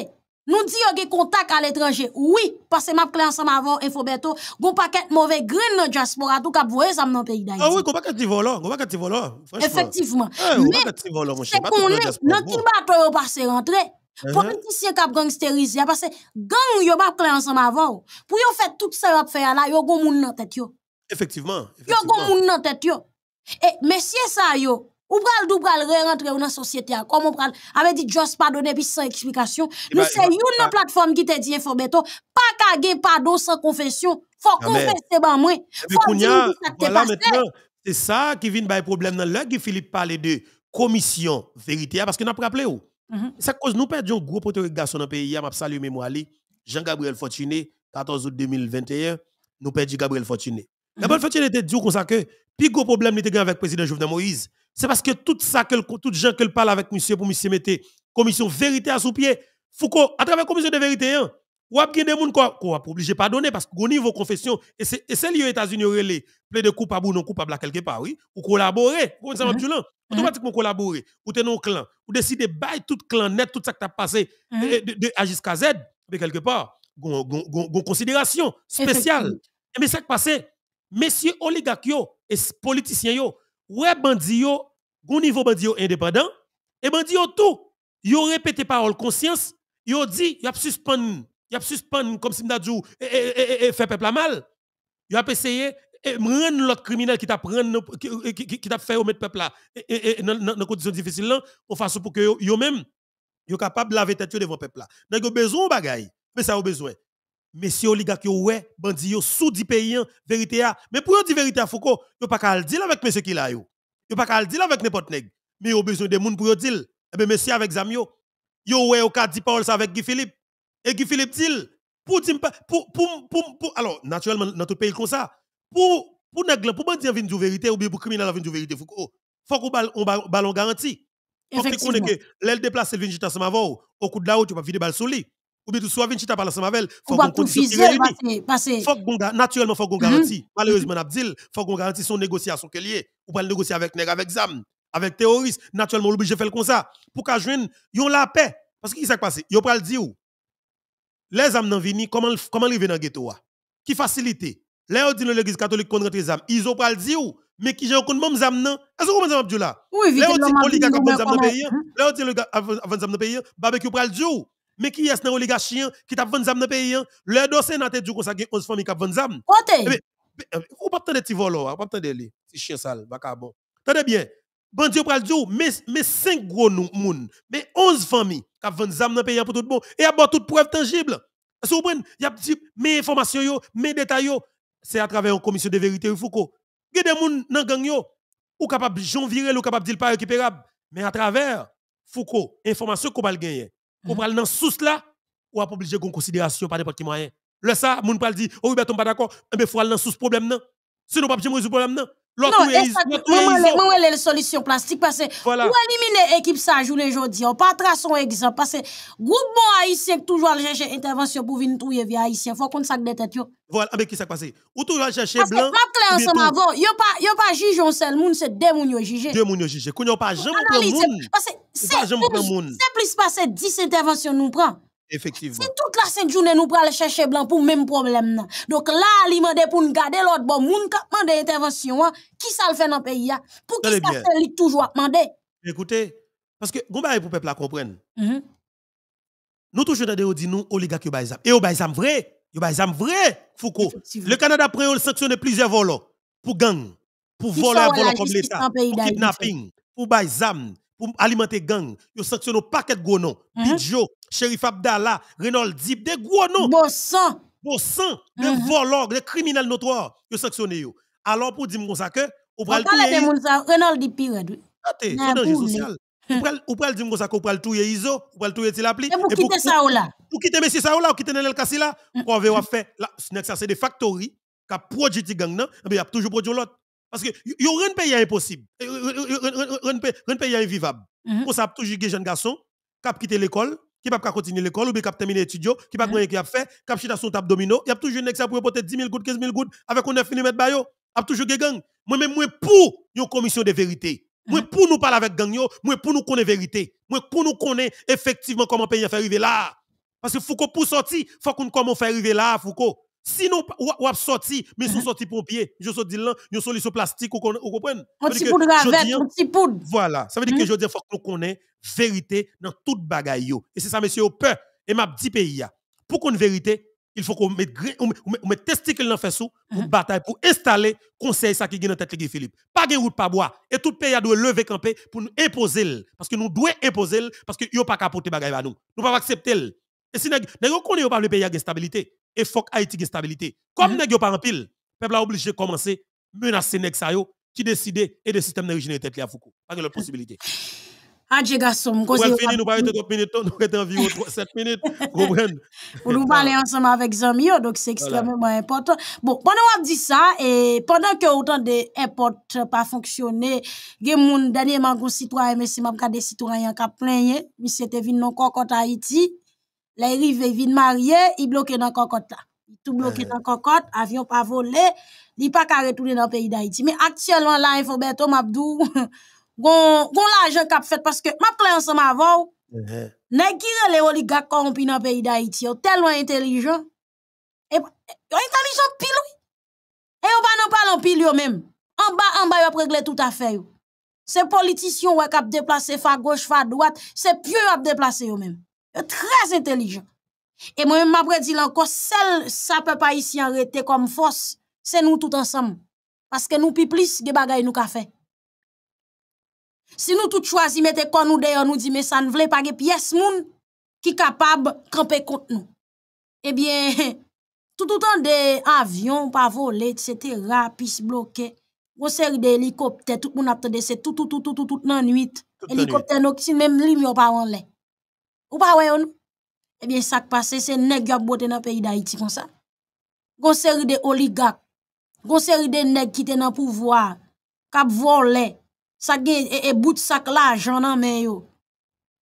nous disons que contact à l'étranger. Oui, parce que m'a clé ensemble avant Infoberto, gon paquet mauvais green dans diaspora tout cas vous ça dans pays d'Haïti. Ah oui, gon paquet volant, gon paquet volant. Effectivement. Eh, mais
volant mon cher. C'est qu'on est dans uh-huh. qui
bateau passer rentrer.
Politisyen
kap parce que gang yo bap kle ansam avon. avant, yo faire tout se wap fè ala, yo goun moun nan tête. yo. Efektiveman. Yo goun moun nan tèt yo. E mesye sa yo, ou pral dou pral re rentre ou nan société a Comme ou pral avait dit just explication. pi sans explication. Nous bah, se yon nan te dit eh, fò beto, pas kage pardon sans confession. Faut confesser. ban mwen. Fò
c'est ça qui vient voilà, maintenant, c'est ça, ki nan lè parle de commission vérité. parce que nan rappelé ou. Mm -hmm. Nous perdons nou perdyon gwo poterik pays. nan ya, ma salu Jean-Gabriel Fortuné, 14 août 2021, Nous perdons Gabriel Fortuné. La bonne elle était dit comme ça que plus gros problème était avec le président Jovenel Moïse, c'est parce que tout ça que tout gens qui parle avec monsieur pour monsieur mettre commission vérité à sous pied, Foucault à travers commission de vérité hein, ou a des gens quoi qu'on a obligé pardonner parce qu'au niveau confession et c'est et c'est États-Unis relais plein de coupables ou non coupable à quelque part oui, ou collaborer, vous mm mm-hmm. mm-hmm. Automatiquement collaborer, ou t'es non clan, ou décider bailler tout clan net tout ça que t'as passé de, mm-hmm. A jusqu'à Z, mais quelque part, une considération spéciale. Mais ça qui passé, messieurs oligarques et politiciens ouais bandits yo niveau yo, indépendant et bandits tout ont répété parole conscience ont dit ils ont suspend vous suspend comme si vous ont et fait peuple mal ils ont essayé prendre l'autre criminel qui t'a fait mettre peuple là dans des conditions difficiles pour façon pour que yo même capables de laver tête devant peuple là ils ont besoin bagaille mais ça a besoin messieurs les gars qui ouais bandi yo sous 10 pays hein, vérité a mais pour dire vérité à Foucault yo pas qu'à le dire avec monsieur qui là yo yo pas qu'à dire avec n'importe nèg mais yo besoin de moun pour dire et eh ben monsieur avec Zamio yo ouais yo ka dit parole ça avec Guy Philippe et Guy Philippe dit pour pour pour pour alors naturellement dans tout pays comme ça pour pour nèg pour bandi venir dire vérité ou bien pour criminel venir dire vérité Foucault faut qu'on ballon garanti faut qu'on que l'aile déplacer vient juste ensemble avant au coup de là route, tu pas vider balle sur lui ou bien tout soit 28 t'as parler ensemble avec faut qu'on condition passer faut qu'on naturellement faut qu'on mhm. garantie malheureusement Abdil faut qu'on garantie son négociation y est ou pas négocier avec nèg avec zam avec terroriste naturellement obligé faire comme ça pour qu'a joindre yon la paix parce que qui s'est passé yo pral dire où les âmes nan vini comment comment arriver dans ghetto ah? qui facilite, les dit de l'église catholique contre les âmes ils ont pral dire mais qui j'ai encore même zam nan est-ce que vous comprenez Abdoula oui vite les oligarques contre zam dans pays mhm. les dit avant zam dans pays barbecue pral dire mais qui est dans l'oligarchie hein, qui 20 vendu dans le pays hein? Le dossier n'a pas dit qu'on a 11 familles qui vendu zam. Côté. Eh euh, vous pas de petits hein, Vous n'avez pas de les chiens sales, vacabon. Tenez bien. Bandi pral dire mais mais 5 gros noms, mais 11 familles qui 20 ans dans le pays pour tout monde. et a toute preuve tangible. Vous comprenez Il y a mes informations yo, mes détails c'est à travers une commission de vérité Foucault. Il y a des gens dans gang yo ou capable de virer ou capable de dire pas récupérable mais à travers Foucault information qu'on va gagner ou mhm. pral dans sous là, ou pas obligé de considération par n'importe quel moyen. Le ça, moun pral dit, oh, ben, pas d'accord, mais eh ben, faut aller dans sous problème, non. Sinon, pas obligé de résoudre problème, non. L'autre exactement. elle est
solution plastique parce que pour ou éliminer équipe ça jour les On pas tracer son exemple parce que groupe bon haïtien toujours chercher intervention pour venir trouver via haïtien. Faut qu'on sache des têtes Voilà, avec qui ça passé Ou toujours chercher blanc. Parce que m'a clair ensemble avant, yo pas a pas juger un seul monde, c'est deux monde yo juger. Deux monde il juger. Qu'on pas jamais prendre monde. Parce que c'est plus passé 10 interventions nous prend. Effectivement. C'est toute la sainte journée nous prenons chercher blanc pour même problème Donc là, il m'a pour nous garder l'autre bon monde qui demandé intervention hein. qui ça le fait dans le pays hein? Pour qui ça fait toujours demander
Écoutez, parce que vous pour peuple à comprendre. Mm-hmm. Nous toujours dans dit nous oligarques baïzam et baïzam vrai, baïzam vrai Foucault. Le Canada prend le sanctionner plusieurs vols pour gang, pour voler voler comme l'État, pour kidnapping, pour baïzam, pour alimenter gang. Yo sanctionnez pas paquet gros noms. Mhm. Bidjo, Sheriff Abdallah, Renold Dib, des gros noms. Bon sang. Bon sang, mhm. des voleurs, des criminels notoires. Yo sanctionnez. yo. Alors pour dire comme ça que on va le Renault Dib pire, c'est danger social. Ou dire comme ça Iso, vous pral tout Tilapli. Et pour quitter ça ou là. Pour quitter monsieur ça ou là, ou quitter Nenel Kassila, vous on va faire ça c'est des factories qui gang non, mais eh il y a toujours produit l'autre. Parce que yon ren pays pays impossible. Ren pays invivable. Mm-hmm. Pour ça, toujours des jeunes garçons qui ont quitté l'école, qui pa pas continuer l'école, ou qui ont terminé l'étudio, qui n'ont pas mm-hmm. rien qui a fait, qui ont chita son table domino. Il y a toujours un exemple pour porter 10 000 gouttes, 15 000 gouttes, avec 9 mm. de baillot. Il y a toujours des gangs. Moi-même, moi pour une commission de vérité. Moi mm-hmm. pour nous parler avec gang yo, moi pour nous connaître vérité. Moi pour nous connaître effectivement comment pays fait arriver là. Parce que Foucault pour sortir, faut qu'on comment fait arriver là, Foucault. Sinon, avons sorti, mais sont mhm. sorti pompier, je sorti là, nous solution plastique, vous comprenez? Un poudre avec, Voilà, ça veut dire que mhm. je dis, il faut connaissions la vérité dans toute bagaille. Et c'est ça, monsieur, au peur. Et m'a petite pays, pour qu'on vérité, il faut qu'on mette, met testicule dans le faisceau pour mhm. bataille, pour installer conseil ça qui est dans la tête de Philippe. Pas de route, pas bois. Et tout pays doit lever camper pour nous imposer. Parce que nous devons imposer, parce que a pas porter bagaille à nous. Nous ne pouvons pas accepter. Et si nous ne connaissons pas le pays, stabilité et faut que Haïti ait stabilité. Comme mhm. nèg pas en pile, peuple a obligé de commencer menacer nèg sa yo qui décider et de système originaire tête à Foucault. Pas de possibilité.
Adieu, ah, garçon. On va finir, nous pas arrêter pa 3
minutes, nou *laughs* ete
environ 7 minutes, kompren? Pour nous parler ensemble avec zami donc c'est extrêmement voilà. important. Bon, pendant wap di sa, e pandan ke otan de import pa fonksyone, gen moun danye man kon sitwa, eme si map kade sitwa yon ka plenye, mi se vin non Haiti, les rivés vin marié, ils bloqué dans cocotte là. Ils tout bloqué eh. dans cocotte, avion pas volé, ils pas qu'à retourner dans le pays d'Haïti. Mais actuellement là, il faut mettre m'abdou *laughs* gon gon l'argent qu'a fait parce que m'a clé ensemble avant. Eh. Nèg qui les oligarques corrompus dans le pays d'Haïti, ils tellement intelligents. Ils sont pile oui. Et on va pas parler pile même. En bas en bas ont régler tout à fait. C'est politiciens qui ont déplacé fa gauche, fa droite, c'est pieux qui ont déplacé eux-mêmes très intelligent. Et moi-même, m'apprécie encore, seul ça peut pas ici arrêter comme force, c'est nous tous ensemble. Parce que nous, plus plus, des bagailles nous fait. Si nous tous choisissons, mettez quoi nous d'ailleurs, nous dit, mais ça ne veut pas que moun qui capable de camper contre nous. Eh bien, tout autant avions pas volés, etc., bloqué on sert des hélicoptères tout le monde attendait, c'est tout, tout, tout, tout, tout, tout nuit. Hélicoptère même pas en l'air. Ou pa wè yon? Ebyen sak pase, se neg yop bote nan peyi da iti kon sa. Gon seri de oligak. Gon seri de neg kite nan pouvoa. Kap vole. Sak gen, e, e bout sak la ajan nan men yo.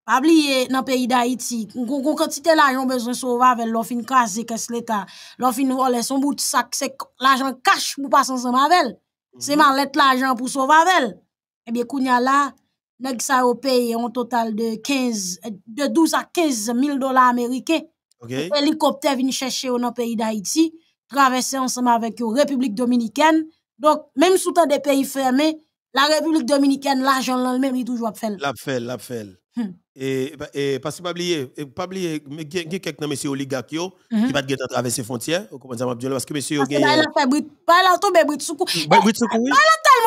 Pa bli nan peyi da iti. Gon kontite la ajan bezon souvavel. Lofin kaze kes leta. Lofin vole son bout sak. Se l'ajan kache mou pasan souvavel. Se mhm. man let l'ajan pou souvavel. Ebyen kounya la, nèg ça au payé un total de 15 de 12 à 15 000 dollars américains. Okay. Hélicoptère vient chercher dans pays d'Haïti, traverser ensemble avec la République dominicaine. Donc même sous temps des pays fermés, la République dominicaine l'argent l'elle-même il toujours fait.
L'a fait, l'a fait. Hmm. Et, et, parce que pas oublier, pas oublier, il y a quelques messieurs Oligakio qui hmm. va de traverser frontières, comment ça parce que monsieur fait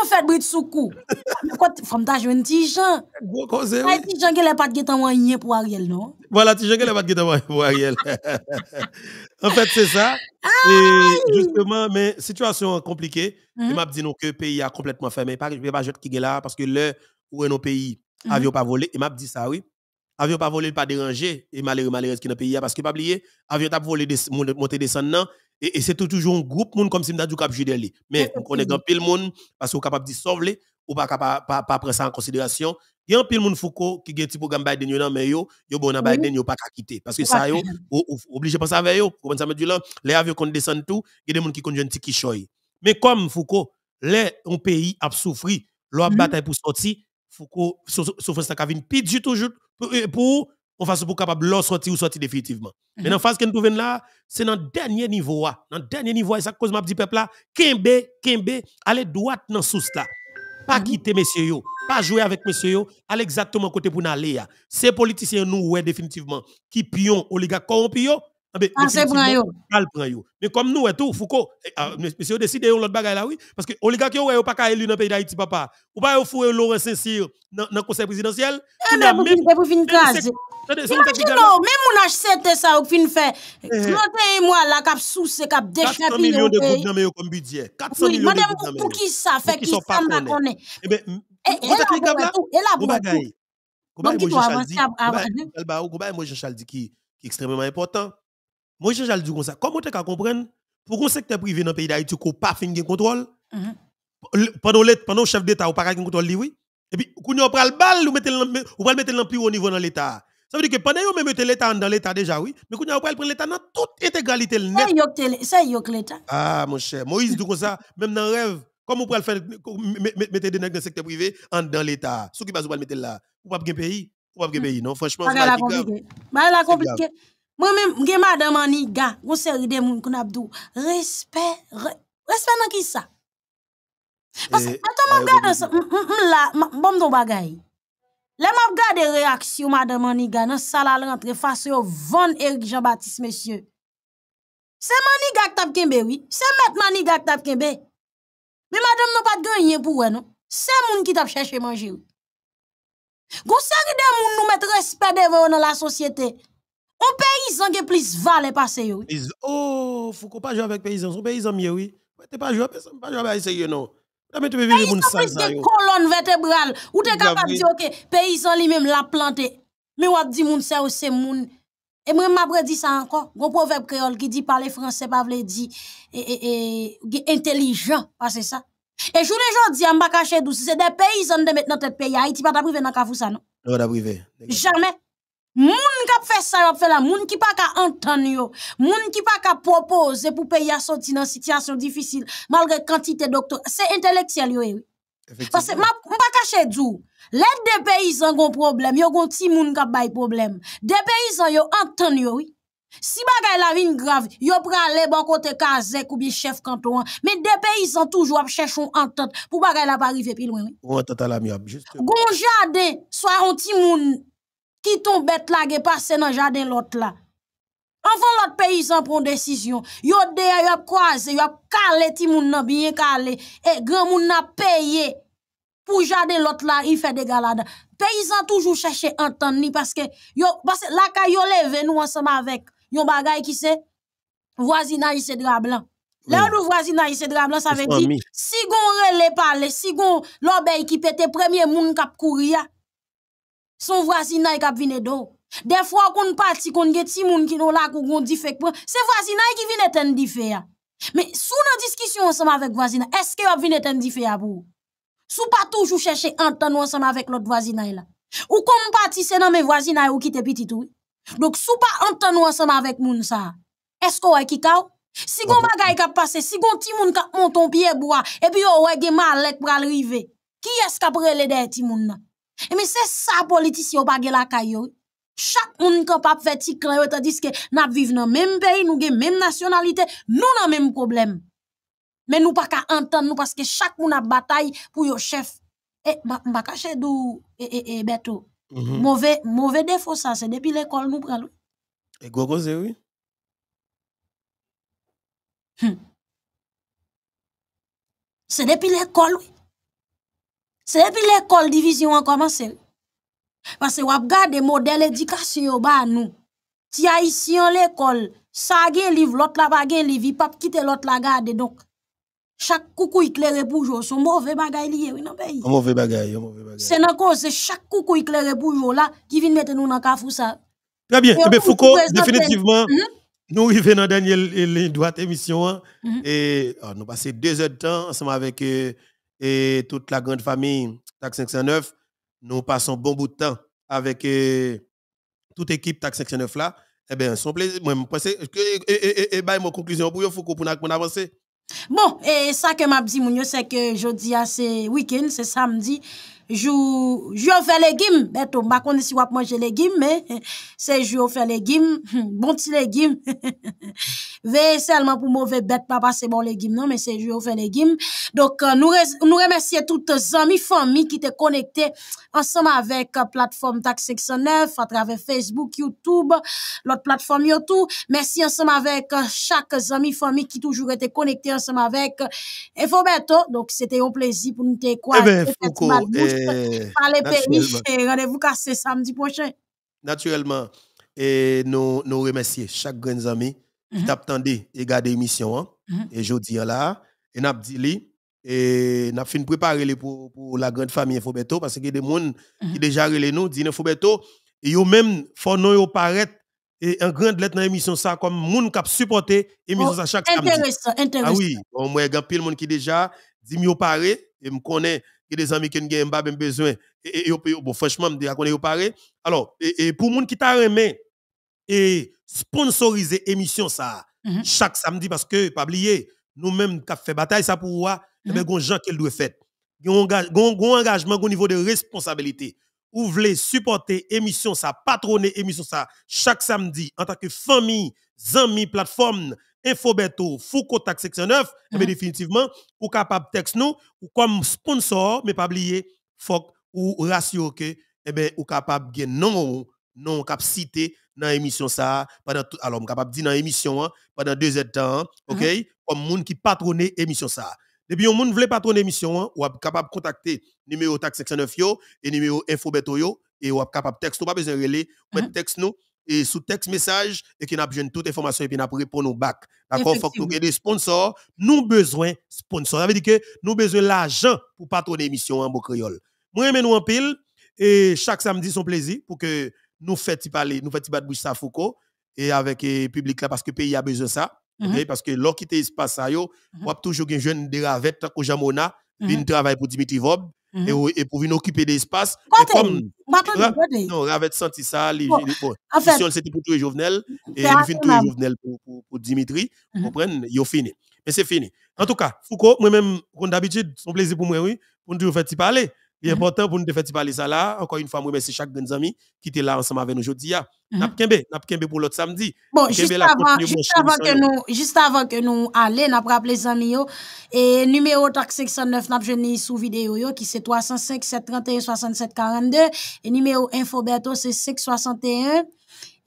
on fait brit soukou. Mwen kote fòm ta jwen tijan. Gwo koze wè. Ay tijan ke lè pat pour pour Ariel, non?
Voilà, tijan ke lè pat getan wanyen pour Ariel. *laughs* en fait, c'est ça. Et justement, mais situation compliquée. Il hein? m'a dit non que le pays a complètement fermé. Je ne vais pas jeter qui est là parce que là, où est nos pays, mm avion pas volé. Il m'a dit ça, oui avion pas volé, pas dérangé, et malheureux, malheureux qui dans le pays, parce que pas oublié, avion pas volé, monter, descendre, et, et c'est toujours un groupe monde comme si du cap judelé. Mais on connaît grand pile monde, parce qu'on est capable de sauver, ou pas capable pas prendre ça en considération. Il y a un pile monde Foucault qui a un petit programme Biden, mais yo, yo bon, Biden, yo pas quitter. Parce que ça, yo, obligé de penser avec yo. Comment ça me dit là? Les avions qu'on descend tout, il y a des gens qui conduisent un petit Mais comme Foucault, les pays a souffri, leur mm-hmm. bataille pour sortir, Foucault, sauf ça qui plus du tout pour euh, on fasse pour capable l'en sortir ou sortir définitivement. Mais dans la phase que nous trouvons là, c'est dans le dernier niveau. Ah. Dans le dernier niveau, et ça cause m'a petite peuple là, Kembe, Kembe, allez droite dans ce là. Pas mhm. quitter monsieur yo, pas jouer avec monsieur yo, allez exactement côté pour aller. Ah. Ces politiciens nous ouais définitivement qui pion oligarque corrompu ah, mais comme nous et tout, Foucault, eh, ah, monsieur décide de l'autre bagaille là, oui. Parce que oligarque, ouais, pas qu'à élu dans le pays d'Haïti, papa. Ou pas, fouer
Laurent Saint-Cyr dans le conseil présidentiel. Eh, mais pour finir, Imagine, non, même mon HCT, ça, ou fin fait 31 mois là, cap sous, cap déchapillé. 400 millions de gouttes
dans comme budget. 400 millions de gouttes Pour qui ça fait qui ça m'a connaît?
Eh bien, et eh, là, pour tout. Comment est-ce que tu as avancé? Comment est-ce
que tu as avancé? qui est extrêmement important. Moi, je vais dire comme ça. Comment tu peux comprendre pour le secteur privé dans le pays d'Haïti ne n'a pas fini de contrôle, mhm. pendant le chef d'État ou pas de contrôle, oui. Et puis, quand on prend le bal, on va le mettre dans plus haut niveau dans l'État. Ça veut dire que pendant que vous l'État dans l'État déjà, oui, mais quand on prend l'État dans toute intégralité, le net. Ça, il y a l'État. Ah, mon cher. Moïse dit comme ça, *laughs* même dans le rêve, comment on peut le faire, mettre des dans le secteur privé, dans l'État. Ce qui va se mettre là, vous va pas de pays. Vous pas de hmm. pays, non, franchement. C'est la
mwen men mge Mada Manny Ga, goun se ridè moun koun Abdou, respè, respè nan ki sa. Pasè, eh, an tou mwen mwen eh, mwen la, mwen mwen mwen mwen mwen mwen mwen mwen, mwen mwen mwen mwen mwen mwen mwen mwen, lè mwen mwen mwen mwen mwen mwen mwen mwen mwen, nan sal al rentre, fase yo vande Eri Jean-Baptiste, mên sè. Se Manny Ga ktap kenbe wè, se mèt Manny Ga ktap kenbe. Mwen mèm nou pat gen yè pou wè nou, se moun ki tap chèche mwen jè ou. Goun se ridè moun nou mèt respè Un paysan qui plus valait passé oui. Oh, faut qu'on pas jouer avec paysan, son paysan mieux
oui. Mais pas
jouer avec pas jouer avec essayer
non. Mais Paysan plus des
colonnes vertébrales. Ou t'es capable de dire, ok, paysan lui-même l'a planté. Mais ou a dit, moun, c'est ou c'est moun. Et moi, ma dit ça encore. Gon proverbe créole qui dit, parler français, pas vle dit, et, et, et, intelligent, parce ça. Et je les jours, dis, m'a caché douce, c'est des paysans de mettre dans tête pays. Haïti, pas d'abriver dans le ça, non? Non, d'abriver. Jamais. Moun kap fè sa yop fè la, moun ki pa ka antan yo, moun ki pa ka propose pou pays a soti nan difficile malgré quantité kantite doctor, se inteleksel yo e, parce Pase mpa kache djou, let de peyizan gon problème, yo gon ti moun kap bay problème. de peyizan yo antan yo Oui. Si bagay la vin grave, yo pralè bon kote kazek ou bi chef kanton Mais des de peyizan toujours ap chèchon entente pour bagay la pa rive pi loin.
Ou entente la mi
ap, juste. Gon jade, soit an ti moun qui tombe là qui passe dans le jardin l'autre là. Enfin, l'autre paysan prend décision. Yo y a yop croise, yop kale ti moun nan bien calé. Et eh, grand moun nan payé pour jardin l'autre là, il fait des galades. Paysan toujours cherche entendre ni parce que yo, parce la sont venus leve nous ensemble avec yon bagay qui se voisinage se dra blanc. Là, nous voisinage se dra blanc, ça veut dire si gon relè parle, si gon l'obeye qui pète premier moun kap courir, son voisinage qui vient d'eau. Des fois, qu'on parti, qu'on y a des gens qui sont là, qu'on dit fait quoi. C'est voisinage qui vient d'être différent. Mais sous nos discussions ensemble avec voisinage, est-ce que vous venez d'être différent pour Sous pas toujours chercher à entendre ensemble avec l'autre voisinage là. Ou qu'on parti, c'est dans mes voisinages ou qui te petit tout. Donc, sous pas entendre ensemble avec moun ça. Est-ce que vous qui Si gon bagay ka passe, si gon ti moun ka monton pied bois, et puis yo oh, wè gen malek pour arriver. Qui est-ce qui a prélé des ti moun E mi se sa politis yo pa ge la kay yo. Chak moun ka pa feti kreyo te diske nap viv nan menm peyi, nou gen menm nasyonalite, nou nan menm problem. Men nou pa ka antan nou paske chak moun ap batay pou yo chef. E, mba kache dou, e, e, e, Beto. Mhm. Mouve defo sa, se depi l'ekol nou pralou.
E gogoze, oui.
Hmm. Se depi l'ekol, oui. C'est depuis l'école division a commencé. Parce que vous regardez le modèle d'éducation, nous. Si en l'école, ça a un livre, l'autre la a un livre, pas quitter l'autre la garde. Donc, chaque coucou éclairé pour jour, son mauvais bagage lié dans le pays. mauvais bagage, mauvais bagage. C'est dans cause chaque coucou éclairé pour jour là qui vient mettre nous dans le cafou ça. Très bien. Eh Foucault, définitivement,
mhm. nous arrivons dans Daniel mhm. et émission. Et on nous passons deux heures de temps ensemble avec. Euh, et toute la grande famille TAC 509. Nous passons bon bout de temps avec toute l'équipe TAC 509 là. Eh bien, son plaisir. Moi, je que, et, bien mon conclusion pour vous, faut qu'on avancer.
Bon, et ça que m'a dit, c'est que jeudi, ah, c'est week-end, c'est samedi. je vais les les *laughs* je ne sais pas si mangé les légumes, mais c'est faire les légumes, *laughs* bon petit légumes. *laughs* vé seulement pour mauvais bête papa, c'est bon gym non mais c'est juste faire gym donc euh, nous nous remercier toutes amis familles qui étaient connectées ensemble avec la euh, plateforme tax 609 à travers facebook youtube l'autre plateforme youtube merci ensemble avec euh, chaque amis, famille qui toujours été connecté ensemble avec Infobeto. donc c'était un plaisir pour nous te quoi eh, ben, eh rendez-vous samedi prochain
naturellement et nous remercions chaque grand ami qui mhm. t'attendait et gardait l'émission. Hein. Mhm. Et je dis là, et n'a dit li, et n'a fini préparer pour, pour la grande famille Fobeto, parce qu'il y a des gens qui mhm. déjà relé nous, disent Fobeto, et eux même, faut nous paraître et en grande lettre dans l'émission ça comme monde qui a supporté l'émission oh, ça chaque samedi. Intéressant, intéressant. Ah oui, on moi grand pile monde qui déjà dit mieux paré et me connaît que des amis qui n'ont pas ben, besoin et bon franchement me dire ah, qu'on est paré. Alors et, pour monde qui t'a aimé et sponsoriser émission ça mhm. chaque samedi parce que pas oublier nous-mêmes qui fait bataille ça pour voir mm -hmm. mais gens qu'elle doit faire un engagement au niveau de responsabilité ou voulez supporter émission ça patronner émission ça chaque samedi en tant que famille amis plateforme Infobeto Foucault Tax 69, mais définitivement, ou capable texte nous, ou comme sponsor, mais pas oublier, faut ou ratio que, eh ben, ou capable de non, non, dans l'émission ça, pendant alors, capable dire dans l'émission, hein, pendant deux heures de temps, hein, OK? Uh-huh. Comme monde qui patronne l'émission ça. Depuis que monde veut patronner l'émission, hein, ou est capable de contacter numéro taxe 69 yo et numéro info yo et ou est capable de texte, pas besoin de relais, ou uh-huh. texte nous et sous texte message et qui n'a besoin toute information et puis n'a répondre au bac. D'accord, faut que nous des sponsors, nous besoin sponsors. Ça veut dire que nous besoin l'argent pour patronner l'émission en beau créole. Moi, nous en pile et chaque samedi son plaisir pour que nous faisons parler, nous fait battre bouche ça Foucault et avec le public là parce que le pays a besoin de ça. Mhm. Parce que lorsqu'il y l'espace ça, yo, mm a toujours un jeune de ravette au Jamona, mm travailler pour Dimitri Vob. Mhm. et, pour venir occuper l'espace. Comme, non, Ravette senti ça, les, bon, bon, en fait, c'était pour tous les Jovenel, et nous finissons tous les Jovenel pour, pour, pour Dimitri, vous mm comprenez, fini. Mais c'est fini. En tout cas, Foucault, moi-même, comme d'habitude, un plaisir pour moi, oui, pour nous faire parler. Il est mhm. important pour nous de faire parler ça là. Encore une fois, remercie ben, chaque grand ami qui était là ensemble avec nous aujourd'hui. Ah. Mhm. Napkembe, pas pour l'autre samedi. Bon, juste avant, que
nous, juste avant que nous allions, rappelé les amis. Et numéro TAC 609, nous avons sous vidéo qui c'est 305 731 67 42. Et numéro InfoBeto, c'est 661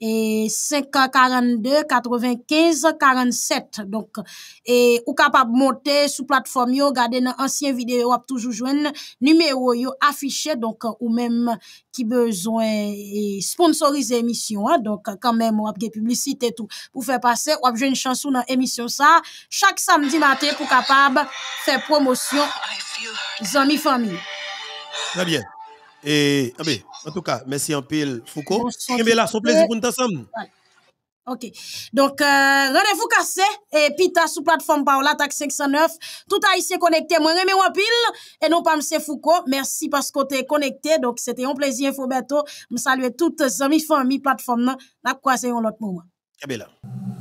et 95 47 donc et ou capable monter sur plateforme yo regarder dans ancien vidéo a toujours joindre numéro yo affiché donc ou même qui besoin e sponsoriser émission hein. donc quand même vous faire publicité tout pour faire passer ou jouer une chanson dans émission ça chaque samedi matin pour capable faire promotion amis famille
très bien et, en tout cas, merci en pile, Foucault. Et bien là, son plaisir pour nous ensemble.
OK. Donc, euh, rendez-vous cassé. Et pita ta sous plateforme Paola, TAC 509. Tout haïtien connecté. Moi, en pile Et non pas M. Foucault. Merci parce que t'es connecté. Donc, c'était un plaisir, Foberto. Je salue toutes les amis, famille, plateforme. N'a c'est un autre moment.
Et bien là.